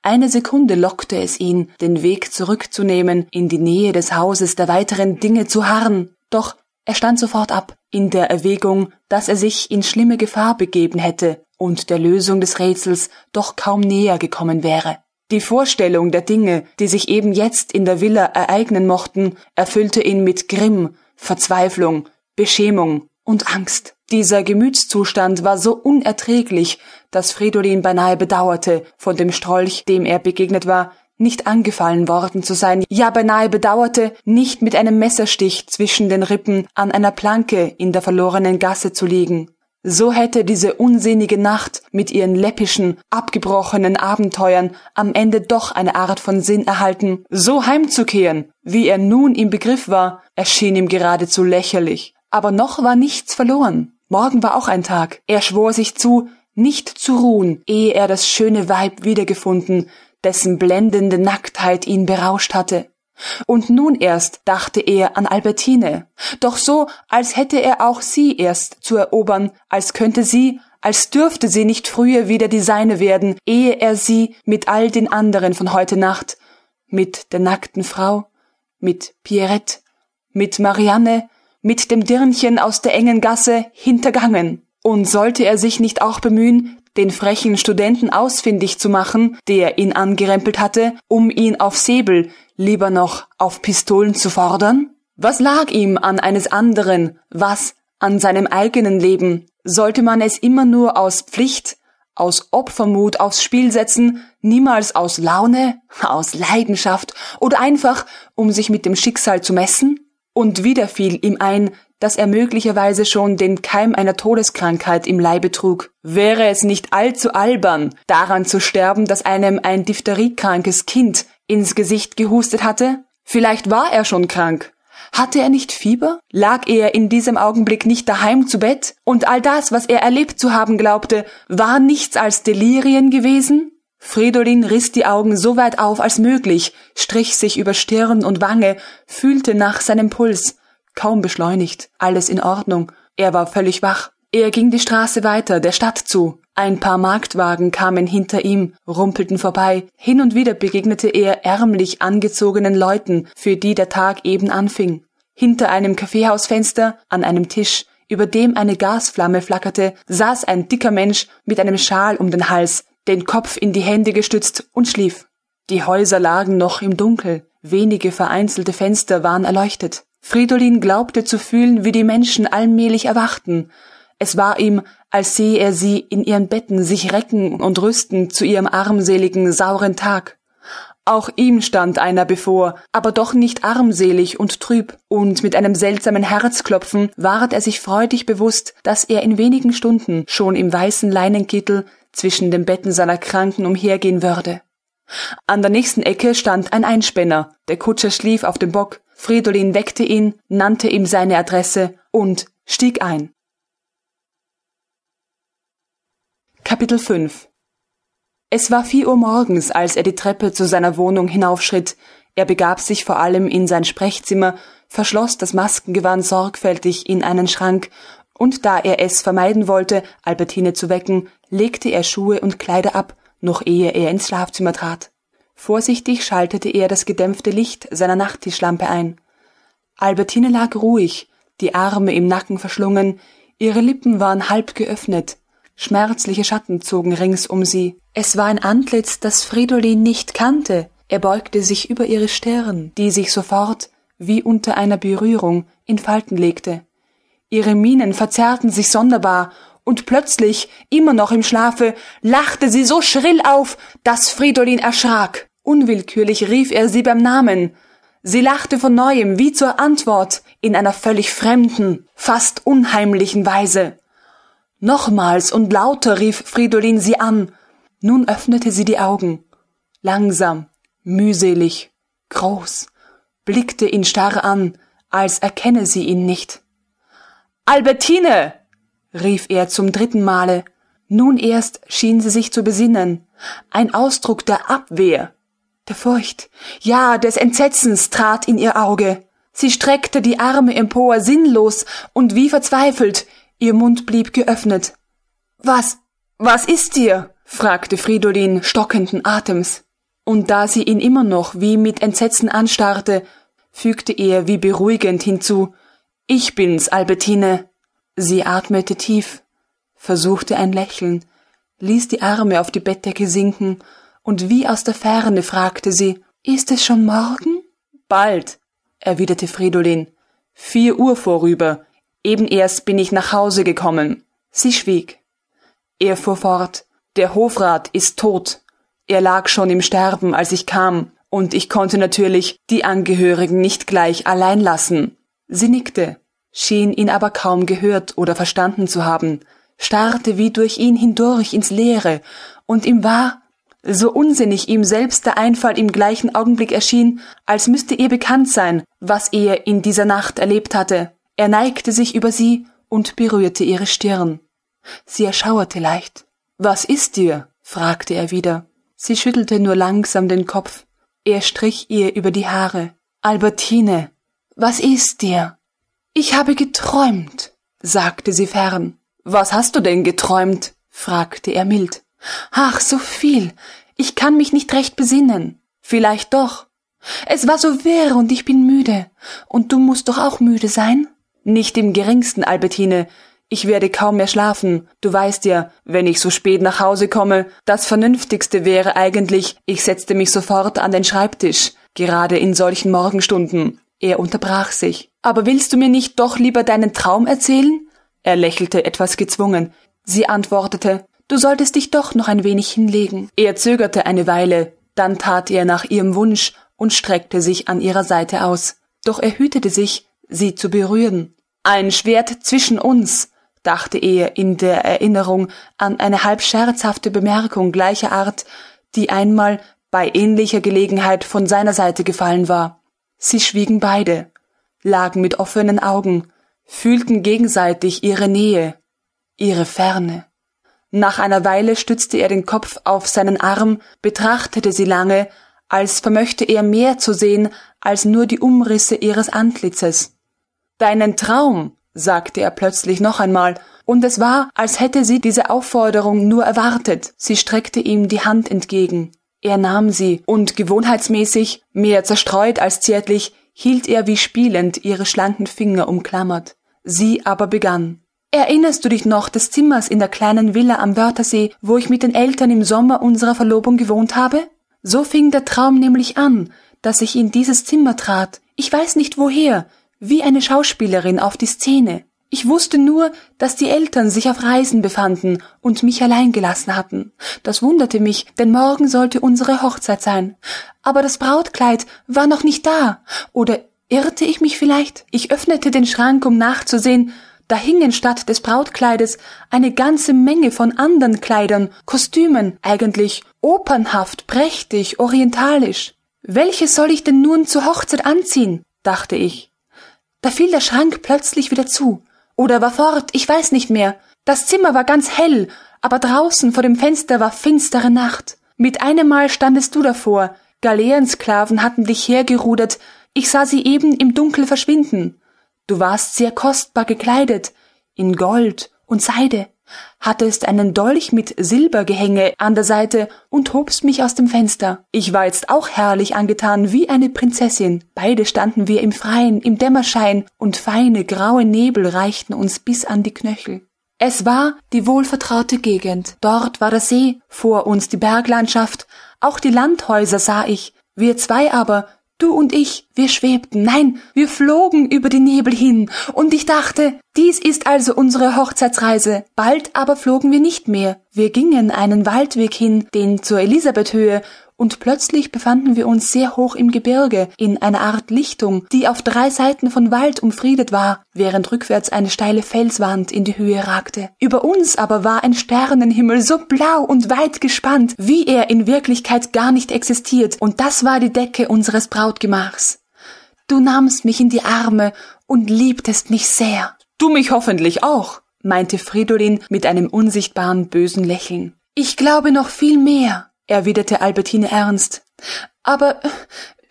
Eine Sekunde lockte es ihn, den Weg zurückzunehmen, in die Nähe des Hauses der weiteren Dinge zu harren. Doch er stand sofort ab, in der Erwägung, dass er sich in schlimme Gefahr begeben hätte und der Lösung des Rätsels doch kaum näher gekommen wäre. Die Vorstellung der Dinge, die sich eben jetzt in der Villa ereignen mochten, erfüllte ihn mit Grimm, Verzweiflung, Beschämung und Angst. Dieser Gemütszustand war so unerträglich, dass Fridolin beinahe bedauerte, von dem Strolch, dem er begegnet war, nicht angefallen worden zu sein, ja beinahe bedauerte, nicht mit einem Messerstich zwischen den Rippen an einer Planke in der verlorenen Gasse zu liegen. So hätte diese unsinnige Nacht mit ihren läppischen, abgebrochenen Abenteuern am Ende doch eine Art von Sinn erhalten. So heimzukehren, wie er nun im Begriff war, erschien ihm geradezu lächerlich. Aber noch war nichts verloren. Morgen war auch ein Tag. Er schwor sich zu, nicht zu ruhen, ehe er das schöne Weib wiedergefunden, dessen blendende Nacktheit ihn berauscht hatte. Und nun erst dachte er an Albertine, doch so, als hätte er auch sie erst zu erobern, als könnte sie, als dürfte sie nicht früher wieder die seine werden, ehe er sie mit all den anderen von heute Nacht, mit der nackten Frau, mit Pierrette, mit Marianne, mit dem Dirnchen aus der engen Gasse hintergangen. Und sollte er sich nicht auch bemühen, den frechen Studenten ausfindig zu machen, der ihn angerempelt hatte, um ihn auf Säbel, lieber noch auf Pistolen zu fordern? Was lag ihm an eines anderen, was an seinem eigenen Leben? Sollte man es immer nur aus Pflicht, aus Opfermut aufs Spiel setzen, niemals aus Laune, aus Leidenschaft oder einfach, um sich mit dem Schicksal zu messen? Und wieder fiel ihm ein, dass er möglicherweise schon den Keim einer Todeskrankheit im Leibe trug. Wäre es nicht allzu albern, daran zu sterben, dass einem ein diphtheriekrankes Kind ins Gesicht gehustet hatte? Vielleicht war er schon krank. Hatte er nicht Fieber? Lag er in diesem Augenblick nicht daheim zu Bett? Und all das, was er erlebt zu haben glaubte, war nichts als Delirien gewesen? Fridolin riss die Augen so weit auf als möglich, strich sich über Stirn und Wange, fühlte nach seinem Puls, kaum beschleunigt, alles in Ordnung, er war völlig wach. Er ging die Straße weiter, der Stadt zu. Ein paar Marktwagen kamen hinter ihm, rumpelten vorbei, hin und wieder begegnete er ärmlich angezogenen Leuten, für die der Tag eben anfing. Hinter einem Kaffeehausfenster, an einem Tisch, über dem eine Gasflamme flackerte, saß ein dicker Mensch mit einem Schal um den Hals, den Kopf in die Hände gestützt und schlief. Die Häuser lagen noch im Dunkel, wenige vereinzelte Fenster waren erleuchtet. Fridolin glaubte zu fühlen, wie die Menschen allmählich erwachten. Es war ihm, als sehe er sie in ihren Betten sich recken und rüsten zu ihrem armseligen, sauren Tag. Auch ihm stand einer bevor, aber doch nicht armselig und trüb, und mit einem seltsamen Herzklopfen ward er sich freudig bewusst, dass er in wenigen Stunden schon im weißen Leinenkittel zwischen den Betten seiner Kranken umhergehen würde. An der nächsten Ecke stand ein Einspänner, der Kutscher schlief auf dem Bock, Fridolin weckte ihn, nannte ihm seine Adresse und stieg ein. Kapitel 5 Es war vier Uhr morgens, als er die Treppe zu seiner Wohnung hinaufschritt. Er begab sich vor allem in sein Sprechzimmer, verschloss das Maskengewand sorgfältig in einen Schrank, und da er es vermeiden wollte, Albertine zu wecken, legte er Schuhe und Kleider ab, noch ehe er ins Schlafzimmer trat. Vorsichtig schaltete er das gedämpfte Licht seiner Nachttischlampe ein. Albertine lag ruhig, die Arme im Nacken verschlungen, ihre Lippen waren halb geöffnet, schmerzliche Schatten zogen rings um sie. Es war ein Antlitz, das Fridolin nicht kannte. Er beugte sich über ihre Stirn, die sich sofort, wie unter einer Berührung, in Falten legte. Ihre Mienen verzerrten sich sonderbar, und plötzlich, immer noch im Schlafe, lachte sie so schrill auf, dass Fridolin erschrak. Unwillkürlich rief er sie beim Namen. Sie lachte von neuem wie zur Antwort in einer völlig fremden, fast unheimlichen Weise. Nochmals und lauter rief Fridolin sie an. Nun öffnete sie die Augen. Langsam, mühselig, groß, blickte ihn starr an, als erkenne sie ihn nicht. Albertine! rief er zum dritten Male. Nun erst schien sie sich zu besinnen. Ein Ausdruck der Abwehr, der Furcht, ja des Entsetzens trat in ihr Auge. Sie streckte die Arme empor, sinnlos und wie verzweifelt, ihr Mund blieb geöffnet. Was, was ist dir? fragte Fridolin stockenden Atems. Und da sie ihn immer noch wie mit Entsetzen anstarrte, fügte er wie beruhigend hinzu Ich bin's, Albertine. Sie atmete tief, versuchte ein Lächeln, ließ die Arme auf die Bettdecke sinken und wie aus der Ferne fragte sie Ist es schon morgen? Bald, erwiderte Fridolin. Vier Uhr vorüber. Eben erst bin ich nach Hause gekommen. Sie schwieg. Er fuhr fort Der Hofrat ist tot. Er lag schon im Sterben, als ich kam, und ich konnte natürlich die Angehörigen nicht gleich allein lassen. Sie nickte, schien ihn aber kaum gehört oder verstanden zu haben, starrte wie durch ihn hindurch ins Leere, und ihm war, so unsinnig ihm selbst der Einfall im gleichen Augenblick erschien, als müsste ihr bekannt sein, was er in dieser Nacht erlebt hatte. Er neigte sich über sie und berührte ihre Stirn. Sie erschauerte leicht. Was ist dir? fragte er wieder. Sie schüttelte nur langsam den Kopf. Er strich ihr über die Haare. Albertine, was ist dir? Ich habe geträumt, sagte sie fern. Was hast du denn geträumt? fragte er mild. Ach, so viel. Ich kann mich nicht recht besinnen. Vielleicht doch. Es war so wirr und ich bin müde. Und du musst doch auch müde sein? Nicht im geringsten, Albertine. Ich werde kaum mehr schlafen. Du weißt ja, wenn ich so spät nach Hause komme, das Vernünftigste wäre eigentlich, ich setzte mich sofort an den Schreibtisch, gerade in solchen Morgenstunden. Er unterbrach sich. Aber willst du mir nicht doch lieber deinen Traum erzählen? Er lächelte etwas gezwungen. Sie antwortete Du solltest dich doch noch ein wenig hinlegen. Er zögerte eine Weile, dann tat er nach ihrem Wunsch und streckte sich an ihrer Seite aus. Doch er hütete sich, sie zu berühren. Ein Schwert zwischen uns, dachte er in der Erinnerung an eine halb scherzhafte Bemerkung gleicher Art, die einmal bei ähnlicher Gelegenheit von seiner Seite gefallen war. Sie schwiegen beide, lagen mit offenen Augen, fühlten gegenseitig ihre Nähe, ihre Ferne. Nach einer Weile stützte er den Kopf auf seinen Arm, betrachtete sie lange, als vermöchte er mehr zu sehen als nur die Umrisse ihres Antlitzes. Deinen Traum, sagte er plötzlich noch einmal, und es war, als hätte sie diese Aufforderung nur erwartet. Sie streckte ihm die Hand entgegen. Er nahm sie, und gewohnheitsmäßig, mehr zerstreut als zärtlich, hielt er wie spielend ihre schlanken Finger umklammert. Sie aber begann. Erinnerst du dich noch des Zimmers in der kleinen Villa am Wörthersee, wo ich mit den Eltern im Sommer unserer Verlobung gewohnt habe? So fing der Traum nämlich an, dass ich in dieses Zimmer trat, ich weiß nicht woher, wie eine Schauspielerin auf die Szene. Ich wusste nur, dass die Eltern sich auf Reisen befanden und mich allein gelassen hatten. Das wunderte mich, denn morgen sollte unsere Hochzeit sein. Aber das Brautkleid war noch nicht da. Oder irrte ich mich vielleicht? Ich öffnete den Schrank, um nachzusehen, da hingen statt des Brautkleides eine ganze Menge von anderen Kleidern, Kostümen, eigentlich opernhaft, prächtig, orientalisch. Welches soll ich denn nun zur Hochzeit anziehen? dachte ich. Da fiel der Schrank plötzlich wieder zu. Oder war fort, ich weiß nicht mehr. Das Zimmer war ganz hell, aber draußen vor dem Fenster war finstere Nacht. Mit einem Mal standest du davor. Galeerensklaven hatten dich hergerudert. Ich sah sie eben im Dunkel verschwinden. Du warst sehr kostbar gekleidet, in Gold und Seide, hattest einen Dolch mit Silbergehänge an der Seite und hobst mich aus dem Fenster. Ich war jetzt auch herrlich angetan wie eine Prinzessin. Beide standen wir im Freien, im Dämmerschein, und feine graue Nebel reichten uns bis an die Knöchel. Es war die wohlvertraute Gegend. Dort war der See, vor uns die Berglandschaft, auch die Landhäuser sah ich. Wir zwei aber Du und ich, wir schwebten, nein, wir flogen über den Nebel hin, und ich dachte, dies ist also unsere Hochzeitsreise. Bald aber flogen wir nicht mehr. Wir gingen einen Waldweg hin, den zur Elisabethhöhe, und plötzlich befanden wir uns sehr hoch im Gebirge, in einer Art Lichtung, die auf drei Seiten von Wald umfriedet war, während rückwärts eine steile Felswand in die Höhe ragte. Über uns aber war ein Sternenhimmel so blau und weit gespannt, wie er in Wirklichkeit gar nicht existiert, und das war die Decke unseres Brautgemachs. Du nahmst mich in die Arme und liebtest mich sehr. Du mich hoffentlich auch, meinte Fridolin mit einem unsichtbaren bösen Lächeln. Ich glaube noch viel mehr erwiderte Albertine ernst. Aber äh,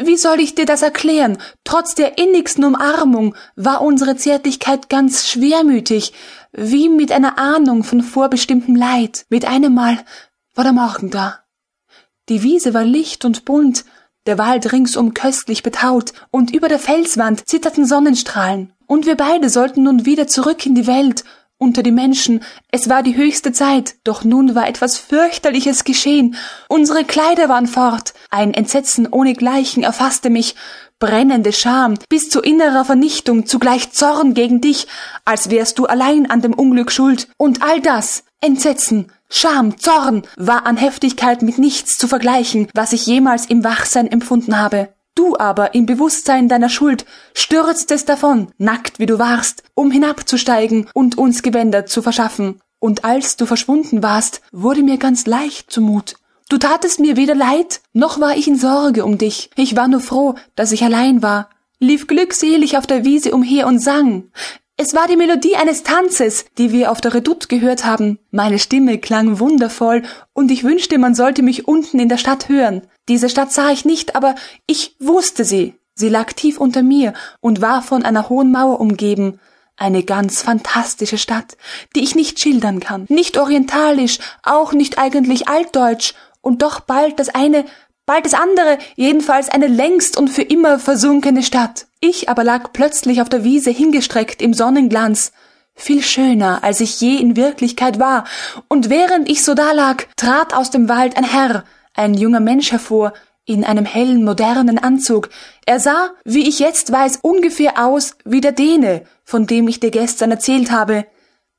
wie soll ich dir das erklären? Trotz der innigsten Umarmung war unsere Zärtlichkeit ganz schwermütig, wie mit einer Ahnung von vorbestimmtem Leid. Mit einem Mal war der Morgen da. Die Wiese war licht und bunt, der Wald ringsum köstlich betaut, und über der Felswand zitterten Sonnenstrahlen. Und wir beide sollten nun wieder zurück in die Welt unter die Menschen. Es war die höchste Zeit, doch nun war etwas fürchterliches geschehen. Unsere Kleider waren fort. Ein Entsetzen ohnegleichen erfasste mich, brennende Scham, bis zu innerer Vernichtung, zugleich Zorn gegen dich, als wärst du allein an dem Unglück schuld. Und all das, Entsetzen, Scham, Zorn, war an Heftigkeit mit nichts zu vergleichen, was ich jemals im Wachsein empfunden habe. Du aber im Bewusstsein deiner Schuld stürztest davon, nackt wie du warst, um hinabzusteigen und uns Gewänder zu verschaffen. Und als du verschwunden warst, wurde mir ganz leicht zumut. Du tatest mir weder leid, noch war ich in Sorge um dich. Ich war nur froh, dass ich allein war, lief glückselig auf der Wiese umher und sang. Es war die Melodie eines Tanzes, die wir auf der Redoute gehört haben. Meine Stimme klang wundervoll und ich wünschte, man sollte mich unten in der Stadt hören. Diese Stadt sah ich nicht, aber ich wusste sie. Sie lag tief unter mir und war von einer hohen Mauer umgeben. Eine ganz fantastische Stadt, die ich nicht schildern kann. Nicht orientalisch, auch nicht eigentlich altdeutsch, und doch bald das eine bald das andere, jedenfalls eine längst und für immer versunkene Stadt. Ich aber lag plötzlich auf der Wiese hingestreckt im Sonnenglanz, viel schöner, als ich je in Wirklichkeit war, und während ich so dalag, trat aus dem Wald ein Herr, ein junger Mensch hervor, in einem hellen, modernen Anzug. Er sah, wie ich jetzt weiß, ungefähr aus wie der Däne, von dem ich dir gestern erzählt habe.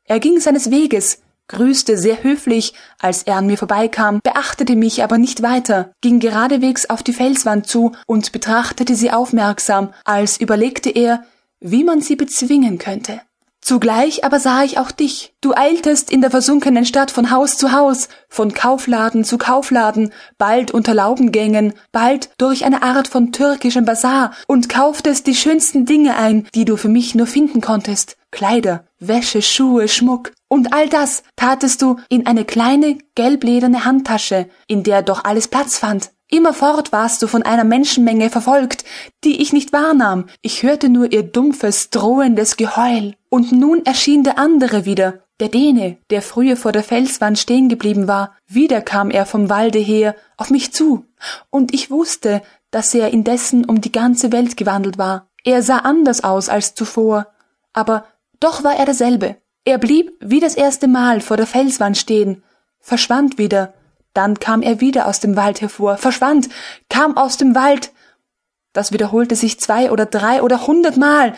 Er ging seines Weges, grüßte sehr höflich, als er an mir vorbeikam, beachtete mich aber nicht weiter, ging geradewegs auf die Felswand zu und betrachtete sie aufmerksam, als überlegte er, wie man sie bezwingen könnte. Zugleich aber sah ich auch dich. Du eiltest in der versunkenen Stadt von Haus zu Haus, von Kaufladen zu Kaufladen, bald unter Laubengängen, bald durch eine Art von türkischem Bazar und kauftest die schönsten Dinge ein, die du für mich nur finden konntest. Kleider, Wäsche, Schuhe, Schmuck und all das tatest du in eine kleine gelblederne Handtasche, in der doch alles Platz fand. Immerfort warst du von einer Menschenmenge verfolgt, die ich nicht wahrnahm. Ich hörte nur ihr dumpfes, drohendes Geheul. Und nun erschien der andere wieder, der Däne, der früher vor der Felswand stehen geblieben war. Wieder kam er vom Walde her auf mich zu. Und ich wusste, dass er indessen um die ganze Welt gewandelt war. Er sah anders aus als zuvor. Aber doch war er derselbe. Er blieb wie das erste Mal vor der Felswand stehen, verschwand wieder dann kam er wieder aus dem Wald hervor, verschwand, kam aus dem Wald. Das wiederholte sich zwei oder drei oder hundertmal.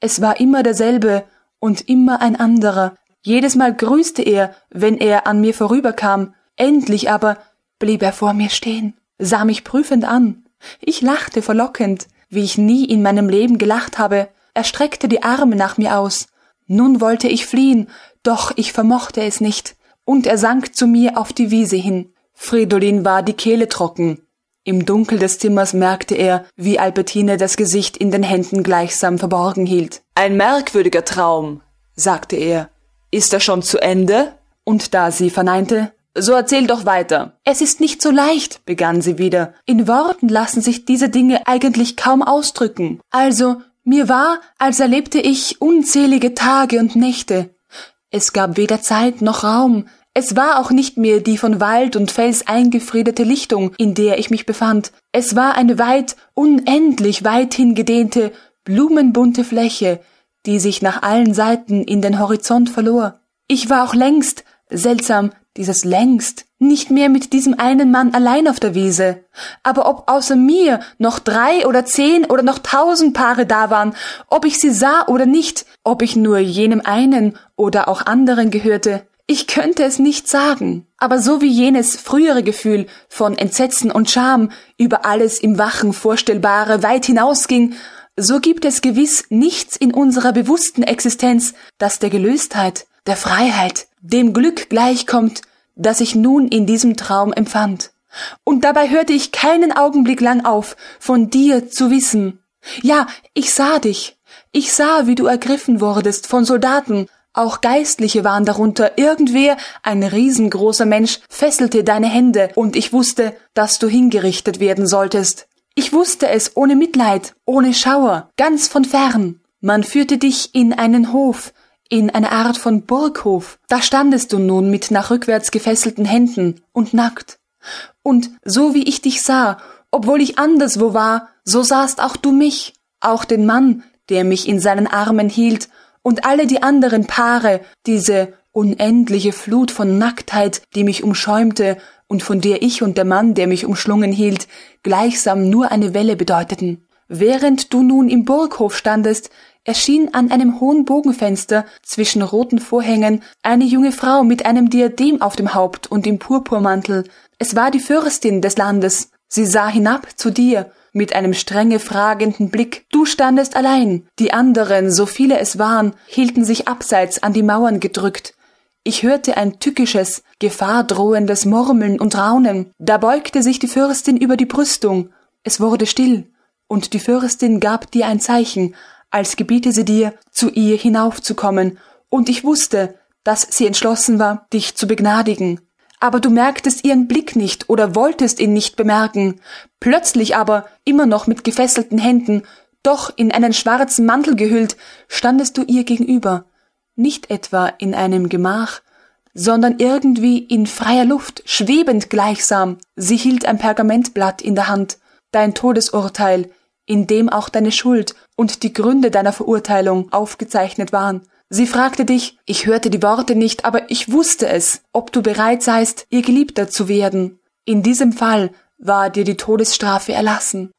Es war immer derselbe und immer ein anderer. Jedes Mal grüßte er, wenn er an mir vorüberkam. Endlich aber blieb er vor mir stehen, sah mich prüfend an. Ich lachte verlockend, wie ich nie in meinem Leben gelacht habe. Er streckte die Arme nach mir aus. Nun wollte ich fliehen, doch ich vermochte es nicht und er sank zu mir auf die Wiese hin. Fridolin war die Kehle trocken. Im Dunkel des Zimmers merkte er, wie Albertine das Gesicht in den Händen gleichsam verborgen hielt. Ein merkwürdiger Traum, sagte er. Ist er schon zu Ende? Und da sie verneinte, so erzähl doch weiter. Es ist nicht so leicht, begann sie wieder. In Worten lassen sich diese Dinge eigentlich kaum ausdrücken. Also, mir war, als erlebte ich unzählige Tage und Nächte, es gab weder Zeit noch Raum, es war auch nicht mehr die von Wald und Fels eingefriedete Lichtung, in der ich mich befand. Es war eine weit, unendlich weithin gedehnte, blumenbunte Fläche, die sich nach allen Seiten in den Horizont verlor. Ich war auch längst, seltsam, dieses längst, nicht mehr mit diesem einen Mann allein auf der Wiese. Aber ob außer mir noch drei oder zehn oder noch tausend Paare da waren, ob ich sie sah oder nicht, ob ich nur jenem einen oder auch anderen gehörte, ich könnte es nicht sagen. Aber so wie jenes frühere Gefühl von Entsetzen und Scham über alles im Wachen Vorstellbare weit hinausging, so gibt es gewiss nichts in unserer bewussten Existenz, das der Gelöstheit, der Freiheit, dem Glück gleichkommt das ich nun in diesem Traum empfand. Und dabei hörte ich keinen Augenblick lang auf, von dir zu wissen. Ja, ich sah dich. Ich sah, wie du ergriffen wurdest von Soldaten. Auch Geistliche waren darunter. Irgendwer, ein riesengroßer Mensch, fesselte deine Hände, und ich wusste, dass du hingerichtet werden solltest. Ich wusste es ohne Mitleid, ohne Schauer, ganz von fern. Man führte dich in einen Hof, in eine Art von Burghof. Da standest du nun mit nach rückwärts gefesselten Händen und nackt. Und so wie ich dich sah, obwohl ich anderswo war, so sahst auch du mich, auch den Mann, der mich in seinen Armen hielt, und alle die anderen Paare, diese unendliche Flut von Nacktheit, die mich umschäumte und von der ich und der Mann, der mich umschlungen hielt, gleichsam nur eine Welle bedeuteten. Während du nun im Burghof standest, erschien an einem hohen Bogenfenster zwischen roten Vorhängen eine junge Frau mit einem Diadem auf dem Haupt und im Purpurmantel. Es war die Fürstin des Landes. Sie sah hinab zu dir mit einem strenge fragenden Blick. Du standest allein. Die anderen, so viele es waren, hielten sich abseits an die Mauern gedrückt. Ich hörte ein tückisches, gefahrdrohendes Murmeln und Raunen. Da beugte sich die Fürstin über die Brüstung. Es wurde still, und die Fürstin gab dir ein Zeichen, als gebiete sie dir, zu ihr hinaufzukommen, und ich wusste, dass sie entschlossen war, dich zu begnadigen. Aber du merktest ihren Blick nicht oder wolltest ihn nicht bemerken. Plötzlich aber, immer noch mit gefesselten Händen, doch in einen schwarzen Mantel gehüllt, standest du ihr gegenüber. Nicht etwa in einem Gemach, sondern irgendwie in freier Luft, schwebend gleichsam. Sie hielt ein Pergamentblatt in der Hand, dein Todesurteil, in dem auch deine Schuld und die Gründe deiner Verurteilung aufgezeichnet waren. Sie fragte dich, ich hörte die Worte nicht, aber ich wusste es, ob du bereit seist, ihr Geliebter zu werden. In diesem Fall war dir die Todesstrafe erlassen.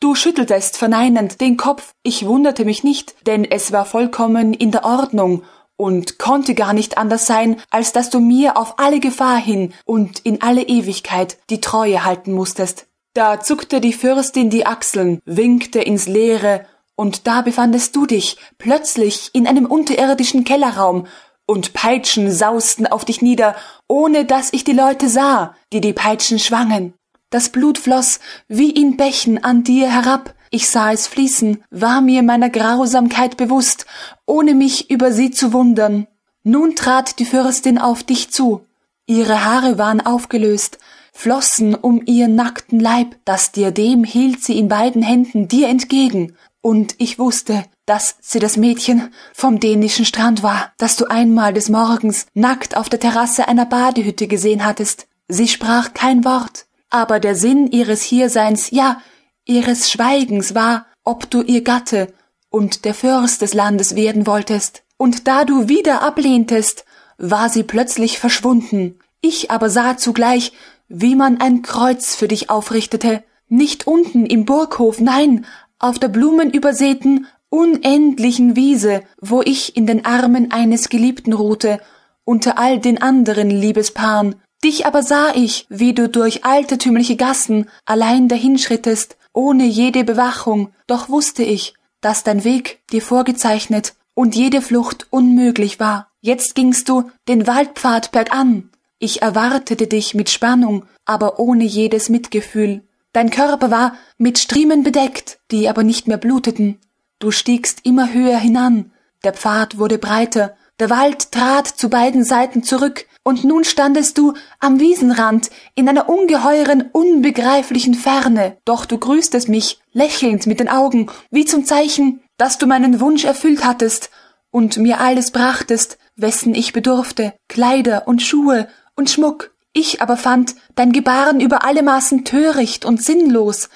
Du schütteltest verneinend den Kopf, ich wunderte mich nicht, denn es war vollkommen in der Ordnung und konnte gar nicht anders sein, als dass du mir auf alle Gefahr hin und in alle Ewigkeit die Treue halten musstest. Da zuckte die Fürstin die Achseln, winkte ins Leere, und da befandest du dich plötzlich in einem unterirdischen Kellerraum, und Peitschen sausten auf dich nieder, ohne dass ich die Leute sah, die die Peitschen schwangen. Das Blut floss wie in Bächen an dir herab, ich sah es fließen, war mir meiner Grausamkeit bewusst, ohne mich über sie zu wundern. Nun trat die Fürstin auf dich zu. Ihre Haare waren aufgelöst, flossen um ihren nackten Leib, das Diadem hielt sie in beiden Händen dir entgegen, und ich wusste, dass sie das Mädchen vom dänischen Strand war, das du einmal des Morgens nackt auf der Terrasse einer Badehütte gesehen hattest. Sie sprach kein Wort, aber der Sinn ihres Hierseins, ja, ihres Schweigens war, ob du ihr Gatte und der Fürst des Landes werden wolltest. Und da du wieder ablehntest, war sie plötzlich verschwunden. Ich aber sah zugleich, wie man ein Kreuz für dich aufrichtete, nicht unten im Burghof, nein, auf der blumenübersäten, unendlichen Wiese, wo ich in den Armen eines Geliebten ruhte, unter all den anderen Liebespaaren. Dich aber sah ich, wie du durch altertümliche Gassen allein dahinschrittest, ohne jede Bewachung, doch wusste ich, dass dein Weg dir vorgezeichnet und jede Flucht unmöglich war. Jetzt gingst du den Waldpfad bergan, ich erwartete dich mit Spannung, aber ohne jedes Mitgefühl. Dein Körper war mit Striemen bedeckt, die aber nicht mehr bluteten. Du stiegst immer höher hinan, der Pfad wurde breiter, der Wald trat zu beiden Seiten zurück, und nun standest du am Wiesenrand in einer ungeheuren, unbegreiflichen Ferne, doch du grüßtest mich, lächelnd mit den Augen, wie zum Zeichen, dass du meinen Wunsch erfüllt hattest und mir alles brachtest, wessen ich bedurfte, Kleider und Schuhe und Schmuck, ich aber fand dein Gebaren über alle Maßen töricht und sinnlos,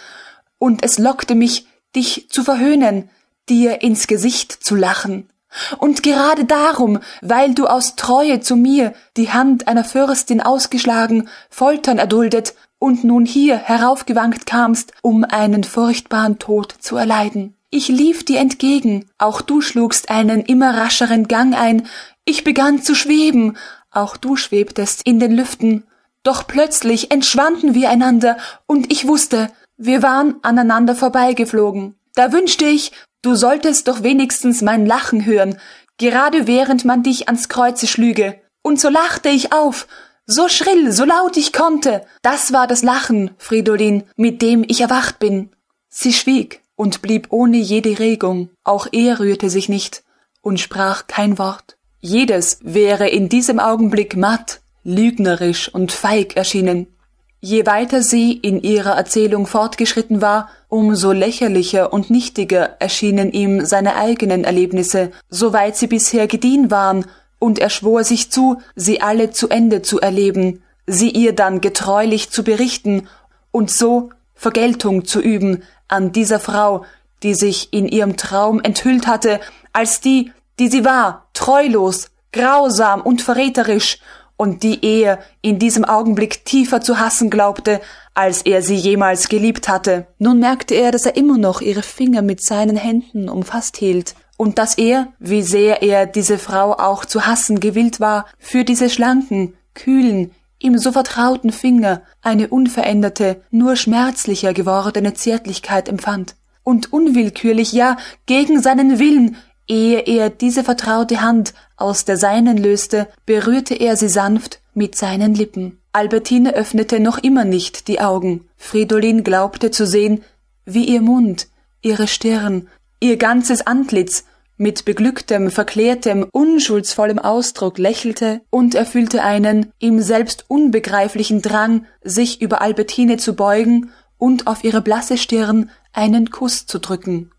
und es lockte mich, dich zu verhöhnen, dir ins Gesicht zu lachen. Und gerade darum, weil du aus Treue zu mir die Hand einer Fürstin ausgeschlagen, Foltern erduldet und nun hier heraufgewankt kamst, um einen furchtbaren Tod zu erleiden. Ich lief dir entgegen, auch du schlugst einen immer rascheren Gang ein, ich begann zu schweben, auch du schwebtest in den Lüften, doch plötzlich entschwanden wir einander und ich wusste, wir waren aneinander vorbeigeflogen. Da wünschte ich, du solltest doch wenigstens mein Lachen hören, gerade während man dich ans Kreuze schlüge. Und so lachte ich auf, so schrill, so laut ich konnte. Das war das Lachen, Fridolin, mit dem ich erwacht bin. Sie schwieg und blieb ohne jede Regung, auch er rührte sich nicht und sprach kein Wort. Jedes wäre in diesem Augenblick matt, lügnerisch und feig erschienen. Je weiter sie in ihrer Erzählung fortgeschritten war, umso lächerlicher und nichtiger erschienen ihm seine eigenen Erlebnisse, soweit sie bisher gediehen waren, und er schwor sich zu, sie alle zu Ende zu erleben, sie ihr dann getreulich zu berichten und so Vergeltung zu üben an dieser Frau, die sich in ihrem Traum enthüllt hatte, als die, die sie war, treulos, grausam und verräterisch, und die er in diesem Augenblick tiefer zu hassen glaubte, als er sie jemals geliebt hatte. Nun merkte er, dass er immer noch ihre Finger mit seinen Händen umfasst hielt, und dass er, wie sehr er diese Frau auch zu hassen gewillt war, für diese schlanken, kühlen, ihm so vertrauten Finger eine unveränderte, nur schmerzlicher gewordene Zärtlichkeit empfand und unwillkürlich, ja gegen seinen Willen Ehe er diese vertraute Hand aus der seinen löste, berührte er sie sanft mit seinen Lippen. Albertine öffnete noch immer nicht die Augen. Fridolin glaubte zu sehen, wie ihr Mund, ihre Stirn, ihr ganzes Antlitz mit beglücktem, verklärtem, unschuldsvollem Ausdruck lächelte und erfüllte einen ihm selbst unbegreiflichen Drang, sich über Albertine zu beugen und auf ihre blasse Stirn einen Kuss zu drücken.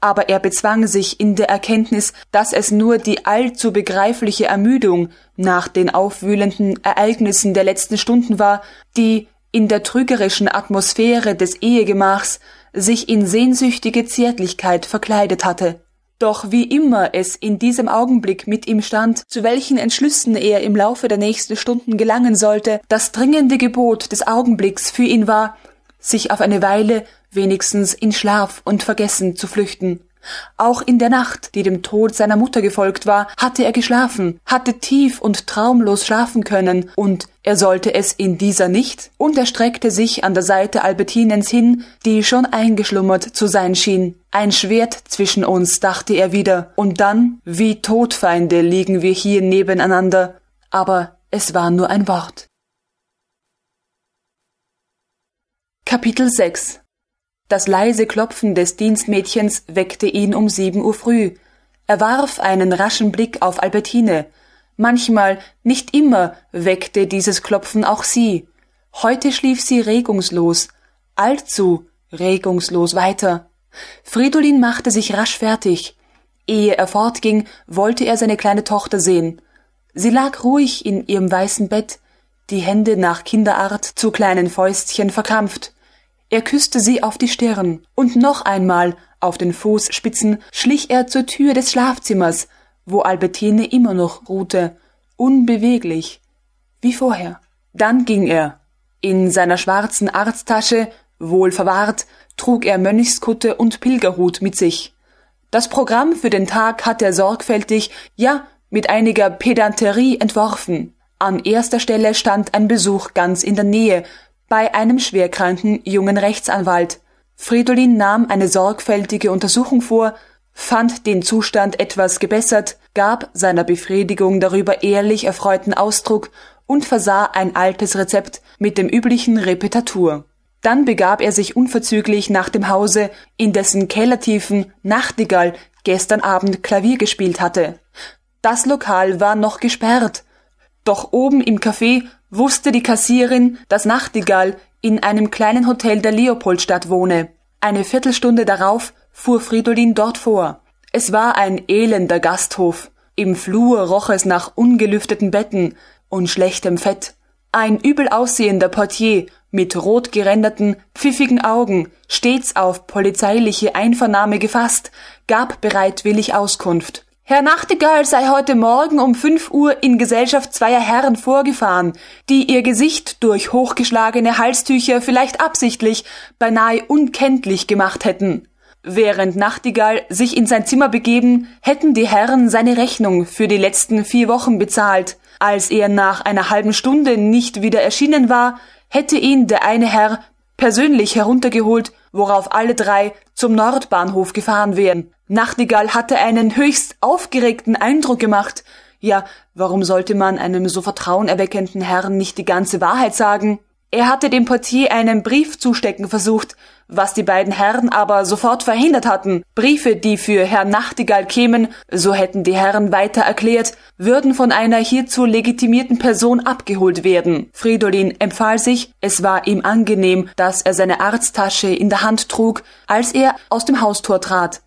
Aber er bezwang sich in der Erkenntnis, dass es nur die allzu begreifliche Ermüdung nach den aufwühlenden Ereignissen der letzten Stunden war, die in der trügerischen Atmosphäre des Ehegemachs sich in sehnsüchtige Zärtlichkeit verkleidet hatte. Doch wie immer es in diesem Augenblick mit ihm stand, zu welchen Entschlüssen er im Laufe der nächsten Stunden gelangen sollte, das dringende Gebot des Augenblicks für ihn war, sich auf eine Weile wenigstens in Schlaf und Vergessen zu flüchten. Auch in der Nacht, die dem Tod seiner Mutter gefolgt war, hatte er geschlafen, hatte tief und traumlos schlafen können, und er sollte es in dieser nicht, und er streckte sich an der Seite Albertinens hin, die schon eingeschlummert zu sein schien. Ein Schwert zwischen uns, dachte er wieder, und dann, wie Todfeinde liegen wir hier nebeneinander. Aber es war nur ein Wort. Kapitel 6 Das leise Klopfen des Dienstmädchens weckte ihn um sieben Uhr früh. Er warf einen raschen Blick auf Albertine. Manchmal, nicht immer, weckte dieses Klopfen auch sie. Heute schlief sie regungslos, allzu regungslos weiter. Fridolin machte sich rasch fertig. Ehe er fortging, wollte er seine kleine Tochter sehen. Sie lag ruhig in ihrem weißen Bett, die Hände nach Kinderart zu kleinen Fäustchen verkrampft. Er küsste sie auf die Stirn, und noch einmal, auf den Fußspitzen, schlich er zur Tür des Schlafzimmers, wo Albertine immer noch ruhte, unbeweglich, wie vorher. Dann ging er. In seiner schwarzen Arzttasche, wohl verwahrt, trug er Mönchskutte und Pilgerhut mit sich. Das Programm für den Tag hat er sorgfältig, ja, mit einiger Pedanterie entworfen. An erster Stelle stand ein Besuch ganz in der Nähe bei einem schwerkranken jungen Rechtsanwalt. Fridolin nahm eine sorgfältige Untersuchung vor, fand den Zustand etwas gebessert, gab seiner Befriedigung darüber ehrlich erfreuten Ausdruck und versah ein altes Rezept mit dem üblichen Repetatur. Dann begab er sich unverzüglich nach dem Hause, in dessen Kellertiefen Nachtigall gestern Abend Klavier gespielt hatte. Das Lokal war noch gesperrt, doch oben im Café wusste die Kassierin, dass Nachtigall in einem kleinen Hotel der Leopoldstadt wohne. Eine Viertelstunde darauf fuhr Fridolin dort vor. Es war ein elender Gasthof. Im Flur roch es nach ungelüfteten Betten und schlechtem Fett. Ein übel aussehender Portier mit rot geränderten, pfiffigen Augen, stets auf polizeiliche Einvernahme gefasst, gab bereitwillig Auskunft. Herr Nachtigall sei heute Morgen um fünf Uhr in Gesellschaft zweier Herren vorgefahren, die ihr Gesicht durch hochgeschlagene Halstücher vielleicht absichtlich beinahe unkenntlich gemacht hätten. Während Nachtigall sich in sein Zimmer begeben, hätten die Herren seine Rechnung für die letzten vier Wochen bezahlt. Als er nach einer halben Stunde nicht wieder erschienen war, hätte ihn der eine Herr persönlich heruntergeholt, worauf alle drei zum Nordbahnhof gefahren wären. Nachtigall hatte einen höchst aufgeregten Eindruck gemacht. Ja, warum sollte man einem so vertrauenerweckenden Herrn nicht die ganze Wahrheit sagen? Er hatte dem Portier einen Brief zustecken versucht, was die beiden Herren aber sofort verhindert hatten. Briefe, die für Herrn Nachtigall kämen, so hätten die Herren weiter erklärt, würden von einer hierzu legitimierten Person abgeholt werden. Fridolin empfahl sich, es war ihm angenehm, dass er seine Arzttasche in der Hand trug, als er aus dem Haustor trat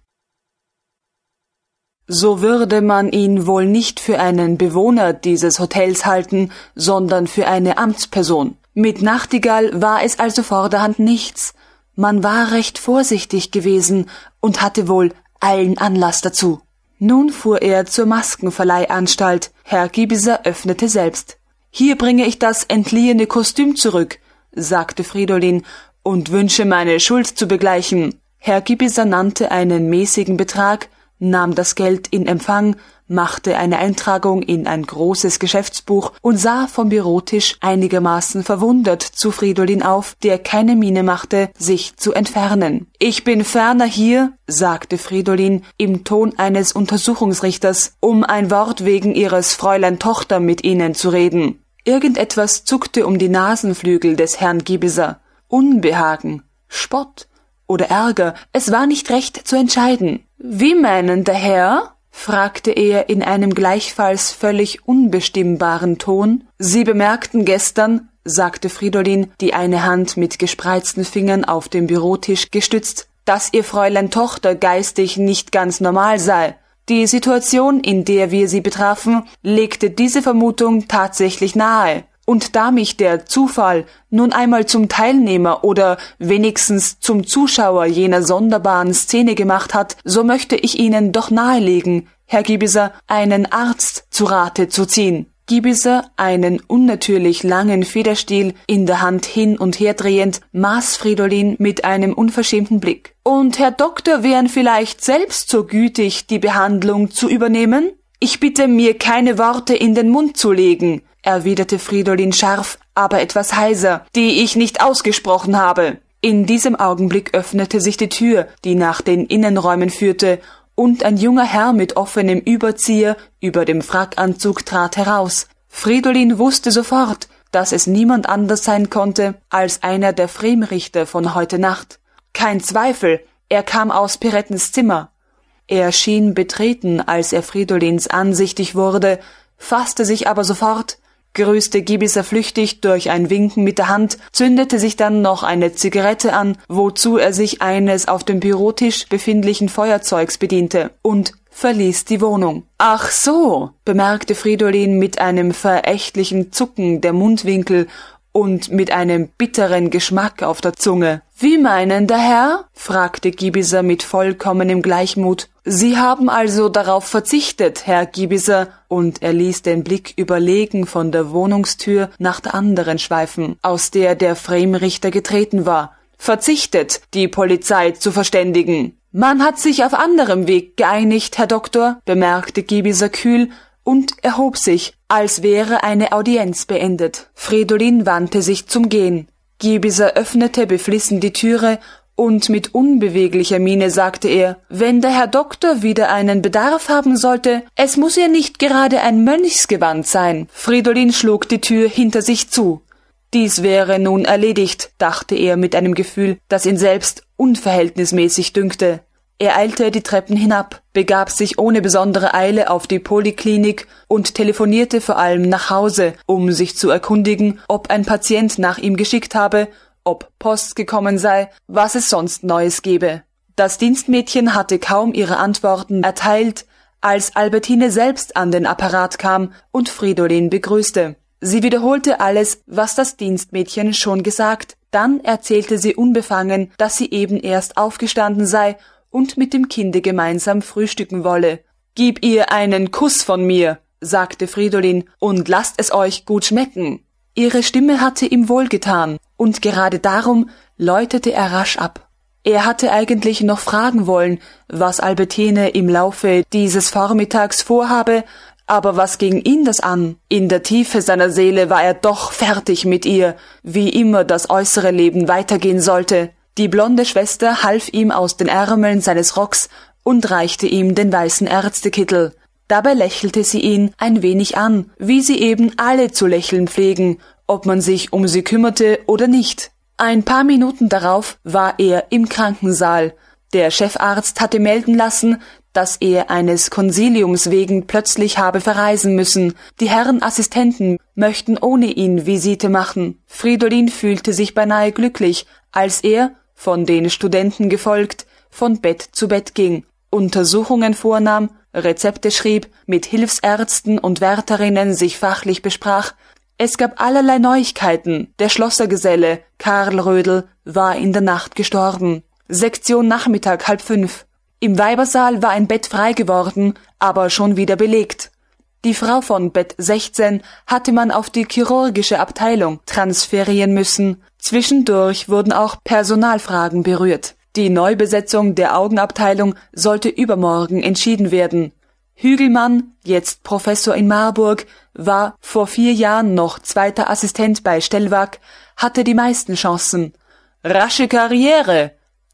so würde man ihn wohl nicht für einen Bewohner dieses Hotels halten, sondern für eine Amtsperson. Mit Nachtigall war es also vorderhand nichts. Man war recht vorsichtig gewesen und hatte wohl allen Anlass dazu. Nun fuhr er zur Maskenverleihanstalt. Herr Giebiser öffnete selbst. Hier bringe ich das entliehene Kostüm zurück, sagte Fridolin, und wünsche meine Schuld zu begleichen. Herr Giebiser nannte einen mäßigen Betrag, nahm das Geld in Empfang, machte eine Eintragung in ein großes Geschäftsbuch und sah vom Bürotisch einigermaßen verwundert zu Fridolin auf, der keine Miene machte, sich zu entfernen. Ich bin ferner hier, sagte Fridolin im Ton eines Untersuchungsrichters, um ein Wort wegen Ihres Fräulein Tochter mit Ihnen zu reden. Irgendetwas zuckte um die Nasenflügel des Herrn Gibiser. Unbehagen, Spott, oder Ärger, es war nicht recht zu entscheiden. Wie meinen der Herr? fragte er in einem gleichfalls völlig unbestimmbaren Ton. Sie bemerkten gestern, sagte Fridolin, die eine Hand mit gespreizten Fingern auf dem Bürotisch gestützt, dass ihr Fräulein Tochter geistig nicht ganz normal sei. Die Situation, in der wir sie betrafen, legte diese Vermutung tatsächlich nahe. Und da mich der Zufall nun einmal zum Teilnehmer oder wenigstens zum Zuschauer jener sonderbaren Szene gemacht hat, so möchte ich Ihnen doch nahelegen, Herr Gibiser, einen Arzt zu Rate zu ziehen. Gibiser, einen unnatürlich langen Federstiel in der Hand hin und her drehend, maß Fridolin mit einem unverschämten Blick. Und Herr Doktor wären vielleicht selbst so gütig, die Behandlung zu übernehmen? Ich bitte mir keine Worte in den Mund zu legen erwiderte Fridolin scharf, aber etwas heiser, die ich nicht ausgesprochen habe. In diesem Augenblick öffnete sich die Tür, die nach den Innenräumen führte, und ein junger Herr mit offenem Überzieher über dem Frackanzug trat heraus. Fridolin wusste sofort, dass es niemand anders sein konnte als einer der Fremrichter von heute Nacht. Kein Zweifel, er kam aus Pirettens Zimmer. Er schien betreten, als er Fridolins ansichtig wurde, fasste sich aber sofort, grüßte Gibiser flüchtig durch ein Winken mit der Hand, zündete sich dann noch eine Zigarette an, wozu er sich eines auf dem Bürotisch befindlichen Feuerzeugs bediente und verließ die Wohnung. Ach so, bemerkte Fridolin mit einem verächtlichen Zucken der Mundwinkel und mit einem bitteren Geschmack auf der Zunge. Wie meinen der Herr? fragte Gibiser mit vollkommenem Gleichmut Sie haben also darauf verzichtet, Herr Gibiser, und er ließ den Blick überlegen von der Wohnungstür nach der anderen schweifen, aus der der Fremrichter getreten war. Verzichtet, die Polizei zu verständigen. Man hat sich auf anderem Weg geeinigt, Herr Doktor, bemerkte Gibiser kühl und erhob sich, als wäre eine Audienz beendet. Fridolin wandte sich zum Gehen. Gibiser öffnete beflissen die Türe und mit unbeweglicher Miene sagte er, wenn der Herr Doktor wieder einen Bedarf haben sollte, es muss ja nicht gerade ein Mönchsgewand sein. Fridolin schlug die Tür hinter sich zu. Dies wäre nun erledigt, dachte er mit einem Gefühl, das ihn selbst unverhältnismäßig dünkte. Er eilte die Treppen hinab, begab sich ohne besondere Eile auf die Poliklinik und telefonierte vor allem nach Hause, um sich zu erkundigen, ob ein Patient nach ihm geschickt habe ob Post gekommen sei, was es sonst Neues gebe. Das Dienstmädchen hatte kaum ihre Antworten erteilt, als Albertine selbst an den Apparat kam und Fridolin begrüßte. Sie wiederholte alles, was das Dienstmädchen schon gesagt, dann erzählte sie unbefangen, dass sie eben erst aufgestanden sei und mit dem Kinde gemeinsam frühstücken wolle. Gib ihr einen Kuss von mir, sagte Fridolin, und lasst es euch gut schmecken. Ihre Stimme hatte ihm wohlgetan, und gerade darum läutete er rasch ab. Er hatte eigentlich noch fragen wollen, was Albertine im Laufe dieses Vormittags vorhabe, aber was ging ihn das an? In der Tiefe seiner Seele war er doch fertig mit ihr, wie immer das äußere Leben weitergehen sollte. Die blonde Schwester half ihm aus den Ärmeln seines Rocks und reichte ihm den weißen Ärztekittel. Dabei lächelte sie ihn ein wenig an, wie sie eben alle zu lächeln pflegen, ob man sich um sie kümmerte oder nicht. Ein paar Minuten darauf war er im Krankensaal. Der Chefarzt hatte melden lassen, dass er eines Konsiliums wegen plötzlich habe verreisen müssen. Die Herren Assistenten möchten ohne ihn Visite machen. Fridolin fühlte sich beinahe glücklich, als er, von den Studenten gefolgt, von Bett zu Bett ging, Untersuchungen vornahm Rezepte schrieb, mit Hilfsärzten und Wärterinnen sich fachlich besprach, es gab allerlei Neuigkeiten. Der Schlossergeselle Karl Rödel war in der Nacht gestorben. Sektion Nachmittag halb fünf. Im Weibersaal war ein Bett frei geworden, aber schon wieder belegt. Die Frau von Bett 16 hatte man auf die chirurgische Abteilung transferieren müssen. Zwischendurch wurden auch Personalfragen berührt. Die Neubesetzung der Augenabteilung sollte übermorgen entschieden werden. Hügelmann, jetzt Professor in Marburg, war vor vier Jahren noch zweiter Assistent bei Stellwag, hatte die meisten Chancen. Rasche Karriere,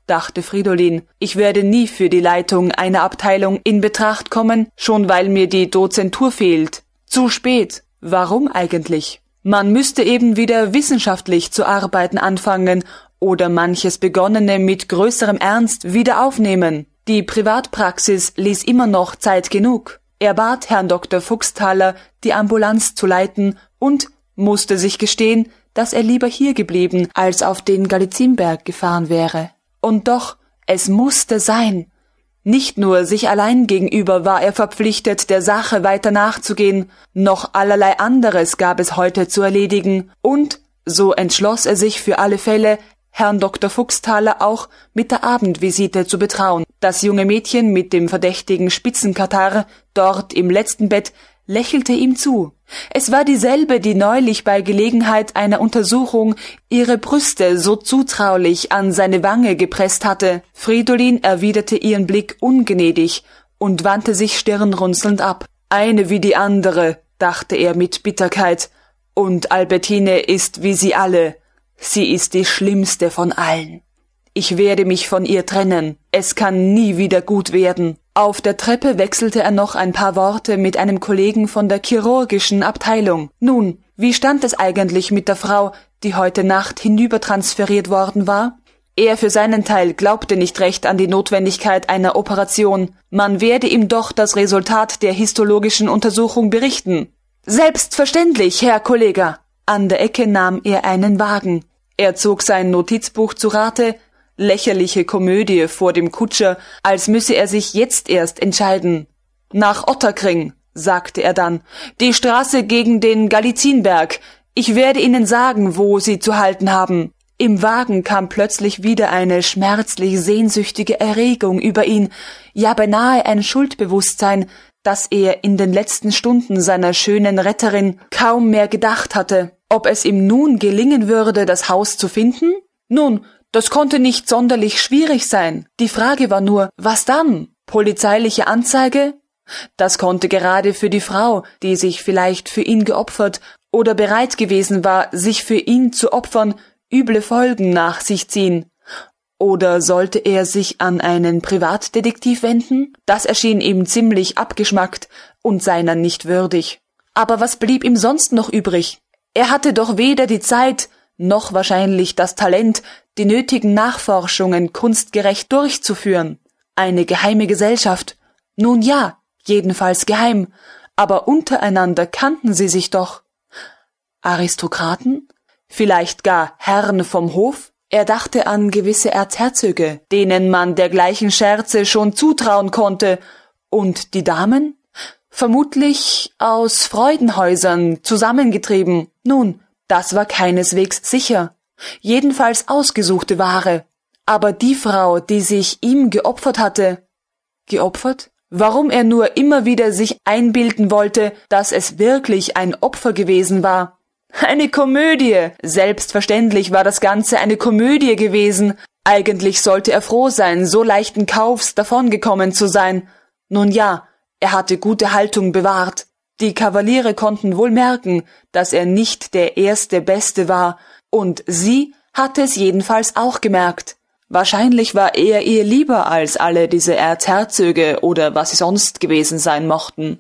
dachte Fridolin, ich werde nie für die Leitung einer Abteilung in Betracht kommen, schon weil mir die Dozentur fehlt. Zu spät. Warum eigentlich? Man müsste eben wieder wissenschaftlich zu arbeiten anfangen oder manches Begonnene mit größerem Ernst wieder aufnehmen. Die Privatpraxis ließ immer noch Zeit genug. Er bat Herrn Dr. Fuchsthaler, die Ambulanz zu leiten und musste sich gestehen, dass er lieber hier geblieben als auf den Galizimberg gefahren wäre. Und doch, es musste sein. Nicht nur sich allein gegenüber war er verpflichtet, der Sache weiter nachzugehen, noch allerlei anderes gab es heute zu erledigen, und so entschloss er sich für alle Fälle, Herrn Dr. Fuchsthaler auch mit der Abendvisite zu betrauen. Das junge Mädchen mit dem verdächtigen Spitzenkatar dort im letzten Bett lächelte ihm zu. Es war dieselbe, die neulich bei Gelegenheit einer Untersuchung ihre Brüste so zutraulich an seine Wange gepresst hatte. Fridolin erwiderte ihren Blick ungnädig und wandte sich stirnrunzelnd ab. Eine wie die andere, dachte er mit Bitterkeit, und Albertine ist wie sie alle Sie ist die schlimmste von allen. Ich werde mich von ihr trennen. Es kann nie wieder gut werden. Auf der Treppe wechselte er noch ein paar Worte mit einem Kollegen von der chirurgischen Abteilung. Nun, wie stand es eigentlich mit der Frau, die heute Nacht hinübertransferiert worden war? Er für seinen Teil glaubte nicht recht an die Notwendigkeit einer Operation. Man werde ihm doch das Resultat der histologischen Untersuchung berichten. Selbstverständlich, Herr Kollege. An der Ecke nahm er einen Wagen. Er zog sein Notizbuch zu Rate, lächerliche Komödie vor dem Kutscher, als müsse er sich jetzt erst entscheiden. Nach Otterkring, sagte er dann, die Straße gegen den Galizinberg. Ich werde Ihnen sagen, wo Sie zu halten haben. Im Wagen kam plötzlich wieder eine schmerzlich sehnsüchtige Erregung über ihn, ja beinahe ein Schuldbewusstsein, das er in den letzten Stunden seiner schönen Retterin kaum mehr gedacht hatte. Ob es ihm nun gelingen würde, das Haus zu finden? Nun, das konnte nicht sonderlich schwierig sein. Die Frage war nur, was dann? Polizeiliche Anzeige? Das konnte gerade für die Frau, die sich vielleicht für ihn geopfert oder bereit gewesen war, sich für ihn zu opfern, üble Folgen nach sich ziehen. Oder sollte er sich an einen Privatdetektiv wenden? Das erschien ihm ziemlich abgeschmackt und seiner nicht würdig. Aber was blieb ihm sonst noch übrig? Er hatte doch weder die Zeit noch wahrscheinlich das Talent, die nötigen Nachforschungen kunstgerecht durchzuführen. Eine geheime Gesellschaft. Nun ja, jedenfalls geheim, aber untereinander kannten sie sich doch. Aristokraten? Vielleicht gar Herren vom Hof? Er dachte an gewisse Erzherzöge, denen man dergleichen Scherze schon zutrauen konnte. Und die Damen? vermutlich aus Freudenhäusern zusammengetrieben. Nun, das war keineswegs sicher. Jedenfalls ausgesuchte Ware. Aber die Frau, die sich ihm geopfert hatte. Geopfert? Warum er nur immer wieder sich einbilden wollte, dass es wirklich ein Opfer gewesen war. Eine Komödie. Selbstverständlich war das Ganze eine Komödie gewesen. Eigentlich sollte er froh sein, so leichten Kaufs davongekommen zu sein. Nun ja, er hatte gute Haltung bewahrt. Die Kavaliere konnten wohl merken, dass er nicht der erste Beste war, und sie hatte es jedenfalls auch gemerkt. Wahrscheinlich war er ihr lieber als alle diese Erzherzöge oder was sie sonst gewesen sein mochten.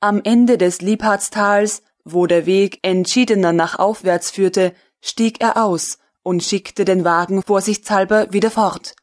Am Ende des Liebhardstals, wo der Weg entschiedener nach aufwärts führte, stieg er aus und schickte den Wagen vorsichtshalber wieder fort.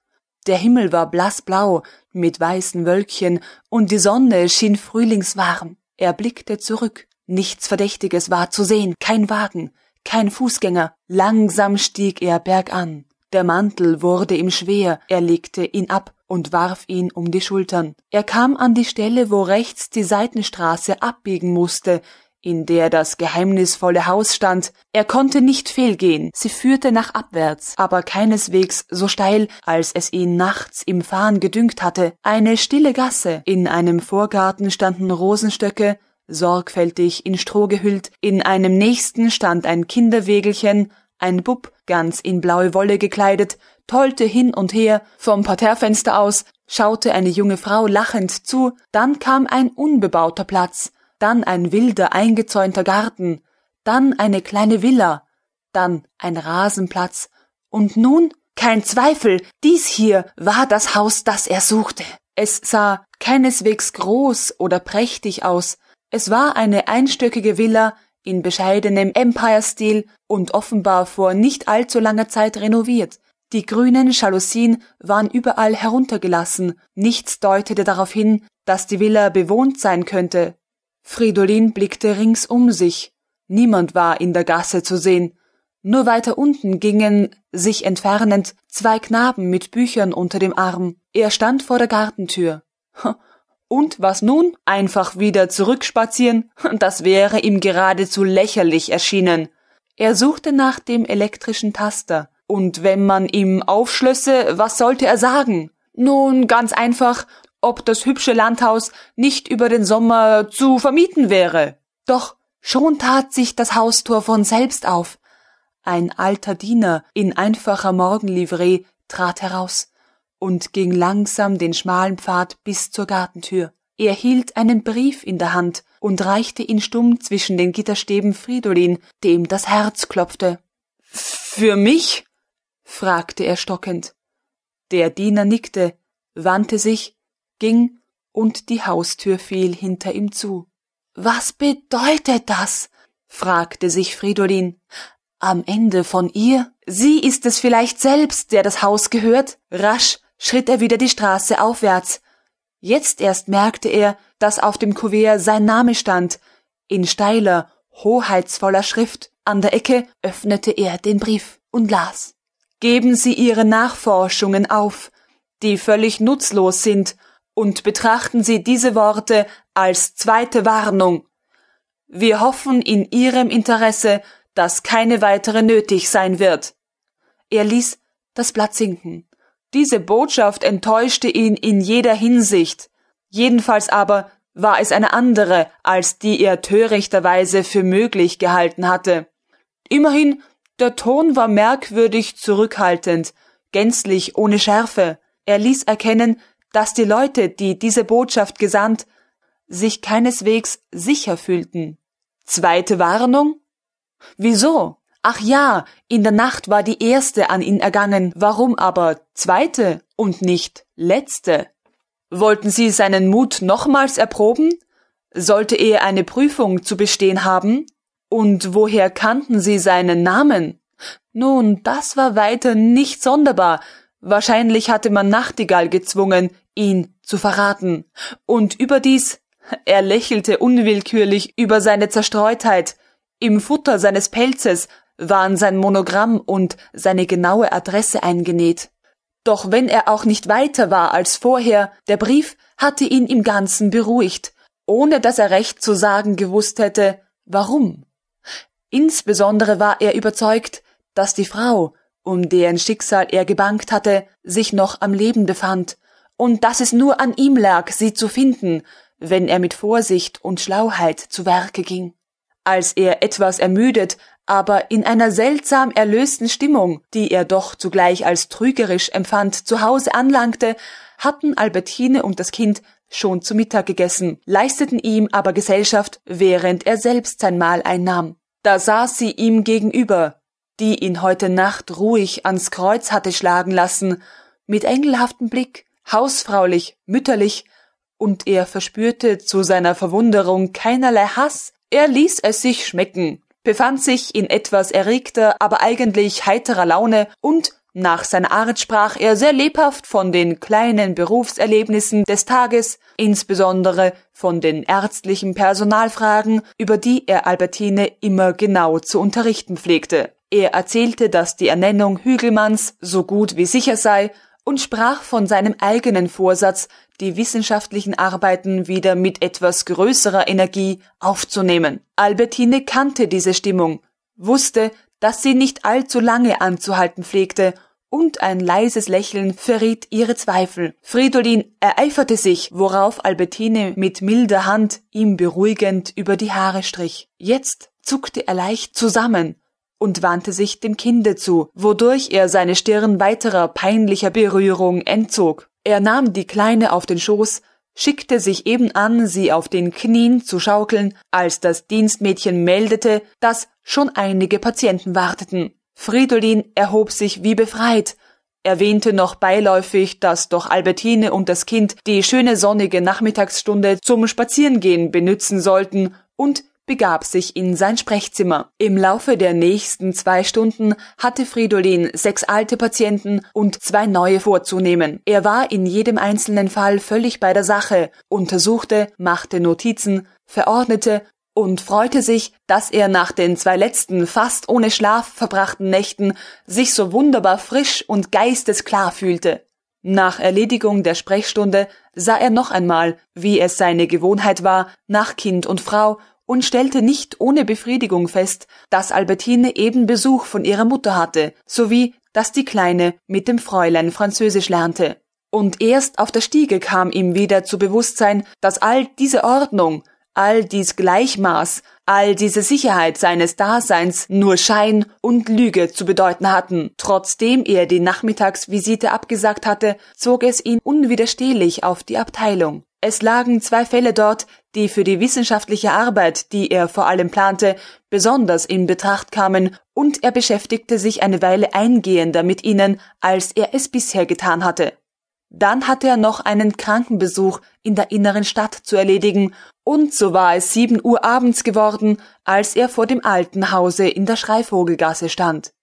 Der Himmel war blassblau mit weißen Wölkchen und die Sonne schien frühlingswarm. Er blickte zurück. Nichts Verdächtiges war zu sehen, kein Wagen, kein Fußgänger. Langsam stieg er bergan. Der Mantel wurde ihm schwer, er legte ihn ab und warf ihn um die Schultern. Er kam an die Stelle, wo rechts die Seitenstraße abbiegen musste, in der das geheimnisvolle Haus stand. Er konnte nicht fehlgehen, sie führte nach abwärts, aber keineswegs so steil, als es ihn nachts im Fahren gedüngt hatte. Eine stille Gasse, in einem Vorgarten standen Rosenstöcke, sorgfältig in Stroh gehüllt, in einem nächsten stand ein Kinderwägelchen, ein Bub, ganz in blaue Wolle gekleidet, tollte hin und her, vom Parterrefenster aus schaute eine junge Frau lachend zu, dann kam ein unbebauter Platz, dann ein wilder eingezäunter Garten, dann eine kleine Villa, dann ein Rasenplatz, und nun kein Zweifel, dies hier war das Haus, das er suchte. Es sah keineswegs groß oder prächtig aus, es war eine einstöckige Villa in bescheidenem Empire-Stil und offenbar vor nicht allzu langer Zeit renoviert. Die grünen Jalousien waren überall heruntergelassen, nichts deutete darauf hin, dass die Villa bewohnt sein könnte. Fridolin blickte rings um sich. Niemand war in der Gasse zu sehen. Nur weiter unten gingen, sich entfernend, zwei Knaben mit Büchern unter dem Arm. Er stand vor der Gartentür. *laughs* Und was nun? Einfach wieder zurückspazieren? *laughs* Das wäre ihm geradezu lächerlich erschienen. Er suchte nach dem elektrischen Taster. Und wenn man ihm aufschlösse, was sollte er sagen? Nun, ganz einfach, ob das hübsche Landhaus nicht über den Sommer zu vermieten wäre. Doch schon tat sich das Haustor von selbst auf. Ein alter Diener in einfacher Morgenlivree trat heraus und ging langsam den schmalen Pfad bis zur Gartentür. Er hielt einen Brief in der Hand und reichte ihn stumm zwischen den Gitterstäben Fridolin, dem das Herz klopfte. Für mich? fragte er stockend. Der Diener nickte, wandte sich ging und die Haustür fiel hinter ihm zu. Was bedeutet das? fragte sich Fridolin. Am Ende von ihr? Sie ist es vielleicht selbst, der das Haus gehört? Rasch schritt er wieder die Straße aufwärts. Jetzt erst merkte er, dass auf dem Kuvert sein Name stand, in steiler, hoheitsvoller Schrift. An der Ecke öffnete er den Brief und las. Geben Sie Ihre Nachforschungen auf, die völlig nutzlos sind und betrachten Sie diese Worte als zweite Warnung. Wir hoffen in Ihrem Interesse, dass keine weitere nötig sein wird. Er ließ das Blatt sinken. Diese Botschaft enttäuschte ihn in jeder Hinsicht. Jedenfalls aber war es eine andere, als die er törichterweise für möglich gehalten hatte. Immerhin, der Ton war merkwürdig zurückhaltend, gänzlich ohne Schärfe. Er ließ erkennen, dass die Leute, die diese Botschaft gesandt, sich keineswegs sicher fühlten. Zweite Warnung? Wieso? Ach ja, in der Nacht war die erste an ihn ergangen, warum aber zweite und nicht letzte? Wollten sie seinen Mut nochmals erproben? Sollte er eine Prüfung zu bestehen haben? Und woher kannten sie seinen Namen? Nun, das war weiter nicht sonderbar, Wahrscheinlich hatte man Nachtigall gezwungen, ihn zu verraten. Und überdies, er lächelte unwillkürlich über seine Zerstreutheit. Im Futter seines Pelzes waren sein Monogramm und seine genaue Adresse eingenäht. Doch wenn er auch nicht weiter war als vorher, der Brief hatte ihn im Ganzen beruhigt, ohne dass er recht zu sagen gewusst hätte, warum. Insbesondere war er überzeugt, dass die Frau, um deren Schicksal er gebankt hatte, sich noch am Leben befand, und dass es nur an ihm lag, sie zu finden, wenn er mit Vorsicht und Schlauheit zu Werke ging. Als er etwas ermüdet, aber in einer seltsam erlösten Stimmung, die er doch zugleich als trügerisch empfand, zu Hause anlangte, hatten Albertine und das Kind schon zu Mittag gegessen, leisteten ihm aber Gesellschaft, während er selbst sein Mahl einnahm. Da saß sie ihm gegenüber, die ihn heute Nacht ruhig ans Kreuz hatte schlagen lassen, mit engelhaftem Blick, hausfraulich, mütterlich, und er verspürte zu seiner Verwunderung keinerlei Hass, er ließ es sich schmecken, befand sich in etwas erregter, aber eigentlich heiterer Laune und nach seiner Art sprach er sehr lebhaft von den kleinen Berufserlebnissen des Tages, insbesondere von den ärztlichen Personalfragen, über die er Albertine immer genau zu unterrichten pflegte. Er erzählte, dass die Ernennung Hügelmanns so gut wie sicher sei und sprach von seinem eigenen Vorsatz, die wissenschaftlichen Arbeiten wieder mit etwas größerer Energie aufzunehmen. Albertine kannte diese Stimmung, wusste, dass sie nicht allzu lange anzuhalten pflegte, und ein leises Lächeln verriet ihre Zweifel. Fridolin ereiferte sich, worauf Albertine mit milder Hand ihm beruhigend über die Haare strich. Jetzt zuckte er leicht zusammen, und wandte sich dem Kinde zu, wodurch er seine Stirn weiterer peinlicher Berührung entzog. Er nahm die Kleine auf den Schoß, schickte sich eben an, sie auf den Knien zu schaukeln, als das Dienstmädchen meldete, dass schon einige Patienten warteten. Fridolin erhob sich wie befreit, erwähnte noch beiläufig, dass doch Albertine und das Kind die schöne sonnige Nachmittagsstunde zum Spazierengehen benützen sollten und begab sich in sein Sprechzimmer. Im Laufe der nächsten zwei Stunden hatte Fridolin sechs alte Patienten und zwei neue vorzunehmen. Er war in jedem einzelnen Fall völlig bei der Sache, untersuchte, machte Notizen, verordnete und freute sich, dass er nach den zwei letzten fast ohne Schlaf verbrachten Nächten sich so wunderbar frisch und geistesklar fühlte. Nach Erledigung der Sprechstunde sah er noch einmal, wie es seine Gewohnheit war, nach Kind und Frau und stellte nicht ohne Befriedigung fest, dass Albertine eben Besuch von ihrer Mutter hatte, sowie dass die Kleine mit dem Fräulein Französisch lernte. Und erst auf der Stiege kam ihm wieder zu Bewusstsein, dass all diese Ordnung, all dies Gleichmaß, all diese Sicherheit seines Daseins nur Schein und Lüge zu bedeuten hatten. Trotzdem er die Nachmittagsvisite abgesagt hatte, zog es ihn unwiderstehlich auf die Abteilung. Es lagen zwei Fälle dort, die für die wissenschaftliche Arbeit, die er vor allem plante, besonders in Betracht kamen, und er beschäftigte sich eine Weile eingehender mit ihnen, als er es bisher getan hatte. Dann hatte er noch einen Krankenbesuch in der inneren Stadt zu erledigen, und so war es sieben Uhr abends geworden, als er vor dem alten Hause in der Schreivogelgasse stand.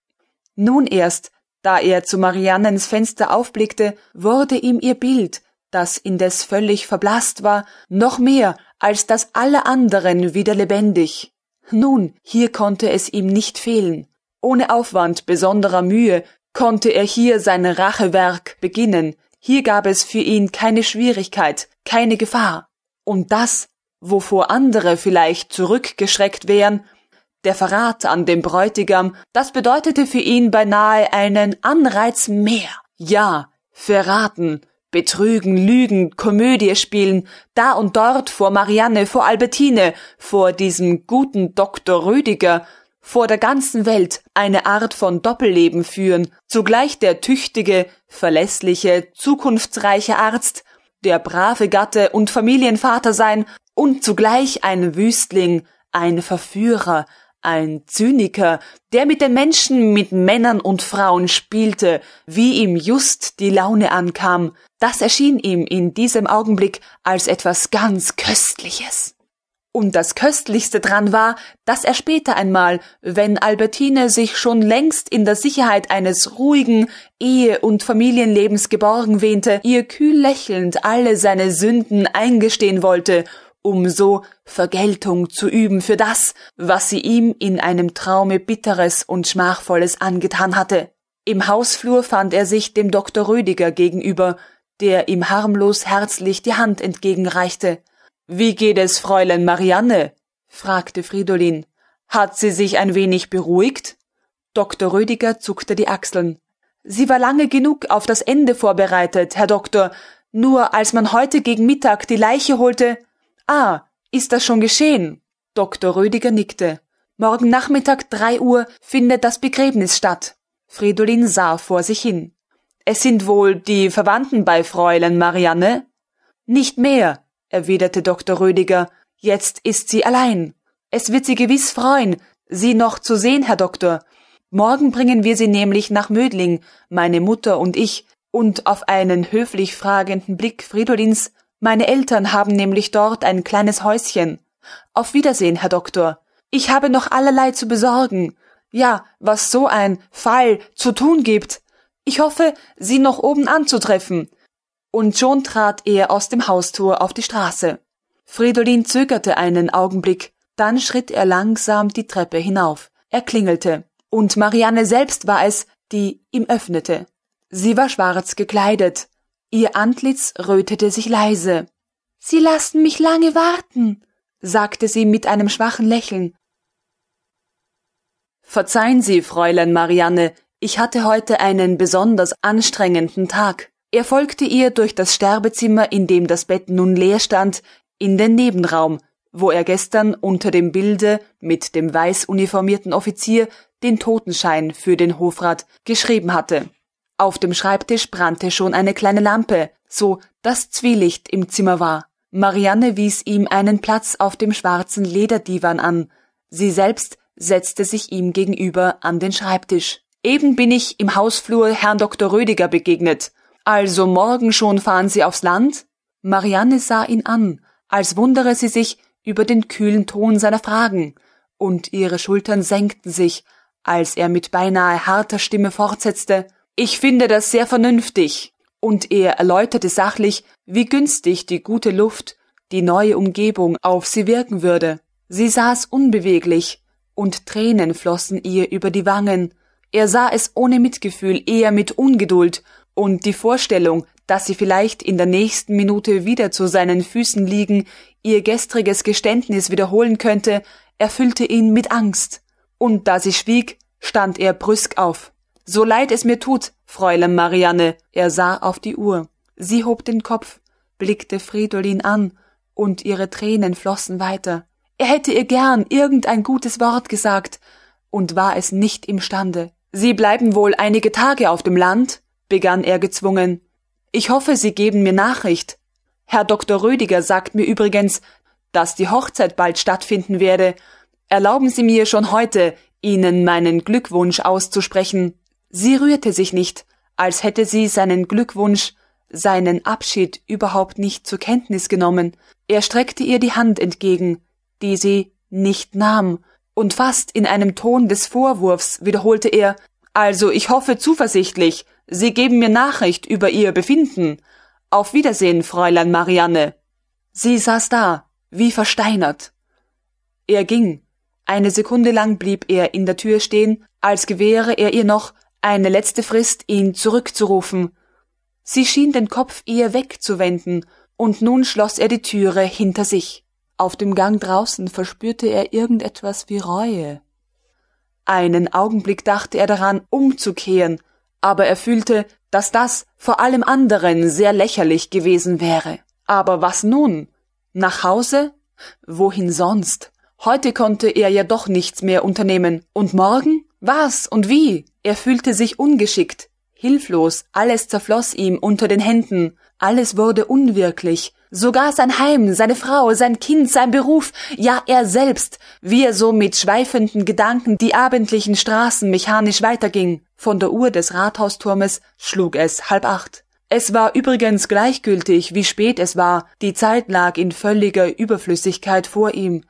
Nun erst, da er zu Mariannens Fenster aufblickte, wurde ihm ihr Bild, das indes völlig verblasst war, noch mehr, als das aller anderen wieder lebendig. Nun, hier konnte es ihm nicht fehlen. Ohne Aufwand besonderer Mühe konnte er hier sein Rachewerk beginnen. Hier gab es für ihn keine Schwierigkeit, keine Gefahr. Und das, wovor andere vielleicht zurückgeschreckt wären, der Verrat an dem Bräutigam, das bedeutete für ihn beinahe einen Anreiz mehr. Ja, verraten Betrügen, Lügen, Komödie spielen, da und dort vor Marianne, vor Albertine, vor diesem guten Doktor Rüdiger, vor der ganzen Welt eine Art von Doppelleben führen, zugleich der tüchtige, verlässliche, zukunftsreiche Arzt, der brave Gatte und Familienvater sein und zugleich ein Wüstling, ein Verführer, ein Zyniker, der mit den Menschen, mit Männern und Frauen spielte, wie ihm just die Laune ankam, das erschien ihm in diesem Augenblick als etwas ganz Köstliches. Und das Köstlichste dran war, dass er später einmal, wenn Albertine sich schon längst in der Sicherheit eines ruhigen Ehe- und Familienlebens geborgen wähnte, ihr kühl lächelnd alle seine Sünden eingestehen wollte um so Vergeltung zu üben für das, was sie ihm in einem Traume Bitteres und Schmachvolles angetan hatte. Im Hausflur fand er sich dem Dr. Rüdiger gegenüber, der ihm harmlos herzlich die Hand entgegenreichte. Wie geht es Fräulein Marianne? fragte Fridolin. Hat sie sich ein wenig beruhigt? Dr. Rüdiger zuckte die Achseln. Sie war lange genug auf das Ende vorbereitet, Herr Doktor. Nur als man heute gegen Mittag die Leiche holte. Ah, ist das schon geschehen? Dr. Rödiger nickte. Morgen Nachmittag drei Uhr findet das Begräbnis statt. Fridolin sah vor sich hin. Es sind wohl die Verwandten bei Fräulein Marianne? Nicht mehr, erwiderte Dr. Rödiger. Jetzt ist sie allein. Es wird sie gewiss freuen, Sie noch zu sehen, Herr Doktor. Morgen bringen wir Sie nämlich nach Mödling, meine Mutter und ich, und auf einen höflich fragenden Blick Fridolins meine Eltern haben nämlich dort ein kleines Häuschen. Auf Wiedersehen, Herr Doktor. Ich habe noch allerlei zu besorgen. Ja, was so ein Fall zu tun gibt. Ich hoffe, Sie noch oben anzutreffen. Und schon trat er aus dem Haustor auf die Straße. Fridolin zögerte einen Augenblick, dann schritt er langsam die Treppe hinauf. Er klingelte, und Marianne selbst war es, die ihm öffnete. Sie war schwarz gekleidet, Ihr Antlitz rötete sich leise. Sie lassen mich lange warten, sagte sie mit einem schwachen Lächeln. Verzeihen Sie, Fräulein Marianne, ich hatte heute einen besonders anstrengenden Tag. Er folgte ihr durch das Sterbezimmer, in dem das Bett nun leer stand, in den Nebenraum, wo er gestern unter dem Bilde mit dem weiß uniformierten Offizier den Totenschein für den Hofrat geschrieben hatte. Auf dem Schreibtisch brannte schon eine kleine Lampe, so dass Zwielicht im Zimmer war. Marianne wies ihm einen Platz auf dem schwarzen Lederdivan an. Sie selbst setzte sich ihm gegenüber an den Schreibtisch. Eben bin ich im Hausflur Herrn Dr. Rödiger begegnet. Also morgen schon fahren Sie aufs Land? Marianne sah ihn an, als wundere sie sich über den kühlen Ton seiner Fragen, und ihre Schultern senkten sich, als er mit beinahe harter Stimme fortsetzte ich finde das sehr vernünftig. Und er erläuterte sachlich, wie günstig die gute Luft, die neue Umgebung auf sie wirken würde. Sie saß unbeweglich, und Tränen flossen ihr über die Wangen. Er sah es ohne Mitgefühl, eher mit Ungeduld, und die Vorstellung, dass sie vielleicht in der nächsten Minute wieder zu seinen Füßen liegen, ihr gestriges Geständnis wiederholen könnte, erfüllte ihn mit Angst. Und da sie schwieg, stand er brüsk auf. So leid es mir tut, Fräulein Marianne. Er sah auf die Uhr. Sie hob den Kopf, blickte Fridolin an, und ihre Tränen flossen weiter. Er hätte ihr gern irgendein gutes Wort gesagt und war es nicht imstande. Sie bleiben wohl einige Tage auf dem Land, begann er gezwungen. Ich hoffe, Sie geben mir Nachricht. Herr Dr. Rödiger sagt mir übrigens, dass die Hochzeit bald stattfinden werde. Erlauben Sie mir schon heute, Ihnen meinen Glückwunsch auszusprechen. Sie rührte sich nicht, als hätte sie seinen Glückwunsch, seinen Abschied überhaupt nicht zur Kenntnis genommen. Er streckte ihr die Hand entgegen, die sie nicht nahm, und fast in einem Ton des Vorwurfs wiederholte er Also ich hoffe zuversichtlich, Sie geben mir Nachricht über Ihr Befinden. Auf Wiedersehen, Fräulein Marianne. Sie saß da, wie versteinert. Er ging. Eine Sekunde lang blieb er in der Tür stehen, als gewähre er ihr noch, eine letzte Frist, ihn zurückzurufen. Sie schien den Kopf eher wegzuwenden, und nun schloss er die Türe hinter sich. Auf dem Gang draußen verspürte er irgendetwas wie Reue. Einen Augenblick dachte er daran, umzukehren, aber er fühlte, dass das vor allem anderen sehr lächerlich gewesen wäre. Aber was nun? Nach Hause? Wohin sonst? Heute konnte er ja doch nichts mehr unternehmen. Und morgen? Was und wie? Er fühlte sich ungeschickt, hilflos, alles zerfloss ihm unter den Händen, alles wurde unwirklich, sogar sein Heim, seine Frau, sein Kind, sein Beruf, ja er selbst, wie er so mit schweifenden Gedanken die abendlichen Straßen mechanisch weiterging. Von der Uhr des Rathausturmes schlug es halb acht. Es war übrigens gleichgültig, wie spät es war, die Zeit lag in völliger Überflüssigkeit vor ihm.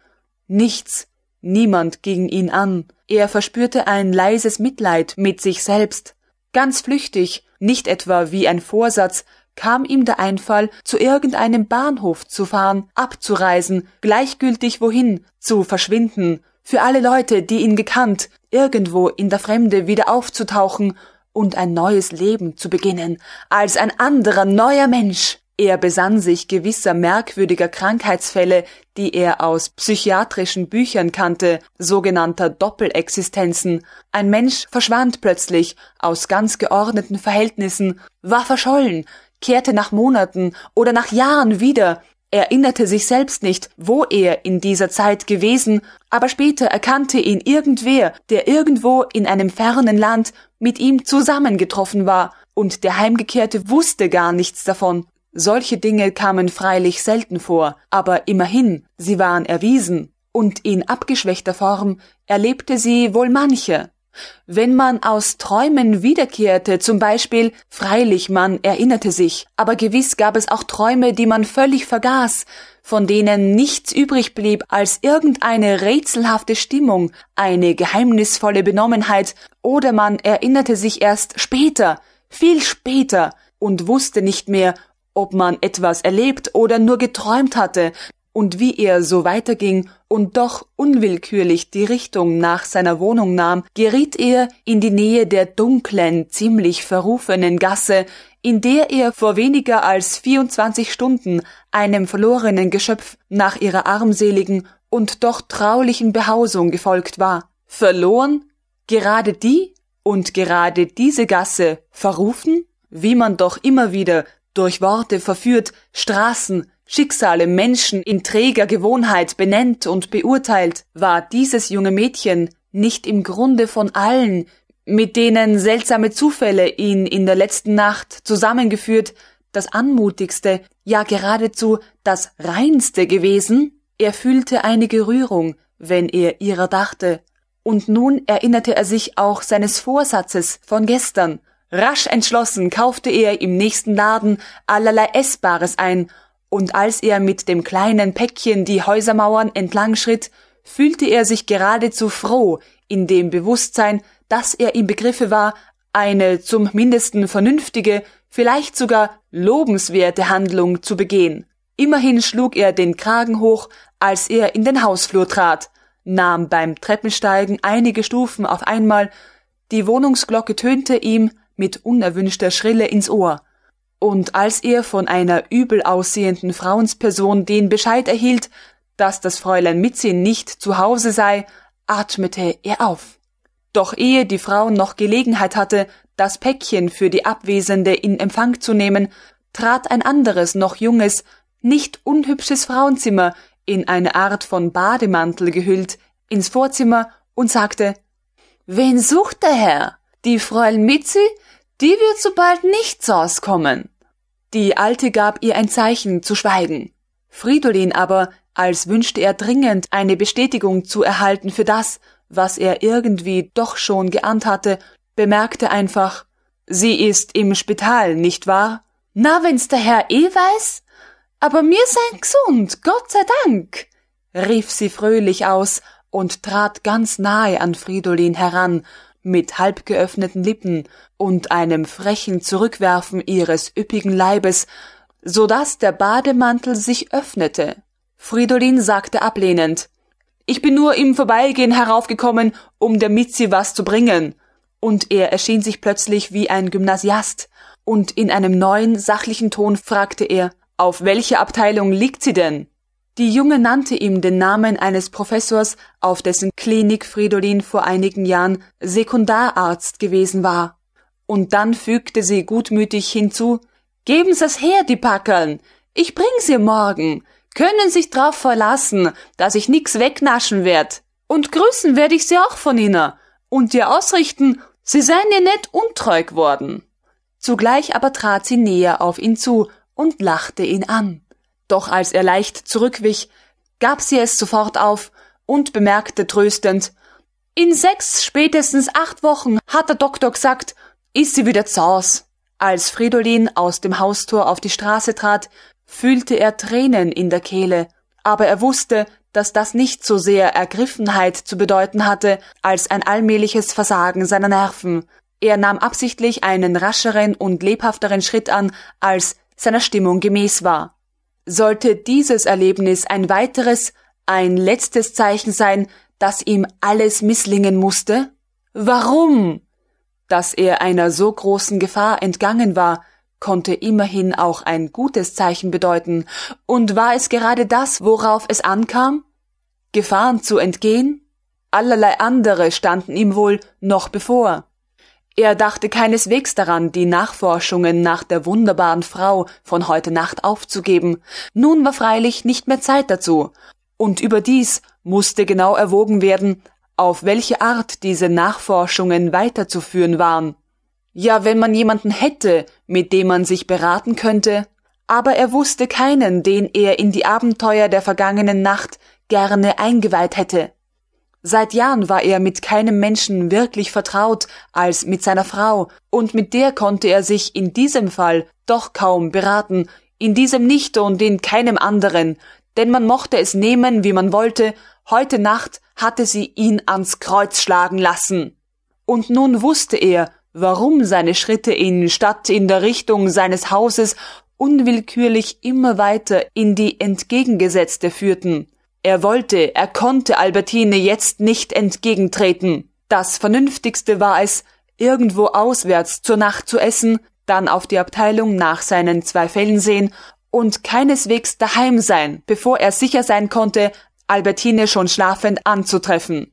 Nichts, niemand ging ihn an. Er verspürte ein leises Mitleid mit sich selbst. Ganz flüchtig, nicht etwa wie ein Vorsatz, kam ihm der Einfall, zu irgendeinem Bahnhof zu fahren, abzureisen, gleichgültig wohin, zu verschwinden, für alle Leute, die ihn gekannt, irgendwo in der Fremde wieder aufzutauchen und ein neues Leben zu beginnen, als ein anderer neuer Mensch. Er besann sich gewisser merkwürdiger Krankheitsfälle, die er aus psychiatrischen Büchern kannte, sogenannter Doppelexistenzen. Ein Mensch verschwand plötzlich aus ganz geordneten Verhältnissen, war verschollen, kehrte nach Monaten oder nach Jahren wieder, erinnerte sich selbst nicht, wo er in dieser Zeit gewesen, aber später erkannte ihn irgendwer, der irgendwo in einem fernen Land mit ihm zusammengetroffen war, und der Heimgekehrte wusste gar nichts davon. Solche Dinge kamen freilich selten vor, aber immerhin, sie waren erwiesen, und in abgeschwächter Form erlebte sie wohl manche. Wenn man aus Träumen wiederkehrte, zum Beispiel, freilich man erinnerte sich, aber gewiss gab es auch Träume, die man völlig vergaß, von denen nichts übrig blieb als irgendeine rätselhafte Stimmung, eine geheimnisvolle Benommenheit, oder man erinnerte sich erst später, viel später, und wusste nicht mehr, ob man etwas erlebt oder nur geträumt hatte und wie er so weiterging und doch unwillkürlich die Richtung nach seiner Wohnung nahm, geriet er in die Nähe der dunklen, ziemlich verrufenen Gasse, in der er vor weniger als 24 Stunden einem verlorenen Geschöpf nach ihrer armseligen und doch traulichen Behausung gefolgt war. Verloren? Gerade die? Und gerade diese Gasse verrufen? Wie man doch immer wieder durch Worte verführt, Straßen, Schicksale, Menschen in träger Gewohnheit benennt und beurteilt, war dieses junge Mädchen nicht im Grunde von allen, mit denen seltsame Zufälle ihn in der letzten Nacht zusammengeführt, das anmutigste, ja geradezu das reinste gewesen? Er fühlte einige Rührung, wenn er ihrer dachte, und nun erinnerte er sich auch seines Vorsatzes von gestern, Rasch entschlossen kaufte er im nächsten Laden allerlei Essbares ein, und als er mit dem kleinen Päckchen die Häusermauern entlang schritt, fühlte er sich geradezu froh in dem Bewusstsein, dass er im Begriffe war, eine zum mindesten vernünftige, vielleicht sogar lobenswerte Handlung zu begehen. Immerhin schlug er den Kragen hoch, als er in den Hausflur trat, nahm beim Treppensteigen einige Stufen auf einmal, die Wohnungsglocke tönte ihm, mit unerwünschter Schrille ins Ohr. Und als er von einer übel aussehenden Frauensperson den Bescheid erhielt, dass das Fräulein Mitzin nicht zu Hause sei, atmete er auf. Doch ehe die Frau noch Gelegenheit hatte, das Päckchen für die Abwesende in Empfang zu nehmen, trat ein anderes, noch junges, nicht unhübsches Frauenzimmer, in eine Art von Bademantel gehüllt, ins Vorzimmer und sagte Wen sucht der Herr? Die Fräulein Mitzi die wird sobald nichts auskommen. Die Alte gab ihr ein Zeichen zu schweigen. Fridolin aber, als wünschte er dringend eine Bestätigung zu erhalten für das, was er irgendwie doch schon geahnt hatte, bemerkte einfach, sie ist im Spital, nicht wahr? Na, wenn's der Herr eh weiß? Aber mir sein gesund, Gott sei Dank! rief sie fröhlich aus und trat ganz nahe an Fridolin heran, mit halb geöffneten Lippen und einem frechen Zurückwerfen ihres üppigen Leibes, so daß der Bademantel sich öffnete. Fridolin sagte ablehnend, ich bin nur im Vorbeigehen heraufgekommen, um der Mitzi was zu bringen. Und er erschien sich plötzlich wie ein Gymnasiast, und in einem neuen, sachlichen Ton fragte er, auf welche Abteilung liegt sie denn? Die Junge nannte ihm den Namen eines Professors, auf dessen Klinik Fridolin vor einigen Jahren Sekundararzt gewesen war. Und dann fügte sie gutmütig hinzu, Geben Sie's her, die Packeln! Ich bring sie morgen! Können sich drauf verlassen, dass ich nix wegnaschen werd! Und grüßen werd ich sie auch von ihnen! Und dir ausrichten, sie seien ihr net untreu geworden! Zugleich aber trat sie näher auf ihn zu und lachte ihn an. Doch als er leicht zurückwich, gab sie es sofort auf und bemerkte tröstend, in sechs, spätestens acht Wochen, hat der Doktor gesagt, ist sie wieder zaus. Als Fridolin aus dem Haustor auf die Straße trat, fühlte er Tränen in der Kehle, aber er wusste, dass das nicht so sehr Ergriffenheit zu bedeuten hatte, als ein allmähliches Versagen seiner Nerven. Er nahm absichtlich einen rascheren und lebhafteren Schritt an, als seiner Stimmung gemäß war sollte dieses Erlebnis ein weiteres, ein letztes Zeichen sein, dass ihm alles misslingen musste? Warum? Dass er einer so großen Gefahr entgangen war, konnte immerhin auch ein gutes Zeichen bedeuten, und war es gerade das, worauf es ankam? Gefahren zu entgehen? Allerlei andere standen ihm wohl noch bevor. Er dachte keineswegs daran, die Nachforschungen nach der wunderbaren Frau von heute Nacht aufzugeben. Nun war freilich nicht mehr Zeit dazu. Und überdies musste genau erwogen werden, auf welche Art diese Nachforschungen weiterzuführen waren. Ja, wenn man jemanden hätte, mit dem man sich beraten könnte, aber er wusste keinen, den er in die Abenteuer der vergangenen Nacht gerne eingeweiht hätte. Seit Jahren war er mit keinem Menschen wirklich vertraut als mit seiner Frau, und mit der konnte er sich in diesem Fall doch kaum beraten, in diesem nicht und in keinem anderen, denn man mochte es nehmen, wie man wollte, heute Nacht hatte sie ihn ans Kreuz schlagen lassen. Und nun wusste er, warum seine Schritte in statt in der Richtung seines Hauses unwillkürlich immer weiter in die entgegengesetzte führten. Er wollte, er konnte Albertine jetzt nicht entgegentreten. Das Vernünftigste war es, irgendwo auswärts zur Nacht zu essen, dann auf die Abteilung nach seinen zwei Fällen sehen und keineswegs daheim sein, bevor er sicher sein konnte, Albertine schon schlafend anzutreffen.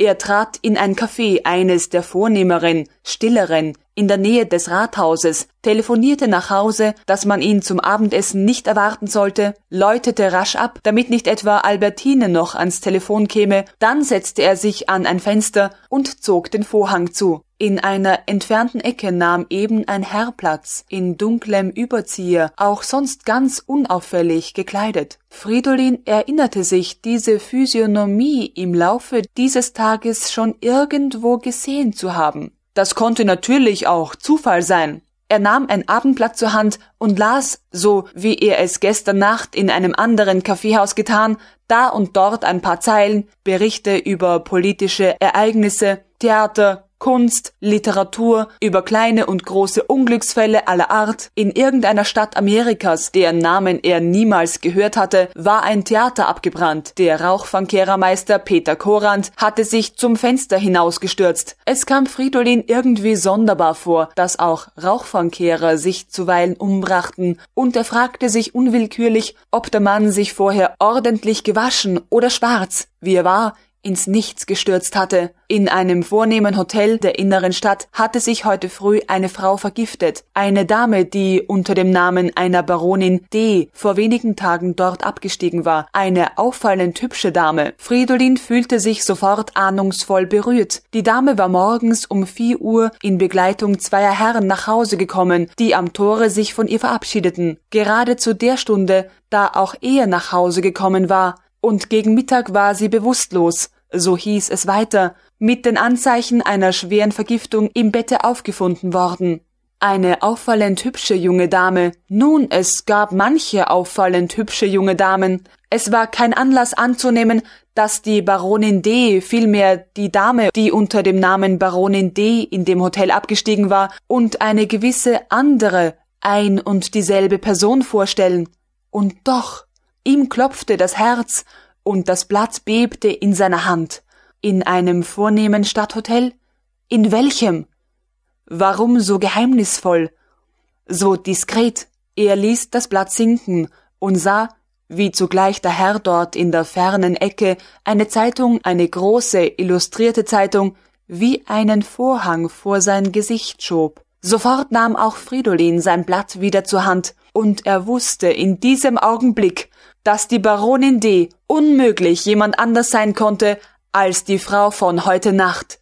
Er trat in ein Café eines der vornehmeren, stilleren, in der Nähe des Rathauses, telefonierte nach Hause, dass man ihn zum Abendessen nicht erwarten sollte, läutete rasch ab, damit nicht etwa Albertine noch ans Telefon käme, dann setzte er sich an ein Fenster und zog den Vorhang zu. In einer entfernten Ecke nahm eben ein Herr Platz, in dunklem Überzieher, auch sonst ganz unauffällig gekleidet. Fridolin erinnerte sich, diese Physiognomie im Laufe dieses Tages schon irgendwo gesehen zu haben. Das konnte natürlich auch Zufall sein. Er nahm ein Abendblatt zur Hand und las, so wie er es gestern Nacht in einem anderen Kaffeehaus getan, da und dort ein paar Zeilen, Berichte über politische Ereignisse, Theater, Kunst, Literatur, über kleine und große Unglücksfälle aller Art in irgendeiner Stadt Amerikas, deren Namen er niemals gehört hatte, war ein Theater abgebrannt. Der Rauchfangkehrermeister Peter Korand hatte sich zum Fenster hinausgestürzt. Es kam Fridolin irgendwie sonderbar vor, dass auch Rauchfangkehrer sich zuweilen umbrachten, und er fragte sich unwillkürlich, ob der Mann sich vorher ordentlich gewaschen oder schwarz, wie er war, ins Nichts gestürzt hatte. In einem vornehmen Hotel der inneren Stadt hatte sich heute früh eine Frau vergiftet. Eine Dame, die unter dem Namen einer Baronin D. vor wenigen Tagen dort abgestiegen war. Eine auffallend hübsche Dame. Fridolin fühlte sich sofort ahnungsvoll berührt. Die Dame war morgens um vier Uhr in Begleitung zweier Herren nach Hause gekommen, die am Tore sich von ihr verabschiedeten. Gerade zu der Stunde, da auch er nach Hause gekommen war, und gegen Mittag war sie bewusstlos so hieß es weiter, mit den Anzeichen einer schweren Vergiftung im Bette aufgefunden worden. Eine auffallend hübsche junge Dame. Nun, es gab manche auffallend hübsche junge Damen. Es war kein Anlass anzunehmen, dass die Baronin D, vielmehr die Dame, die unter dem Namen Baronin D in dem Hotel abgestiegen war, und eine gewisse andere ein und dieselbe Person vorstellen. Und doch, ihm klopfte das Herz, und das Blatt bebte in seiner Hand. In einem vornehmen Stadthotel? In welchem? Warum so geheimnisvoll? So diskret? Er ließ das Blatt sinken und sah, wie zugleich der Herr dort in der fernen Ecke eine Zeitung, eine große, illustrierte Zeitung, wie einen Vorhang vor sein Gesicht schob. Sofort nahm auch Fridolin sein Blatt wieder zur Hand, und er wusste in diesem Augenblick, dass die Baronin D. unmöglich jemand anders sein konnte als die Frau von heute Nacht.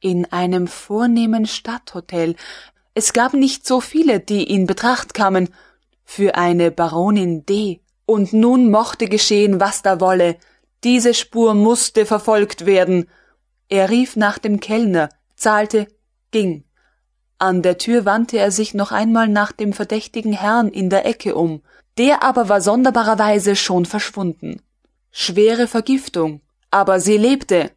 In einem vornehmen Stadthotel. Es gab nicht so viele, die in Betracht kamen. Für eine Baronin D. Und nun mochte geschehen, was da wolle. Diese Spur musste verfolgt werden. Er rief nach dem Kellner, zahlte, ging. An der Tür wandte er sich noch einmal nach dem verdächtigen Herrn in der Ecke um. Der aber war sonderbarerweise schon verschwunden. Schwere Vergiftung. Aber sie lebte.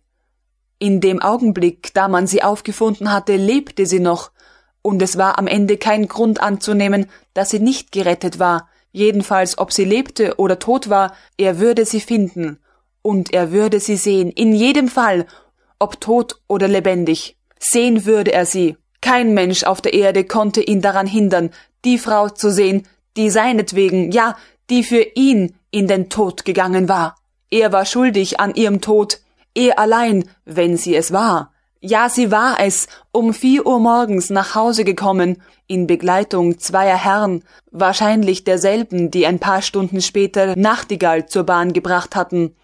In dem Augenblick, da man sie aufgefunden hatte, lebte sie noch, und es war am Ende kein Grund anzunehmen, dass sie nicht gerettet war, jedenfalls ob sie lebte oder tot war, er würde sie finden, und er würde sie sehen, in jedem Fall, ob tot oder lebendig. Sehen würde er sie. Kein Mensch auf der Erde konnte ihn daran hindern, die Frau zu sehen, die seinetwegen, ja, die für ihn in den Tod gegangen war. Er war schuldig an ihrem Tod, er allein, wenn sie es war. Ja, sie war es, um vier Uhr morgens nach Hause gekommen, in Begleitung zweier Herren, wahrscheinlich derselben, die ein paar Stunden später Nachtigall zur Bahn gebracht hatten.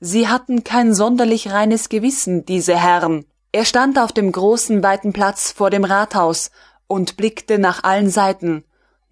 Sie hatten kein sonderlich reines Gewissen, diese Herren. Er stand auf dem großen weiten Platz vor dem Rathaus und blickte nach allen Seiten.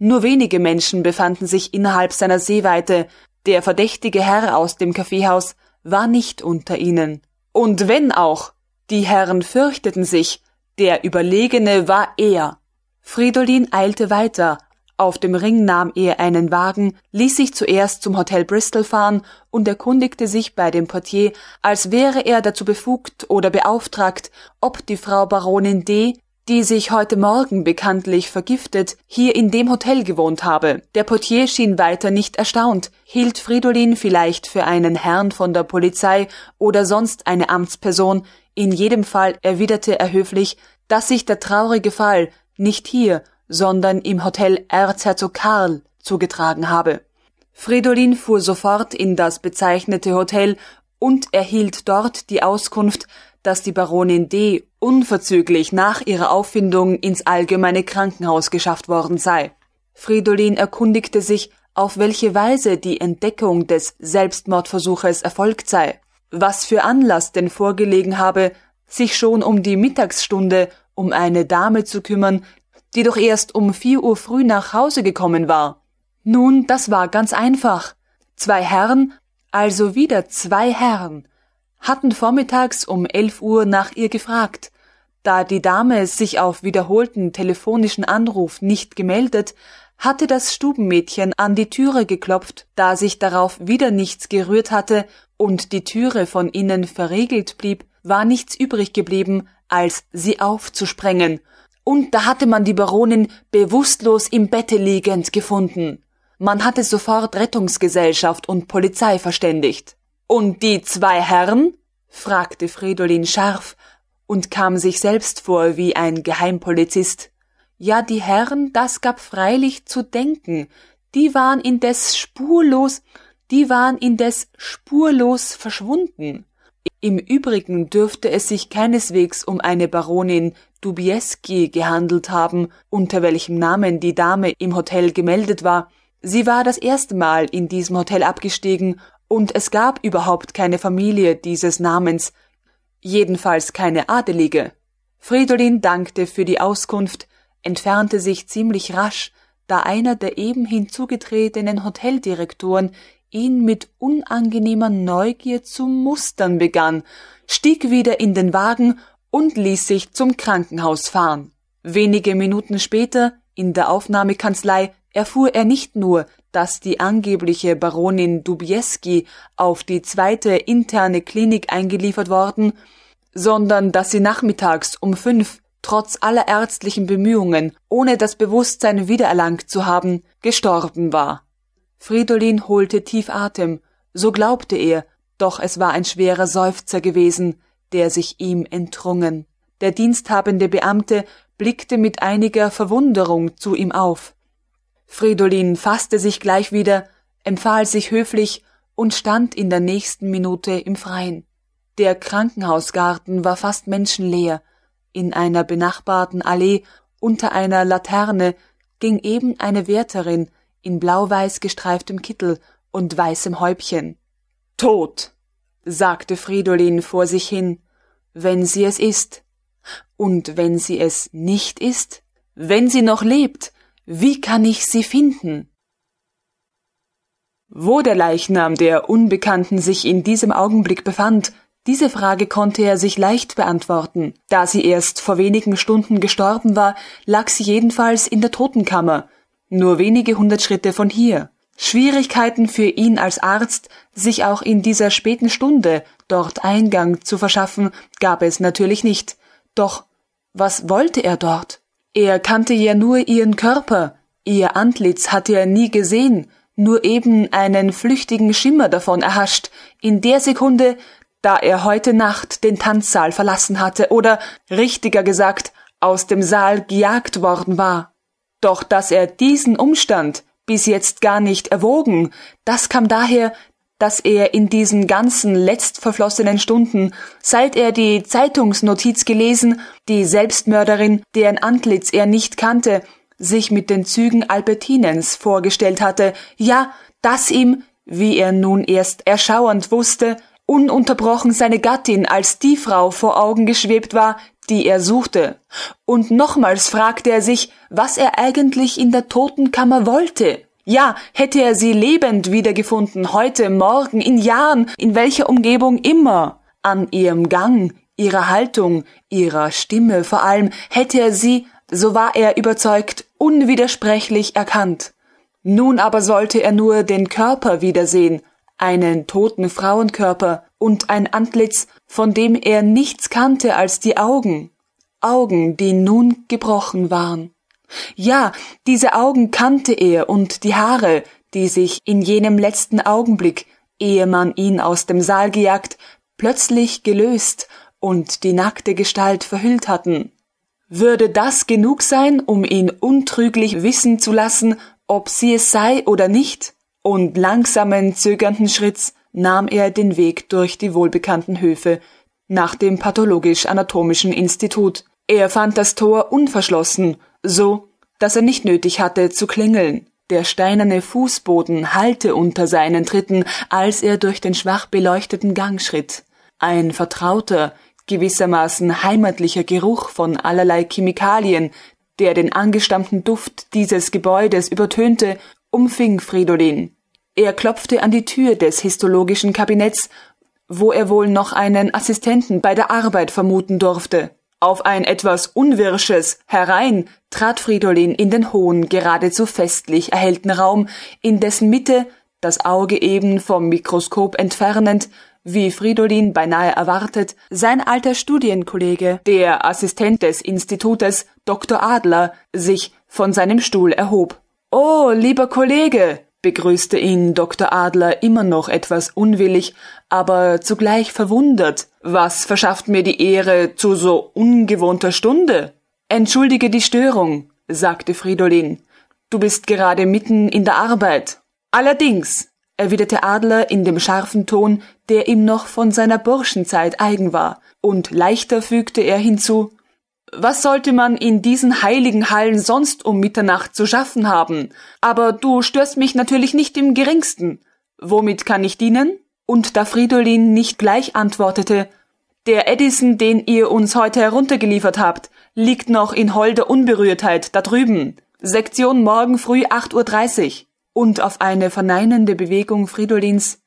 Nur wenige Menschen befanden sich innerhalb seiner Sehweite, der verdächtige Herr aus dem Kaffeehaus war nicht unter ihnen. Und wenn auch, die Herren fürchteten sich, der Überlegene war er. Fridolin eilte weiter, auf dem Ring nahm er einen Wagen, ließ sich zuerst zum Hotel Bristol fahren und erkundigte sich bei dem Portier, als wäre er dazu befugt oder beauftragt, ob die Frau Baronin D die sich heute Morgen bekanntlich vergiftet, hier in dem Hotel gewohnt habe. Der Portier schien weiter nicht erstaunt, hielt Fridolin vielleicht für einen Herrn von der Polizei oder sonst eine Amtsperson, in jedem Fall erwiderte er höflich, dass sich der traurige Fall nicht hier, sondern im Hotel Erzherzog Karl zugetragen habe. Fridolin fuhr sofort in das bezeichnete Hotel und erhielt dort die Auskunft, dass die Baronin D. unverzüglich nach ihrer Auffindung ins allgemeine Krankenhaus geschafft worden sei. Fridolin erkundigte sich, auf welche Weise die Entdeckung des Selbstmordversuches erfolgt sei, was für Anlass denn vorgelegen habe, sich schon um die Mittagsstunde um eine Dame zu kümmern, die doch erst um vier Uhr früh nach Hause gekommen war. Nun, das war ganz einfach. Zwei Herren, also wieder zwei Herren, hatten vormittags um 11 Uhr nach ihr gefragt. Da die Dame sich auf wiederholten telefonischen Anruf nicht gemeldet, hatte das Stubenmädchen an die Türe geklopft, da sich darauf wieder nichts gerührt hatte und die Türe von innen verriegelt blieb, war nichts übrig geblieben, als sie aufzusprengen. Und da hatte man die Baronin bewusstlos im Bette liegend gefunden. Man hatte sofort Rettungsgesellschaft und Polizei verständigt. Und die zwei Herren? fragte Fridolin scharf und kam sich selbst vor wie ein Geheimpolizist. Ja, die Herren, das gab freilich zu denken, die waren indes spurlos, die waren indes spurlos verschwunden. Im Übrigen dürfte es sich keineswegs um eine Baronin Dubieski gehandelt haben, unter welchem Namen die Dame im Hotel gemeldet war. Sie war das erste Mal in diesem Hotel abgestiegen und es gab überhaupt keine Familie dieses Namens, jedenfalls keine adelige. Fridolin dankte für die Auskunft, entfernte sich ziemlich rasch, da einer der eben hinzugetretenen Hoteldirektoren ihn mit unangenehmer Neugier zu mustern begann, stieg wieder in den Wagen und ließ sich zum Krankenhaus fahren. Wenige Minuten später, in der Aufnahmekanzlei, erfuhr er nicht nur, dass die angebliche Baronin Dubieski auf die zweite interne Klinik eingeliefert worden, sondern dass sie nachmittags um fünf trotz aller ärztlichen Bemühungen, ohne das Bewusstsein wiedererlangt zu haben, gestorben war. Fridolin holte tief Atem, so glaubte er, doch es war ein schwerer Seufzer gewesen, der sich ihm entrungen. Der diensthabende Beamte blickte mit einiger Verwunderung zu ihm auf. Fridolin fasste sich gleich wieder, empfahl sich höflich und stand in der nächsten Minute im Freien. Der Krankenhausgarten war fast menschenleer. In einer benachbarten Allee unter einer Laterne ging eben eine Wärterin in blau-weiß gestreiftem Kittel und weißem Häubchen. Tot, sagte Fridolin vor sich hin, wenn sie es ist. Und wenn sie es nicht ist? Wenn sie noch lebt, wie kann ich sie finden? Wo der Leichnam der Unbekannten sich in diesem Augenblick befand, diese Frage konnte er sich leicht beantworten. Da sie erst vor wenigen Stunden gestorben war, lag sie jedenfalls in der Totenkammer, nur wenige hundert Schritte von hier. Schwierigkeiten für ihn als Arzt, sich auch in dieser späten Stunde dort Eingang zu verschaffen, gab es natürlich nicht. Doch was wollte er dort? Er kannte ja nur ihren Körper, ihr Antlitz hatte er nie gesehen, nur eben einen flüchtigen Schimmer davon erhascht, in der Sekunde, da er heute Nacht den Tanzsaal verlassen hatte oder, richtiger gesagt, aus dem Saal gejagt worden war. Doch dass er diesen Umstand bis jetzt gar nicht erwogen, das kam daher, dass er in diesen ganzen letztverflossenen Stunden, seit er die Zeitungsnotiz gelesen, die Selbstmörderin, deren Antlitz er nicht kannte, sich mit den Zügen Albertinens vorgestellt hatte, ja, dass ihm, wie er nun erst erschauernd wusste, ununterbrochen seine Gattin als die Frau vor Augen geschwebt war, die er suchte. Und nochmals fragte er sich, was er eigentlich in der Totenkammer wollte. Ja, hätte er sie lebend wiedergefunden, heute, morgen, in Jahren, in welcher Umgebung immer, an ihrem Gang, ihrer Haltung, ihrer Stimme vor allem, hätte er sie, so war er überzeugt, unwidersprechlich erkannt. Nun aber sollte er nur den Körper wiedersehen, einen toten Frauenkörper und ein Antlitz, von dem er nichts kannte als die Augen, Augen, die nun gebrochen waren. Ja, diese Augen kannte er und die Haare, die sich in jenem letzten Augenblick, ehe man ihn aus dem Saal gejagt, plötzlich gelöst und die nackte Gestalt verhüllt hatten. Würde das genug sein, um ihn untrüglich wissen zu lassen, ob sie es sei oder nicht? Und langsamen, zögernden Schritts nahm er den Weg durch die wohlbekannten Höfe nach dem pathologisch-anatomischen Institut. Er fand das Tor unverschlossen so dass er nicht nötig hatte zu klingeln. Der steinerne Fußboden hallte unter seinen Tritten, als er durch den schwach beleuchteten Gang schritt. Ein vertrauter, gewissermaßen heimatlicher Geruch von allerlei Chemikalien, der den angestammten Duft dieses Gebäudes übertönte, umfing Fridolin. Er klopfte an die Tür des histologischen Kabinetts, wo er wohl noch einen Assistenten bei der Arbeit vermuten durfte. Auf ein etwas unwirsches Herein trat Fridolin in den hohen, geradezu festlich erhellten Raum, in dessen Mitte, das Auge eben vom Mikroskop entfernend, wie Fridolin beinahe erwartet, sein alter Studienkollege, der Assistent des Institutes Dr. Adler, sich von seinem Stuhl erhob. Oh, lieber Kollege, begrüßte ihn Dr. Adler immer noch etwas unwillig, aber zugleich verwundert. Was verschafft mir die Ehre zu so ungewohnter Stunde? Entschuldige die Störung, sagte Fridolin. Du bist gerade mitten in der Arbeit. Allerdings, erwiderte Adler in dem scharfen Ton, der ihm noch von seiner Burschenzeit eigen war, und leichter fügte er hinzu, was sollte man in diesen heiligen Hallen sonst um Mitternacht zu schaffen haben? Aber du störst mich natürlich nicht im geringsten. Womit kann ich dienen? Und da Fridolin nicht gleich antwortete, der Edison, den ihr uns heute heruntergeliefert habt, liegt noch in holder Unberührtheit da drüben. Sektion morgen früh 8.30 Uhr. Und auf eine verneinende Bewegung Fridolins.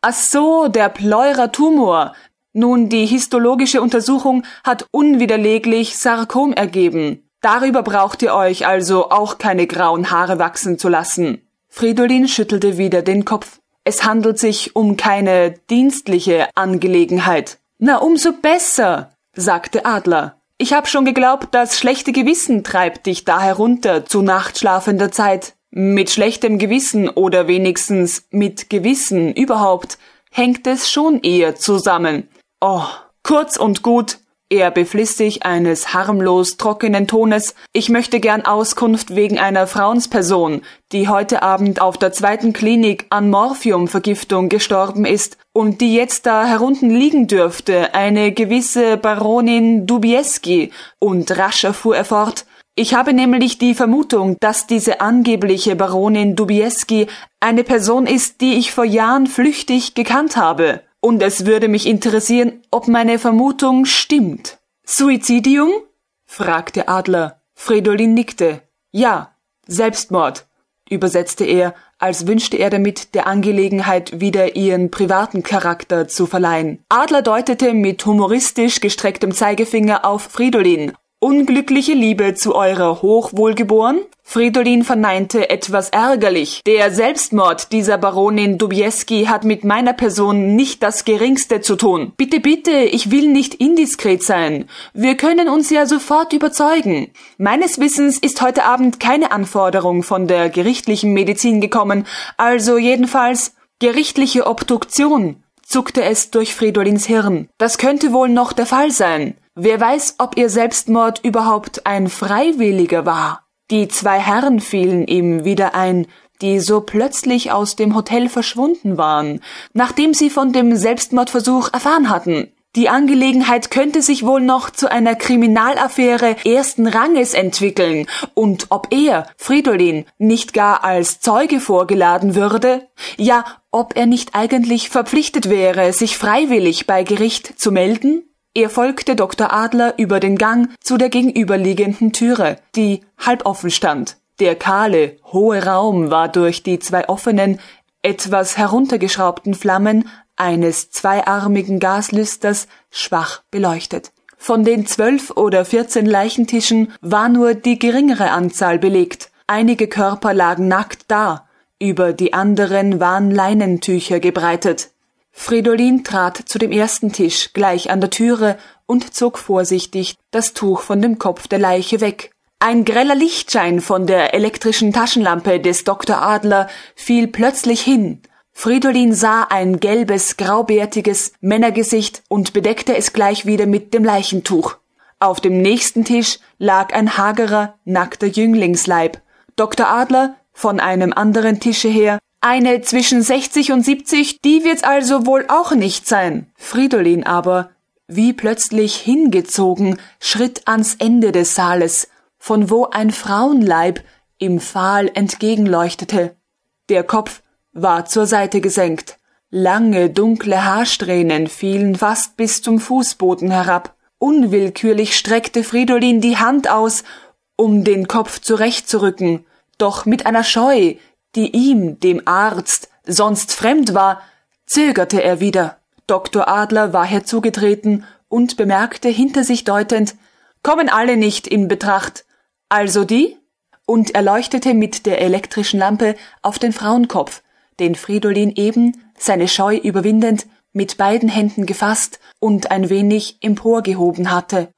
Ach so, der Pleurer Tumor, nun, die histologische Untersuchung hat unwiderleglich Sarkom ergeben. Darüber braucht ihr euch also auch keine grauen Haare wachsen zu lassen. Fridolin schüttelte wieder den Kopf. Es handelt sich um keine dienstliche Angelegenheit. Na, umso besser, sagte Adler. Ich hab schon geglaubt, das schlechte Gewissen treibt dich da herunter zu nachtschlafender Zeit. Mit schlechtem Gewissen oder wenigstens mit Gewissen überhaupt hängt es schon eher zusammen. Oh, kurz und gut, er befliss sich eines harmlos trockenen Tones, ich möchte gern Auskunft wegen einer Frauensperson, die heute Abend auf der zweiten Klinik an Morphiumvergiftung gestorben ist und die jetzt da herunten liegen dürfte, eine gewisse Baronin Dubieski, und rascher fuhr er fort, ich habe nämlich die Vermutung, dass diese angebliche Baronin Dubieski eine Person ist, die ich vor Jahren flüchtig gekannt habe. Und es würde mich interessieren, ob meine Vermutung stimmt. Suizidium? fragte Adler. Fridolin nickte. Ja, Selbstmord, übersetzte er, als wünschte er damit der Angelegenheit wieder ihren privaten Charakter zu verleihen. Adler deutete mit humoristisch gestrecktem Zeigefinger auf Fridolin Unglückliche Liebe zu eurer Hochwohlgeboren? Fridolin verneinte etwas ärgerlich. Der Selbstmord dieser Baronin Dubieski hat mit meiner Person nicht das geringste zu tun. Bitte, bitte, ich will nicht indiskret sein. Wir können uns ja sofort überzeugen. Meines Wissens ist heute Abend keine Anforderung von der gerichtlichen Medizin gekommen, also jedenfalls gerichtliche Obduktion zuckte es durch Fridolins Hirn. Das könnte wohl noch der Fall sein. Wer weiß, ob ihr Selbstmord überhaupt ein freiwilliger war. Die zwei Herren fielen ihm wieder ein, die so plötzlich aus dem Hotel verschwunden waren, nachdem sie von dem Selbstmordversuch erfahren hatten. Die Angelegenheit könnte sich wohl noch zu einer Kriminalaffäre ersten Ranges entwickeln, und ob er, Fridolin, nicht gar als Zeuge vorgeladen würde, ja, ob er nicht eigentlich verpflichtet wäre, sich freiwillig bei Gericht zu melden? Er folgte Dr. Adler über den Gang zu der gegenüberliegenden Türe, die halb offen stand. Der kahle, hohe Raum war durch die zwei offenen, etwas heruntergeschraubten Flammen eines zweiarmigen Gaslüsters schwach beleuchtet. Von den zwölf oder vierzehn Leichentischen war nur die geringere Anzahl belegt. Einige Körper lagen nackt da, über die anderen waren Leinentücher gebreitet. Fridolin trat zu dem ersten Tisch gleich an der Türe und zog vorsichtig das Tuch von dem Kopf der Leiche weg. Ein greller Lichtschein von der elektrischen Taschenlampe des Dr. Adler fiel plötzlich hin. Fridolin sah ein gelbes, graubärtiges Männergesicht und bedeckte es gleich wieder mit dem Leichentuch. Auf dem nächsten Tisch lag ein hagerer, nackter Jünglingsleib. Dr. Adler, von einem anderen Tische her, eine zwischen 60 und 70, die wird's also wohl auch nicht sein. Fridolin aber, wie plötzlich hingezogen, schritt ans Ende des Saales, von wo ein Frauenleib im Pfahl entgegenleuchtete. Der Kopf war zur Seite gesenkt. Lange dunkle Haarsträhnen fielen fast bis zum Fußboden herab. Unwillkürlich streckte Fridolin die Hand aus, um den Kopf zurechtzurücken, doch mit einer Scheu, die ihm, dem Arzt, sonst fremd war, zögerte er wieder. Dr. Adler war herzugetreten und bemerkte hinter sich deutend, kommen alle nicht in Betracht. Also die? Und er leuchtete mit der elektrischen Lampe auf den Frauenkopf, den Fridolin eben, seine Scheu überwindend, mit beiden Händen gefasst und ein wenig emporgehoben hatte.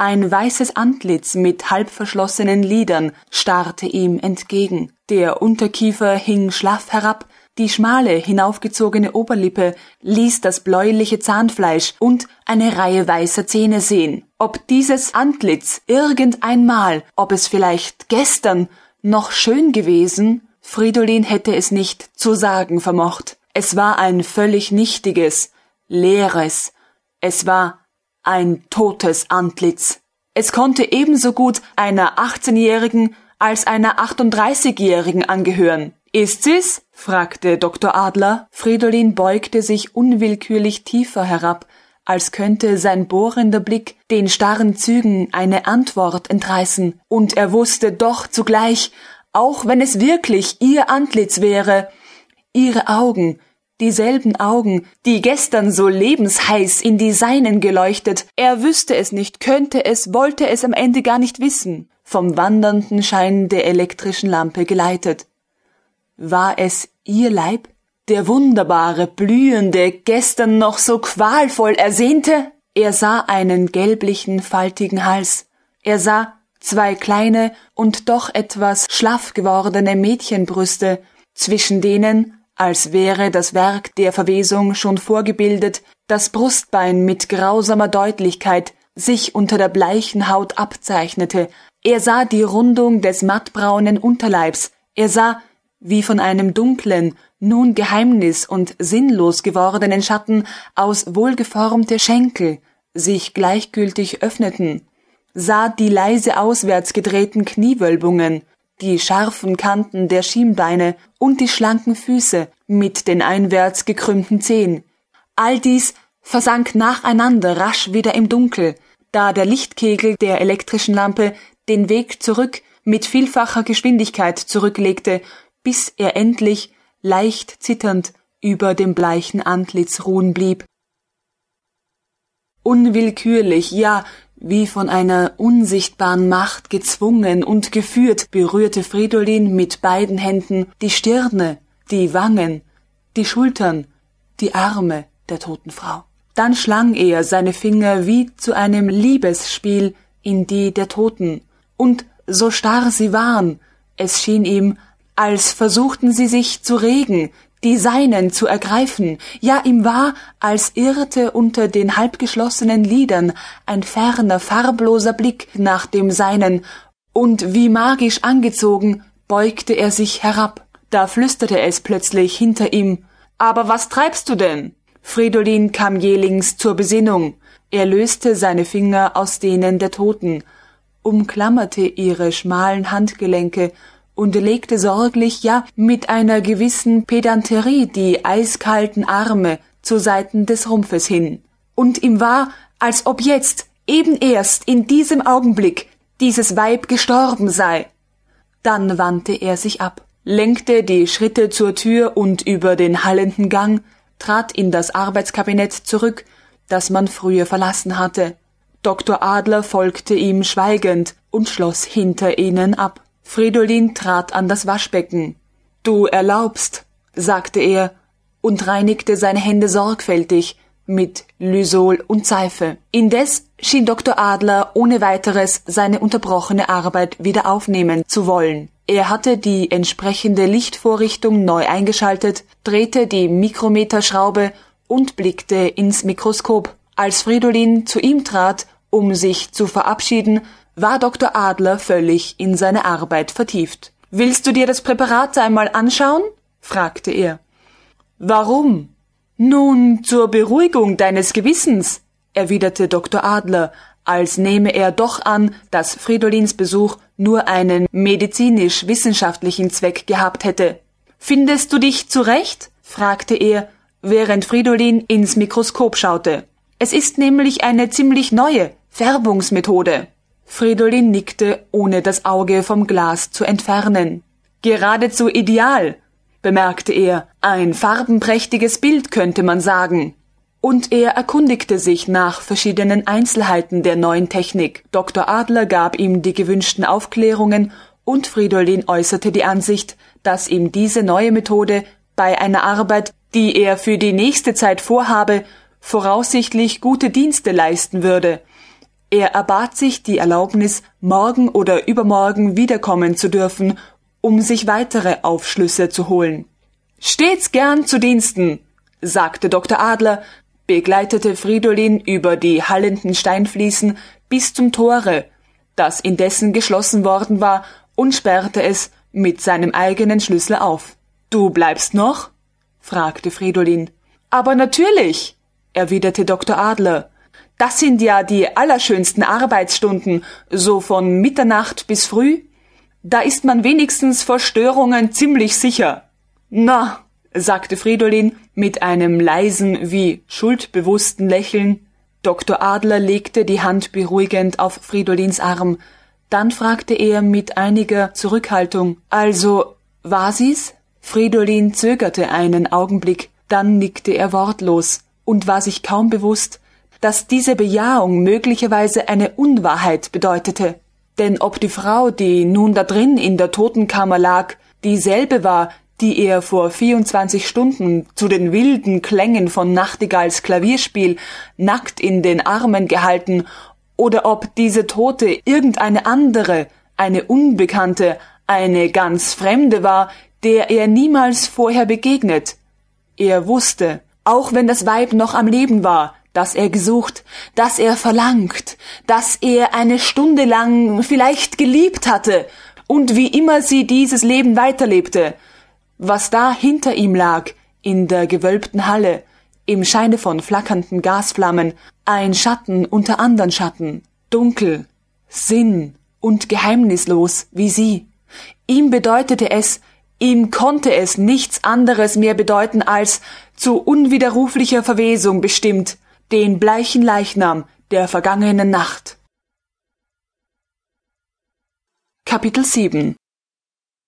Ein weißes Antlitz mit halb verschlossenen Lidern starrte ihm entgegen. Der Unterkiefer hing schlaff herab, die schmale, hinaufgezogene Oberlippe ließ das bläuliche Zahnfleisch und eine Reihe weißer Zähne sehen. Ob dieses Antlitz irgendeinmal, ob es vielleicht gestern noch schön gewesen, Fridolin hätte es nicht zu sagen vermocht. Es war ein völlig nichtiges, leeres, es war ein totes Antlitz. Es konnte ebenso gut einer 18-Jährigen als einer 38-Jährigen angehören. Ist sie's? fragte Dr. Adler. Fridolin beugte sich unwillkürlich tiefer herab, als könnte sein bohrender Blick den starren Zügen eine Antwort entreißen, und er wusste doch zugleich, auch wenn es wirklich ihr Antlitz wäre, ihre Augen, dieselben Augen, die gestern so lebensheiß in die seinen geleuchtet, er wüsste es nicht, könnte es, wollte es am Ende gar nicht wissen, vom wandernden Schein der elektrischen Lampe geleitet. War es ihr Leib, der wunderbare, blühende, gestern noch so qualvoll ersehnte? Er sah einen gelblichen, faltigen Hals, er sah zwei kleine und doch etwas schlaff gewordene Mädchenbrüste, zwischen denen als wäre das Werk der Verwesung schon vorgebildet, das Brustbein mit grausamer Deutlichkeit sich unter der bleichen Haut abzeichnete, er sah die Rundung des mattbraunen Unterleibs, er sah, wie von einem dunklen, nun geheimnis und sinnlos gewordenen Schatten aus wohlgeformte Schenkel sich gleichgültig öffneten, sah die leise auswärts gedrehten Kniewölbungen, die scharfen Kanten der Schienbeine und die schlanken Füße mit den einwärts gekrümmten Zehen. All dies versank nacheinander rasch wieder im Dunkel, da der Lichtkegel der elektrischen Lampe den Weg zurück mit vielfacher Geschwindigkeit zurücklegte, bis er endlich leicht zitternd über dem bleichen Antlitz ruhen blieb. Unwillkürlich, ja wie von einer unsichtbaren Macht gezwungen und geführt, berührte Fridolin mit beiden Händen die Stirne, die Wangen, die Schultern, die Arme der toten Frau. Dann schlang er seine Finger wie zu einem Liebesspiel in die der Toten, und so starr sie waren, es schien ihm, als versuchten sie sich zu regen, die Seinen zu ergreifen, ja ihm war, als irrte unter den halbgeschlossenen Lidern ein ferner, farbloser Blick nach dem Seinen, und wie magisch angezogen beugte er sich herab. Da flüsterte es plötzlich hinter ihm Aber was treibst du denn? Fridolin kam jählings zur Besinnung. Er löste seine Finger aus denen der Toten, umklammerte ihre schmalen Handgelenke und legte sorglich, ja mit einer gewissen Pedanterie die eiskalten Arme zu Seiten des Rumpfes hin. Und ihm war, als ob jetzt, eben erst in diesem Augenblick, dieses Weib gestorben sei. Dann wandte er sich ab, lenkte die Schritte zur Tür und über den hallenden Gang, trat in das Arbeitskabinett zurück, das man früher verlassen hatte. Dr. Adler folgte ihm schweigend und schloss hinter ihnen ab. Fridolin trat an das Waschbecken. Du erlaubst, sagte er und reinigte seine Hände sorgfältig mit Lysol und Seife. Indes schien Dr. Adler ohne weiteres seine unterbrochene Arbeit wieder aufnehmen zu wollen. Er hatte die entsprechende Lichtvorrichtung neu eingeschaltet, drehte die Mikrometerschraube und blickte ins Mikroskop. Als Fridolin zu ihm trat, um sich zu verabschieden, war Dr. Adler völlig in seine Arbeit vertieft. Willst du dir das Präparat einmal anschauen? fragte er. Warum? Nun, zur Beruhigung deines Gewissens, erwiderte Dr. Adler, als nehme er doch an, dass Fridolins Besuch nur einen medizinisch-wissenschaftlichen Zweck gehabt hätte. Findest du dich zurecht? fragte er, während Fridolin ins Mikroskop schaute. Es ist nämlich eine ziemlich neue Färbungsmethode. Fridolin nickte, ohne das Auge vom Glas zu entfernen. Geradezu ideal, bemerkte er, ein farbenprächtiges Bild könnte man sagen. Und er erkundigte sich nach verschiedenen Einzelheiten der neuen Technik. Dr. Adler gab ihm die gewünschten Aufklärungen und Fridolin äußerte die Ansicht, dass ihm diese neue Methode bei einer Arbeit, die er für die nächste Zeit vorhabe, voraussichtlich gute Dienste leisten würde er erbat sich die Erlaubnis, morgen oder übermorgen wiederkommen zu dürfen, um sich weitere Aufschlüsse zu holen. Stets gern zu Diensten, sagte Dr. Adler, begleitete Fridolin über die hallenden Steinfliesen bis zum Tore, das indessen geschlossen worden war, und sperrte es mit seinem eigenen Schlüssel auf. Du bleibst noch? fragte Fridolin. Aber natürlich, erwiderte Dr. Adler. Das sind ja die allerschönsten Arbeitsstunden, so von Mitternacht bis früh. Da ist man wenigstens vor Störungen ziemlich sicher. Na, sagte Fridolin mit einem leisen wie schuldbewussten Lächeln. Dr. Adler legte die Hand beruhigend auf Fridolins Arm. Dann fragte er mit einiger Zurückhaltung Also, war sie's? Fridolin zögerte einen Augenblick, dann nickte er wortlos und war sich kaum bewusst, dass diese Bejahung möglicherweise eine Unwahrheit bedeutete. Denn ob die Frau, die nun da drin in der Totenkammer lag, dieselbe war, die er vor 24 Stunden zu den wilden Klängen von Nachtigalls Klavierspiel nackt in den Armen gehalten, oder ob diese Tote irgendeine andere, eine Unbekannte, eine ganz Fremde war, der er niemals vorher begegnet. Er wusste, auch wenn das Weib noch am Leben war, dass er gesucht, dass er verlangt, dass er eine Stunde lang vielleicht geliebt hatte und wie immer sie dieses Leben weiterlebte, was da hinter ihm lag, in der gewölbten Halle, im Scheine von flackernden Gasflammen, ein Schatten unter anderen Schatten, dunkel, sinn und geheimnislos wie sie. Ihm bedeutete es, ihm konnte es nichts anderes mehr bedeuten als zu unwiderruflicher Verwesung bestimmt, den bleichen Leichnam der vergangenen Nacht. Kapitel 7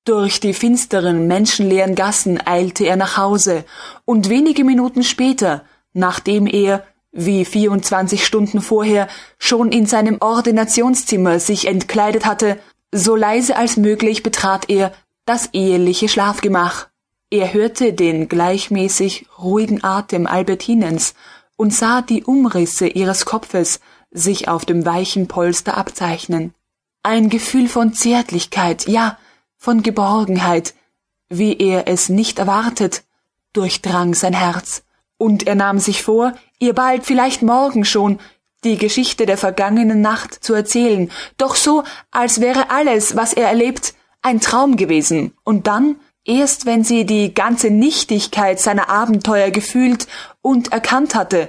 durch die finsteren, menschenleeren Gassen eilte er nach Hause, und wenige Minuten später, nachdem er, wie 24 Stunden vorher, schon in seinem Ordinationszimmer sich entkleidet hatte, so leise als möglich betrat er das eheliche Schlafgemach. Er hörte den gleichmäßig ruhigen Atem Albertinens und sah die Umrisse ihres Kopfes sich auf dem weichen Polster abzeichnen. Ein Gefühl von Zärtlichkeit, ja, von Geborgenheit, wie er es nicht erwartet, durchdrang sein Herz, und er nahm sich vor, ihr bald vielleicht morgen schon die Geschichte der vergangenen Nacht zu erzählen, doch so, als wäre alles, was er erlebt, ein Traum gewesen, und dann Erst wenn sie die ganze Nichtigkeit seiner Abenteuer gefühlt und erkannt hatte,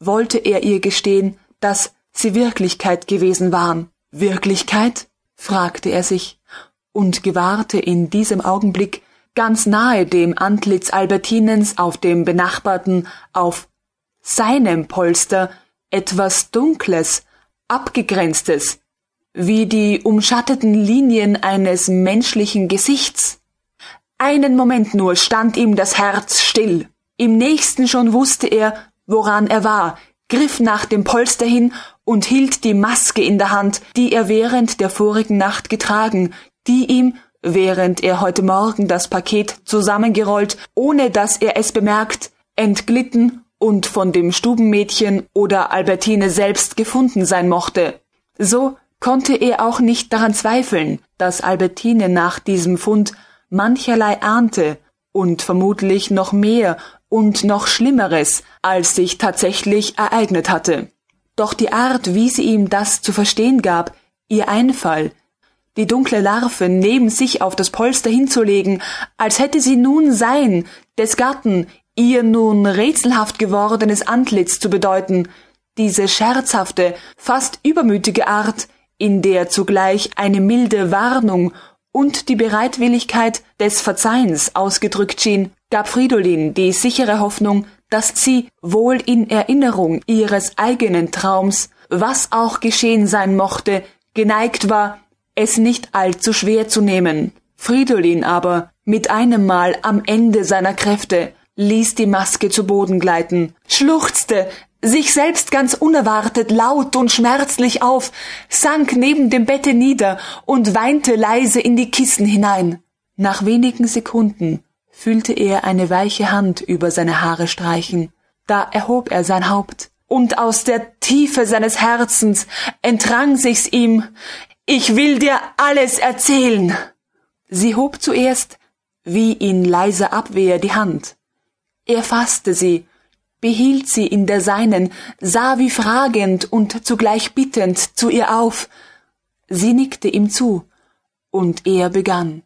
wollte er ihr gestehen, dass sie Wirklichkeit gewesen waren. Wirklichkeit? fragte er sich und gewahrte in diesem Augenblick ganz nahe dem Antlitz Albertinens auf dem benachbarten, auf seinem Polster etwas Dunkles, Abgegrenztes, wie die umschatteten Linien eines menschlichen Gesichts. Einen Moment nur stand ihm das Herz still. Im nächsten schon wusste er, woran er war, griff nach dem Polster hin und hielt die Maske in der Hand, die er während der vorigen Nacht getragen, die ihm, während er heute Morgen das Paket zusammengerollt, ohne dass er es bemerkt, entglitten und von dem Stubenmädchen oder Albertine selbst gefunden sein mochte. So konnte er auch nicht daran zweifeln, dass Albertine nach diesem Fund mancherlei ahnte und vermutlich noch mehr und noch Schlimmeres, als sich tatsächlich ereignet hatte. Doch die Art, wie sie ihm das zu verstehen gab, ihr Einfall, die dunkle Larve neben sich auf das Polster hinzulegen, als hätte sie nun sein, des Gatten, ihr nun rätselhaft gewordenes Antlitz zu bedeuten, diese scherzhafte, fast übermütige Art, in der zugleich eine milde Warnung und die Bereitwilligkeit des Verzeihens ausgedrückt schien, gab Fridolin die sichere Hoffnung, dass sie wohl in Erinnerung ihres eigenen Traums, was auch geschehen sein mochte, geneigt war, es nicht allzu schwer zu nehmen. Fridolin aber, mit einem Mal am Ende seiner Kräfte, ließ die Maske zu Boden gleiten, schluchzte, sich selbst ganz unerwartet laut und schmerzlich auf, sank neben dem Bette nieder und weinte leise in die Kissen hinein. Nach wenigen Sekunden fühlte er eine weiche Hand über seine Haare streichen. Da erhob er sein Haupt, und aus der Tiefe seines Herzens entrang sich's ihm Ich will dir alles erzählen. Sie hob zuerst, wie in leiser Abwehr, die Hand. Er fasste sie, behielt sie in der seinen, sah wie fragend und zugleich bittend zu ihr auf. Sie nickte ihm zu, und er begann.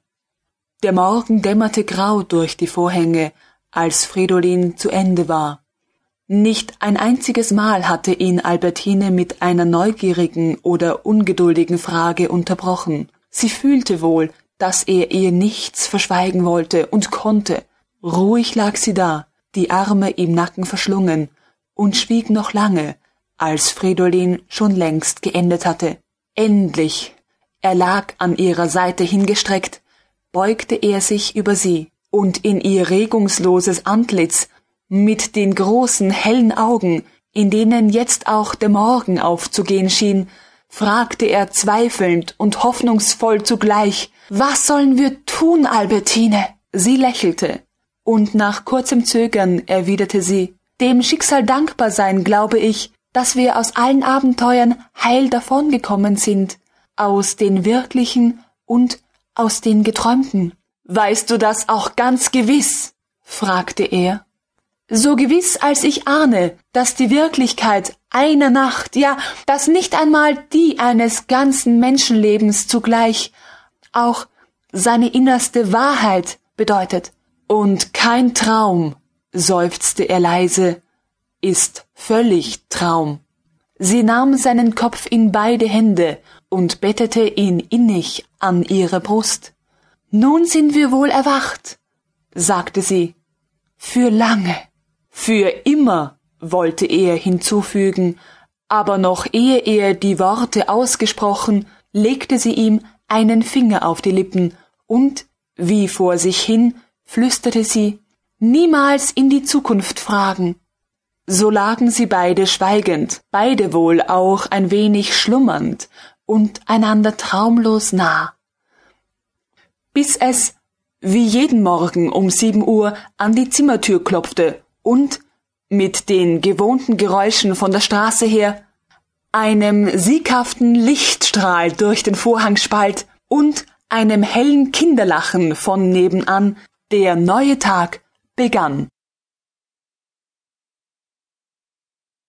Der Morgen dämmerte grau durch die Vorhänge, als Fridolin zu Ende war. Nicht ein einziges Mal hatte ihn Albertine mit einer neugierigen oder ungeduldigen Frage unterbrochen. Sie fühlte wohl, dass er ihr nichts verschweigen wollte und konnte. Ruhig lag sie da, die Arme im Nacken verschlungen, und schwieg noch lange, als Fridolin schon längst geendet hatte. Endlich! Er lag an ihrer Seite hingestreckt, beugte er sich über sie, und in ihr regungsloses Antlitz, mit den großen hellen Augen, in denen jetzt auch der Morgen aufzugehen schien, fragte er zweifelnd und hoffnungsvoll zugleich Was sollen wir tun, Albertine? Sie lächelte, und nach kurzem Zögern erwiderte sie Dem Schicksal dankbar sein, glaube ich, dass wir aus allen Abenteuern heil davongekommen sind, aus den wirklichen und aus den geträumten. Weißt du das auch ganz gewiss? fragte er. So gewiss als ich ahne, dass die Wirklichkeit einer Nacht, ja, dass nicht einmal die eines ganzen Menschenlebens zugleich auch seine innerste Wahrheit bedeutet. Und kein Traum, seufzte er leise, ist völlig Traum. Sie nahm seinen Kopf in beide Hände und bettete ihn innig an ihre Brust. Nun sind wir wohl erwacht, sagte sie. Für lange, für immer, wollte er hinzufügen, aber noch ehe er die Worte ausgesprochen, legte sie ihm einen Finger auf die Lippen und, wie vor sich hin, flüsterte sie, niemals in die Zukunft fragen. So lagen sie beide schweigend, beide wohl auch ein wenig schlummernd und einander traumlos nah. Bis es, wie jeden Morgen um sieben Uhr, an die Zimmertür klopfte und, mit den gewohnten Geräuschen von der Straße her, einem sieghaften Lichtstrahl durch den Vorhang spalt und einem hellen Kinderlachen von nebenan der neue Tag begann.